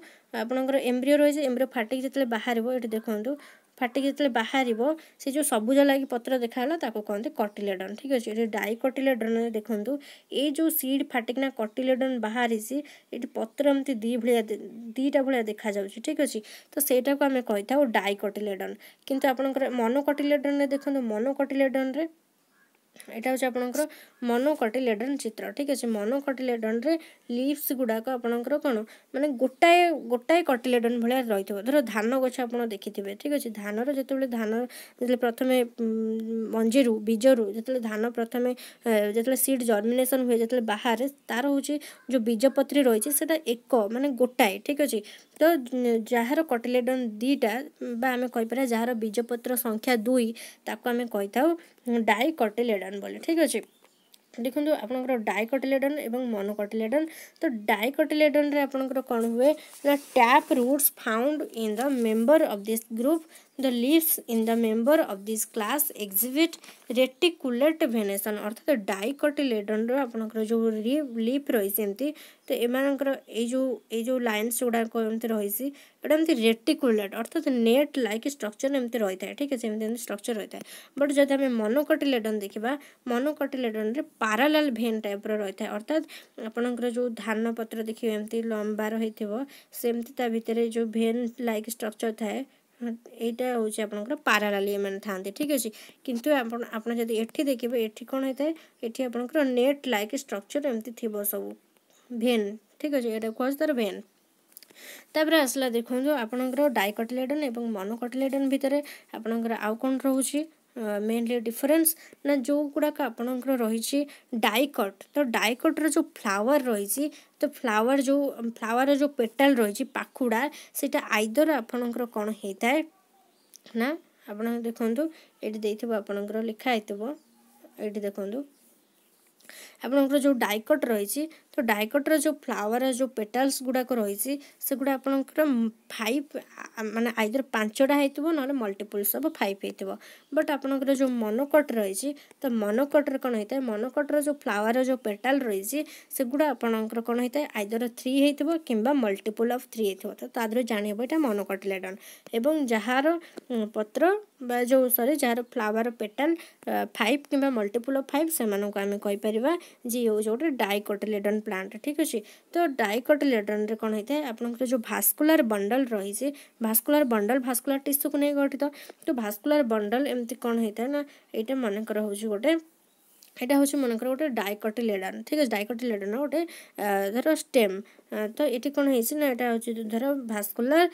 ଆପଣଙ୍କର ଏମ୍ବ୍ରିଓ ରହିଛି ଏମ୍ବ୍ରିଓ ଫାଟିକି ଯେତେବେଳେ ବାହାରିବ ଏଠି ଦେଖନ୍ତୁ ଫାଟିକି ଯେତେବେଳେ ବାହାରିବ ସେ ଯେଉଁ ସବୁଜ ଲାଗି ପତ୍ର ଦେଖାଗଲା ତାକୁ କହନ୍ତି କଟିଲେଡ଼ନ୍ ଠିକ୍ ଅଛି ଏଠି ଡାଇକଟିଲେଡ଼ନ୍ ଦେଖନ୍ତୁ ଏଇ ଯେଉଁ ସିଡ୍ ଫାଟିକିନା କଟିଲେଡ଼ନ୍ ବାହାରିଛି ଏଠି ପତ୍ର ଏମିତି ଦୁଇ ଭଳିଆ ଦୁଇଟା ଭଳିଆ ଦେଖାଯାଉଛି ଠିକ୍ ଅଛି ତ ସେଇଟାକୁ ଆମେ କହିଥାଉ ଡାଇକଟିଲେଡ଼ନ୍ କିନ୍ତୁ ଆପଣଙ୍କର ମନୋକଟିଲେଡ଼ନ୍ରେ ଦେଖନ୍ତୁ ମନୋକଟିଲେଡ଼ନ୍ରେ এটা হছে आपणंकर মনোকাটিলেডন চিত্র ঠিক আছে মনোকাটিলেডন রে লিভস গুড়াক आपणंकर কোনো মানে গটায় গটায় কাটিলেডন ভলয় রইতো ধর ধান গোছা आपण দেখি থিবে ঠিক আছে ধানৰ যেতিয়া ধান যেতিয়া প্ৰথমে মঞ্জিৰু বিজৰু যেতিয়া ধান প্ৰথমে যেতিয়া সিড জৰ্মিনেশন হয় যেতিয়া বাহৰে তার হচি যো বিজপत्री ৰৈছে seta একো মানে গটায় ঠিক আছে তো জাহৰ কাটিলেডন দিটা বা আমি ক'ই পৰা জাহৰ বিজপত্র সংখ্যা দুই তাকো আমি ক'ই থাও ডাইকটিলেডন বলে ঠিক আছে দেখুন আপনার ডাইকটিলেডন এবং মনোকটিলেডন তো ডাইকটিলেডন আপনার কম হুয়ে না tap roots found in the member of this group the leaves in the member of this class exhibit reticulate venation अर्थात डायकटिलेडन रो जो लिप रही तो ये ये जो लाइन्स गुड़ाक रही है रेटिकुलेट अर्थात नेट लाइक स्ट्रक्चर एमती रही है ठीक है एमती स्ट्रक्चर रही है बट जब आम मनोकटिलेडन देखा मनोकटिलेडन पारालाल भेन टाइप रही है अर्थात आपणकर जो धान पत्र देखिए एमती लंबा रही थी सेमती जो भेन लाइक स्ट्रक्चर थाए এইটা ହେଉଛି ଆପଣଙ୍କର ପାରାଲାଲି ଏମାନେ ଥାଆନ୍ତି ଠିକ୍ ଅଛି କିନ୍ତୁ ଆପଣ ଆପଣ ଯଦି ଏଠି ଦେଖିବେ ଏଠି କ'ଣ ହେଇଥାଏ ଏଠି ଆପଣଙ୍କର ନେଟ୍ ଲାଇକ୍ ଷ୍ଟ୍ରକ୍ଚର୍ ଏମିତି ଥିବ ସବୁ ଭେନ୍ ଠିକ୍ ଅଛି ଏଇଟା କୁହାଯାଉଛି ତା'ର ଭେନ୍ ତାପରେ ଆସିଲା ଦେଖନ୍ତୁ ଆପଣଙ୍କର ଡାଇକଟିଲେଡନ୍ ଏବଂ ମନୋକଟିଲେଡନ୍ ଭିତରେ ଆପଣଙ୍କର ଆଉ କ'ଣ ରହୁଛି ମେନ୍ଲି ଡିଫରେନ୍ସ ନା ଯେଉଁ ଗୁଡ଼ାକ ଆପଣଙ୍କର ରହିଛି ଡାଇକଟ୍ ତ ଡାଇକଟ୍ର ଯେଉଁ ଫ୍ଲାୱାର୍ ରହିଛି ତ ଫ୍ଲାୱାର୍ ଯେଉଁ ଫ୍ଲାୱାର୍ର ଯେଉଁ ପେଟାଲ୍ ରହିଛି ପାଖୁଡ଼ା ସେଇଟା ଆଇଦର ଆପଣଙ୍କର କ'ଣ ହେଇଥାଏ ନା ଆପଣ ଦେଖନ୍ତୁ ଏଇଠି ଦେଇଥିବ ଆପଣଙ୍କର ଲେଖା ହେଇଥିବ ଏଇଠି ଦେଖନ୍ତୁ ଆପଣଙ୍କର ଯେଉଁ ଡାଇକଟ୍ ରହିଛି ତ ଡାଇକଟ୍ର ଯେଉଁ ଫ୍ଲାୱାର ଯେଉଁ ପେଟାଲ୍ସ ଗୁଡ଼ାକ ରହିଛି ସେଗୁଡ଼ା ଆପଣଙ୍କର ଫାଇଭ୍ ମାନେ ଆଇଦର ପାଞ୍ଚଟା ହେଇଥିବ ନହେଲେ ମଲ୍ଟିପୁଲ୍ସ ଅଫ୍ ଫାଇଭ୍ ହେଇଥିବ ବଟ୍ ଆପଣଙ୍କର ଯେଉଁ ମନୋକଟ୍ ରହିଛି ତ ମନୋକଟ୍ରେ କ'ଣ ହେଇଥାଏ ମନୋକଟ୍ର ଯେଉଁ ଫ୍ଲାୱାର ଯେଉଁ ପେଟାଲ୍ ରହିଛି ସେଗୁଡ଼ା ଆପଣଙ୍କର କ'ଣ ହେଇଥାଏ ଆଇଦର ଥ୍ରୀ ହେଇଥିବ କିମ୍ବା ମଲ୍ଟିପୁଲ୍ ଅଫ୍ ଥ୍ରୀ ହେଇଥିବ ତ ତା ଦେହରୁ ଜାଣିହେବ ଏଇଟା ମନୋକଟିଲେଡ଼ନ୍ ଏବଂ ଯାହାର ପତ୍ର ବା ଯେଉଁ ସରି ଯାହାର ଫ୍ଲାୱାର ପେଟାଲ୍ ଫାଇଭ୍ କିମ୍ବା ମଲ୍ଟିପୁଲ୍ ଅଫ୍ ଫାଇଭ୍ ସେମାନଙ୍କୁ ଆମେ କହିପାରିବା ଯେ ଇଏ ହେଉଛି ଗୋଟେ ଡାଇକୋଟିଲେଡ଼ନ୍ ପ୍ଲାଣ୍ଟ ଠିକ୍ ଅଛି ତ ଡାଇକଟଲେଡନରେ କ'ଣ ହେଇଥାଏ ଆପଣଙ୍କର ଯେଉଁ ଭାସ୍କୁଲାର ବଣ୍ଡଲ ରହିଛି ଭାସ୍କୁଲାର ବଣ୍ଡଲ ଭାସ୍କୁଲାର ଟିସୁକୁ ନେଇ ଗଠିତ ତ ଭାସ୍କୁଲାର ବଣ୍ଡଲ ଏମିତି କ'ଣ ହେଇଥାଏ ନା ଏଇଟା ମନେକର ହେଉଛି ଗୋଟେ এটা হচ্ছে মনে করো ওটা ডাইকটিলেডন ঠিক আছে ডাইকটিলেডন ওটা ধরো স্টেম তো এটি কোন হয়েছে না এটা হচ্ছে ধরো ভাস্কুলার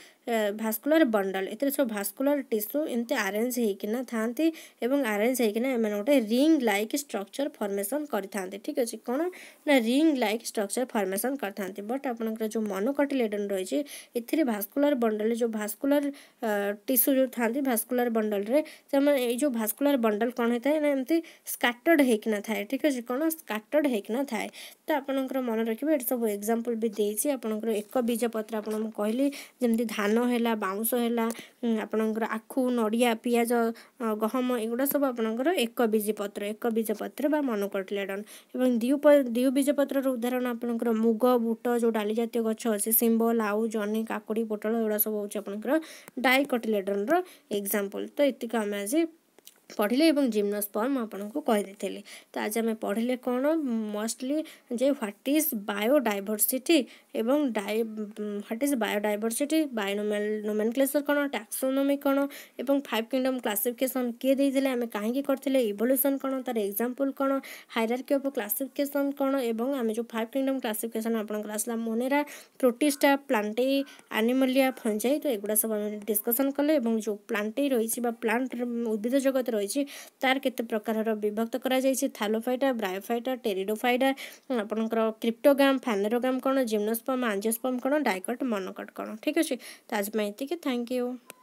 ভাস্কুলার বন্ডল এতে সব ভাস্কুলার টিস্যু এমতি আরেঞ্জ হইকিনা থাকে এবং আরেঞ্জ হইকিনা এমন গোটে রিং লাইক স্ট্রকচর ফর্মেসন করে থাকে ঠিক আছে কোণ না রিং লাইক স্ট্রকচর ফর্মেসন করে থাকে বট আপনার যে মনোকটিলেডন রয়েছে এতে ভাস্কুলার বন্ডল যে ভাস্কুলার টিস্যু যে থাকে ভাস্কুলার বন্ডলরে এই যে ভাস্কুলার বন্ডল কোণ হয়ে থাকে না এমতি স্কাটর্ড হইকিনা থাকে ঠিক আছে কোণ স্কাটর্ড হইকিনা থাকে তো আপনার মনে রাখবে এটা সব এক্সাম্পল বি ଦେଇଛି ଆପଣଙ୍କର ଏକ ବୀଜ ପତ୍ର ଆପଣ ମୁଁ କହିଲି ଯେମିତି ଧାନ ହେଲା ବାଉଁଶ ହେଲା ଆପଣଙ୍କର ଆଖୁ ନଡ଼ିଆ ପିଆଜ ଗହମ ଏଗୁଡ଼ା ସବୁ ଆପଣଙ୍କର ଏକ ବୀଜ ପତ୍ର ଏକ ବୀଜ ପତ୍ର ବା ମନୋକଟିଲେଡ଼ନ୍ ଏବଂ ଦିଉ ଦିଉ ବୀଜ ପତ୍ରର ଉଦାହରଣ ଆପଣଙ୍କର ମୁଗ ବୁଟ ଯେଉଁ ଡାଲି ଜାତୀୟ ଗଛ ଅଛି ଶିମ୍ବ ଲାଉ ଜହ୍ନି କାକୁଡ଼ି ପୋଟଳ ଏଗୁଡ଼ା ସବୁ ହେଉଛି ଆପଣଙ୍କର ଡାଇକଟିଲେଡ଼ନ୍ର ଏକ୍ଜାମ୍ପଲ୍ ତ ଏତିକି ଆମେ ଆଜି ପଢ଼ିଲେ ଏବଂ ଜିମ୍ନସ୍ ପମ୍ପ ମୁଁ ଆପଣଙ୍କୁ କହିଦେଇଥିଲି ତ ଆଜି ଆମେ ପଢ଼ିଲେ କ'ଣ ମୋଷ୍ଟଲି ଯେ ହ୍ୱାଟ୍ ଇଜ୍ ବାୟୋଡାଇଭର୍ସିଟି ଏବଂ ଡାଇ what is biodiversity binomial nomenclature କ'ଣ ଟାକ୍ସୋନୋମି କ'ଣ ଏବଂ ଫାଇଭ୍ କିଙ୍ଗଡ଼ମ୍ କ୍ଲାସିଫିକେସନ୍ କିଏ ଦେଇଥିଲେ ଆମେ କାହିଁକି କରିଥିଲେ ଇଭଲ୍ୟୁସନ୍ କ'ଣ ତା'ର ଏକ୍ଜାମ୍ପଲ୍ କ'ଣ ହାଇରାର୍କି ଅଫ୍ କ୍ଲାସିଫିକେସନ୍ କ'ଣ ଏବଂ ଆମେ ଯେଉଁ ଫାଇଭ୍ କିଙ୍ଗଡ଼ମ୍ କ୍ଲାସିଫିକେସନ୍ ଆପଣଙ୍କର ଆସିଲା ମୋନେରା ପ୍ରୋଟିଷ୍ଟା ପ୍ଲାଣ୍ଟେ ଆନିମଲିଆ ଫଞ୍ଜାଇ ତ ଏଗୁଡ଼ା ସବୁ ଆମେ ଡିସ୍କସନ୍ କଲେ ଏବଂ ଯେଉଁ ପ୍ଲାଣ୍ଟେ ରହିଛି ବା ପ୍ଲାଣ୍ଟ ଉଦ୍ଭିଦ ଜଗତରେ ରହିଛି ତାର କେତେ ପ୍ରକାରର ବିଭକ୍ତ କରାଯାଇଛି ଥାଲୋଫାଇଟା ବ୍ରାୟୋଫାଇଟା ଟେରିଡୋଫାଇଟା ଆପଣଙ୍କର କ୍ରିପ୍ଟୋଗାମ୍ ଫାନେରୋଗାମ୍ କ'ଣ ଜିମ୍ନୋସ୍ପମ୍ ଆଞ୍ଜିଓସ୍ପମ୍ କ'ଣ ଡାଇକଟ୍ ମନୋକଟ୍ କ'ଣ ଠିକ୍ ଅଛି ତ ଆଜି ପାଇଁ ଏତିକି ଥ୍ୟାଙ୍କ ୟୁ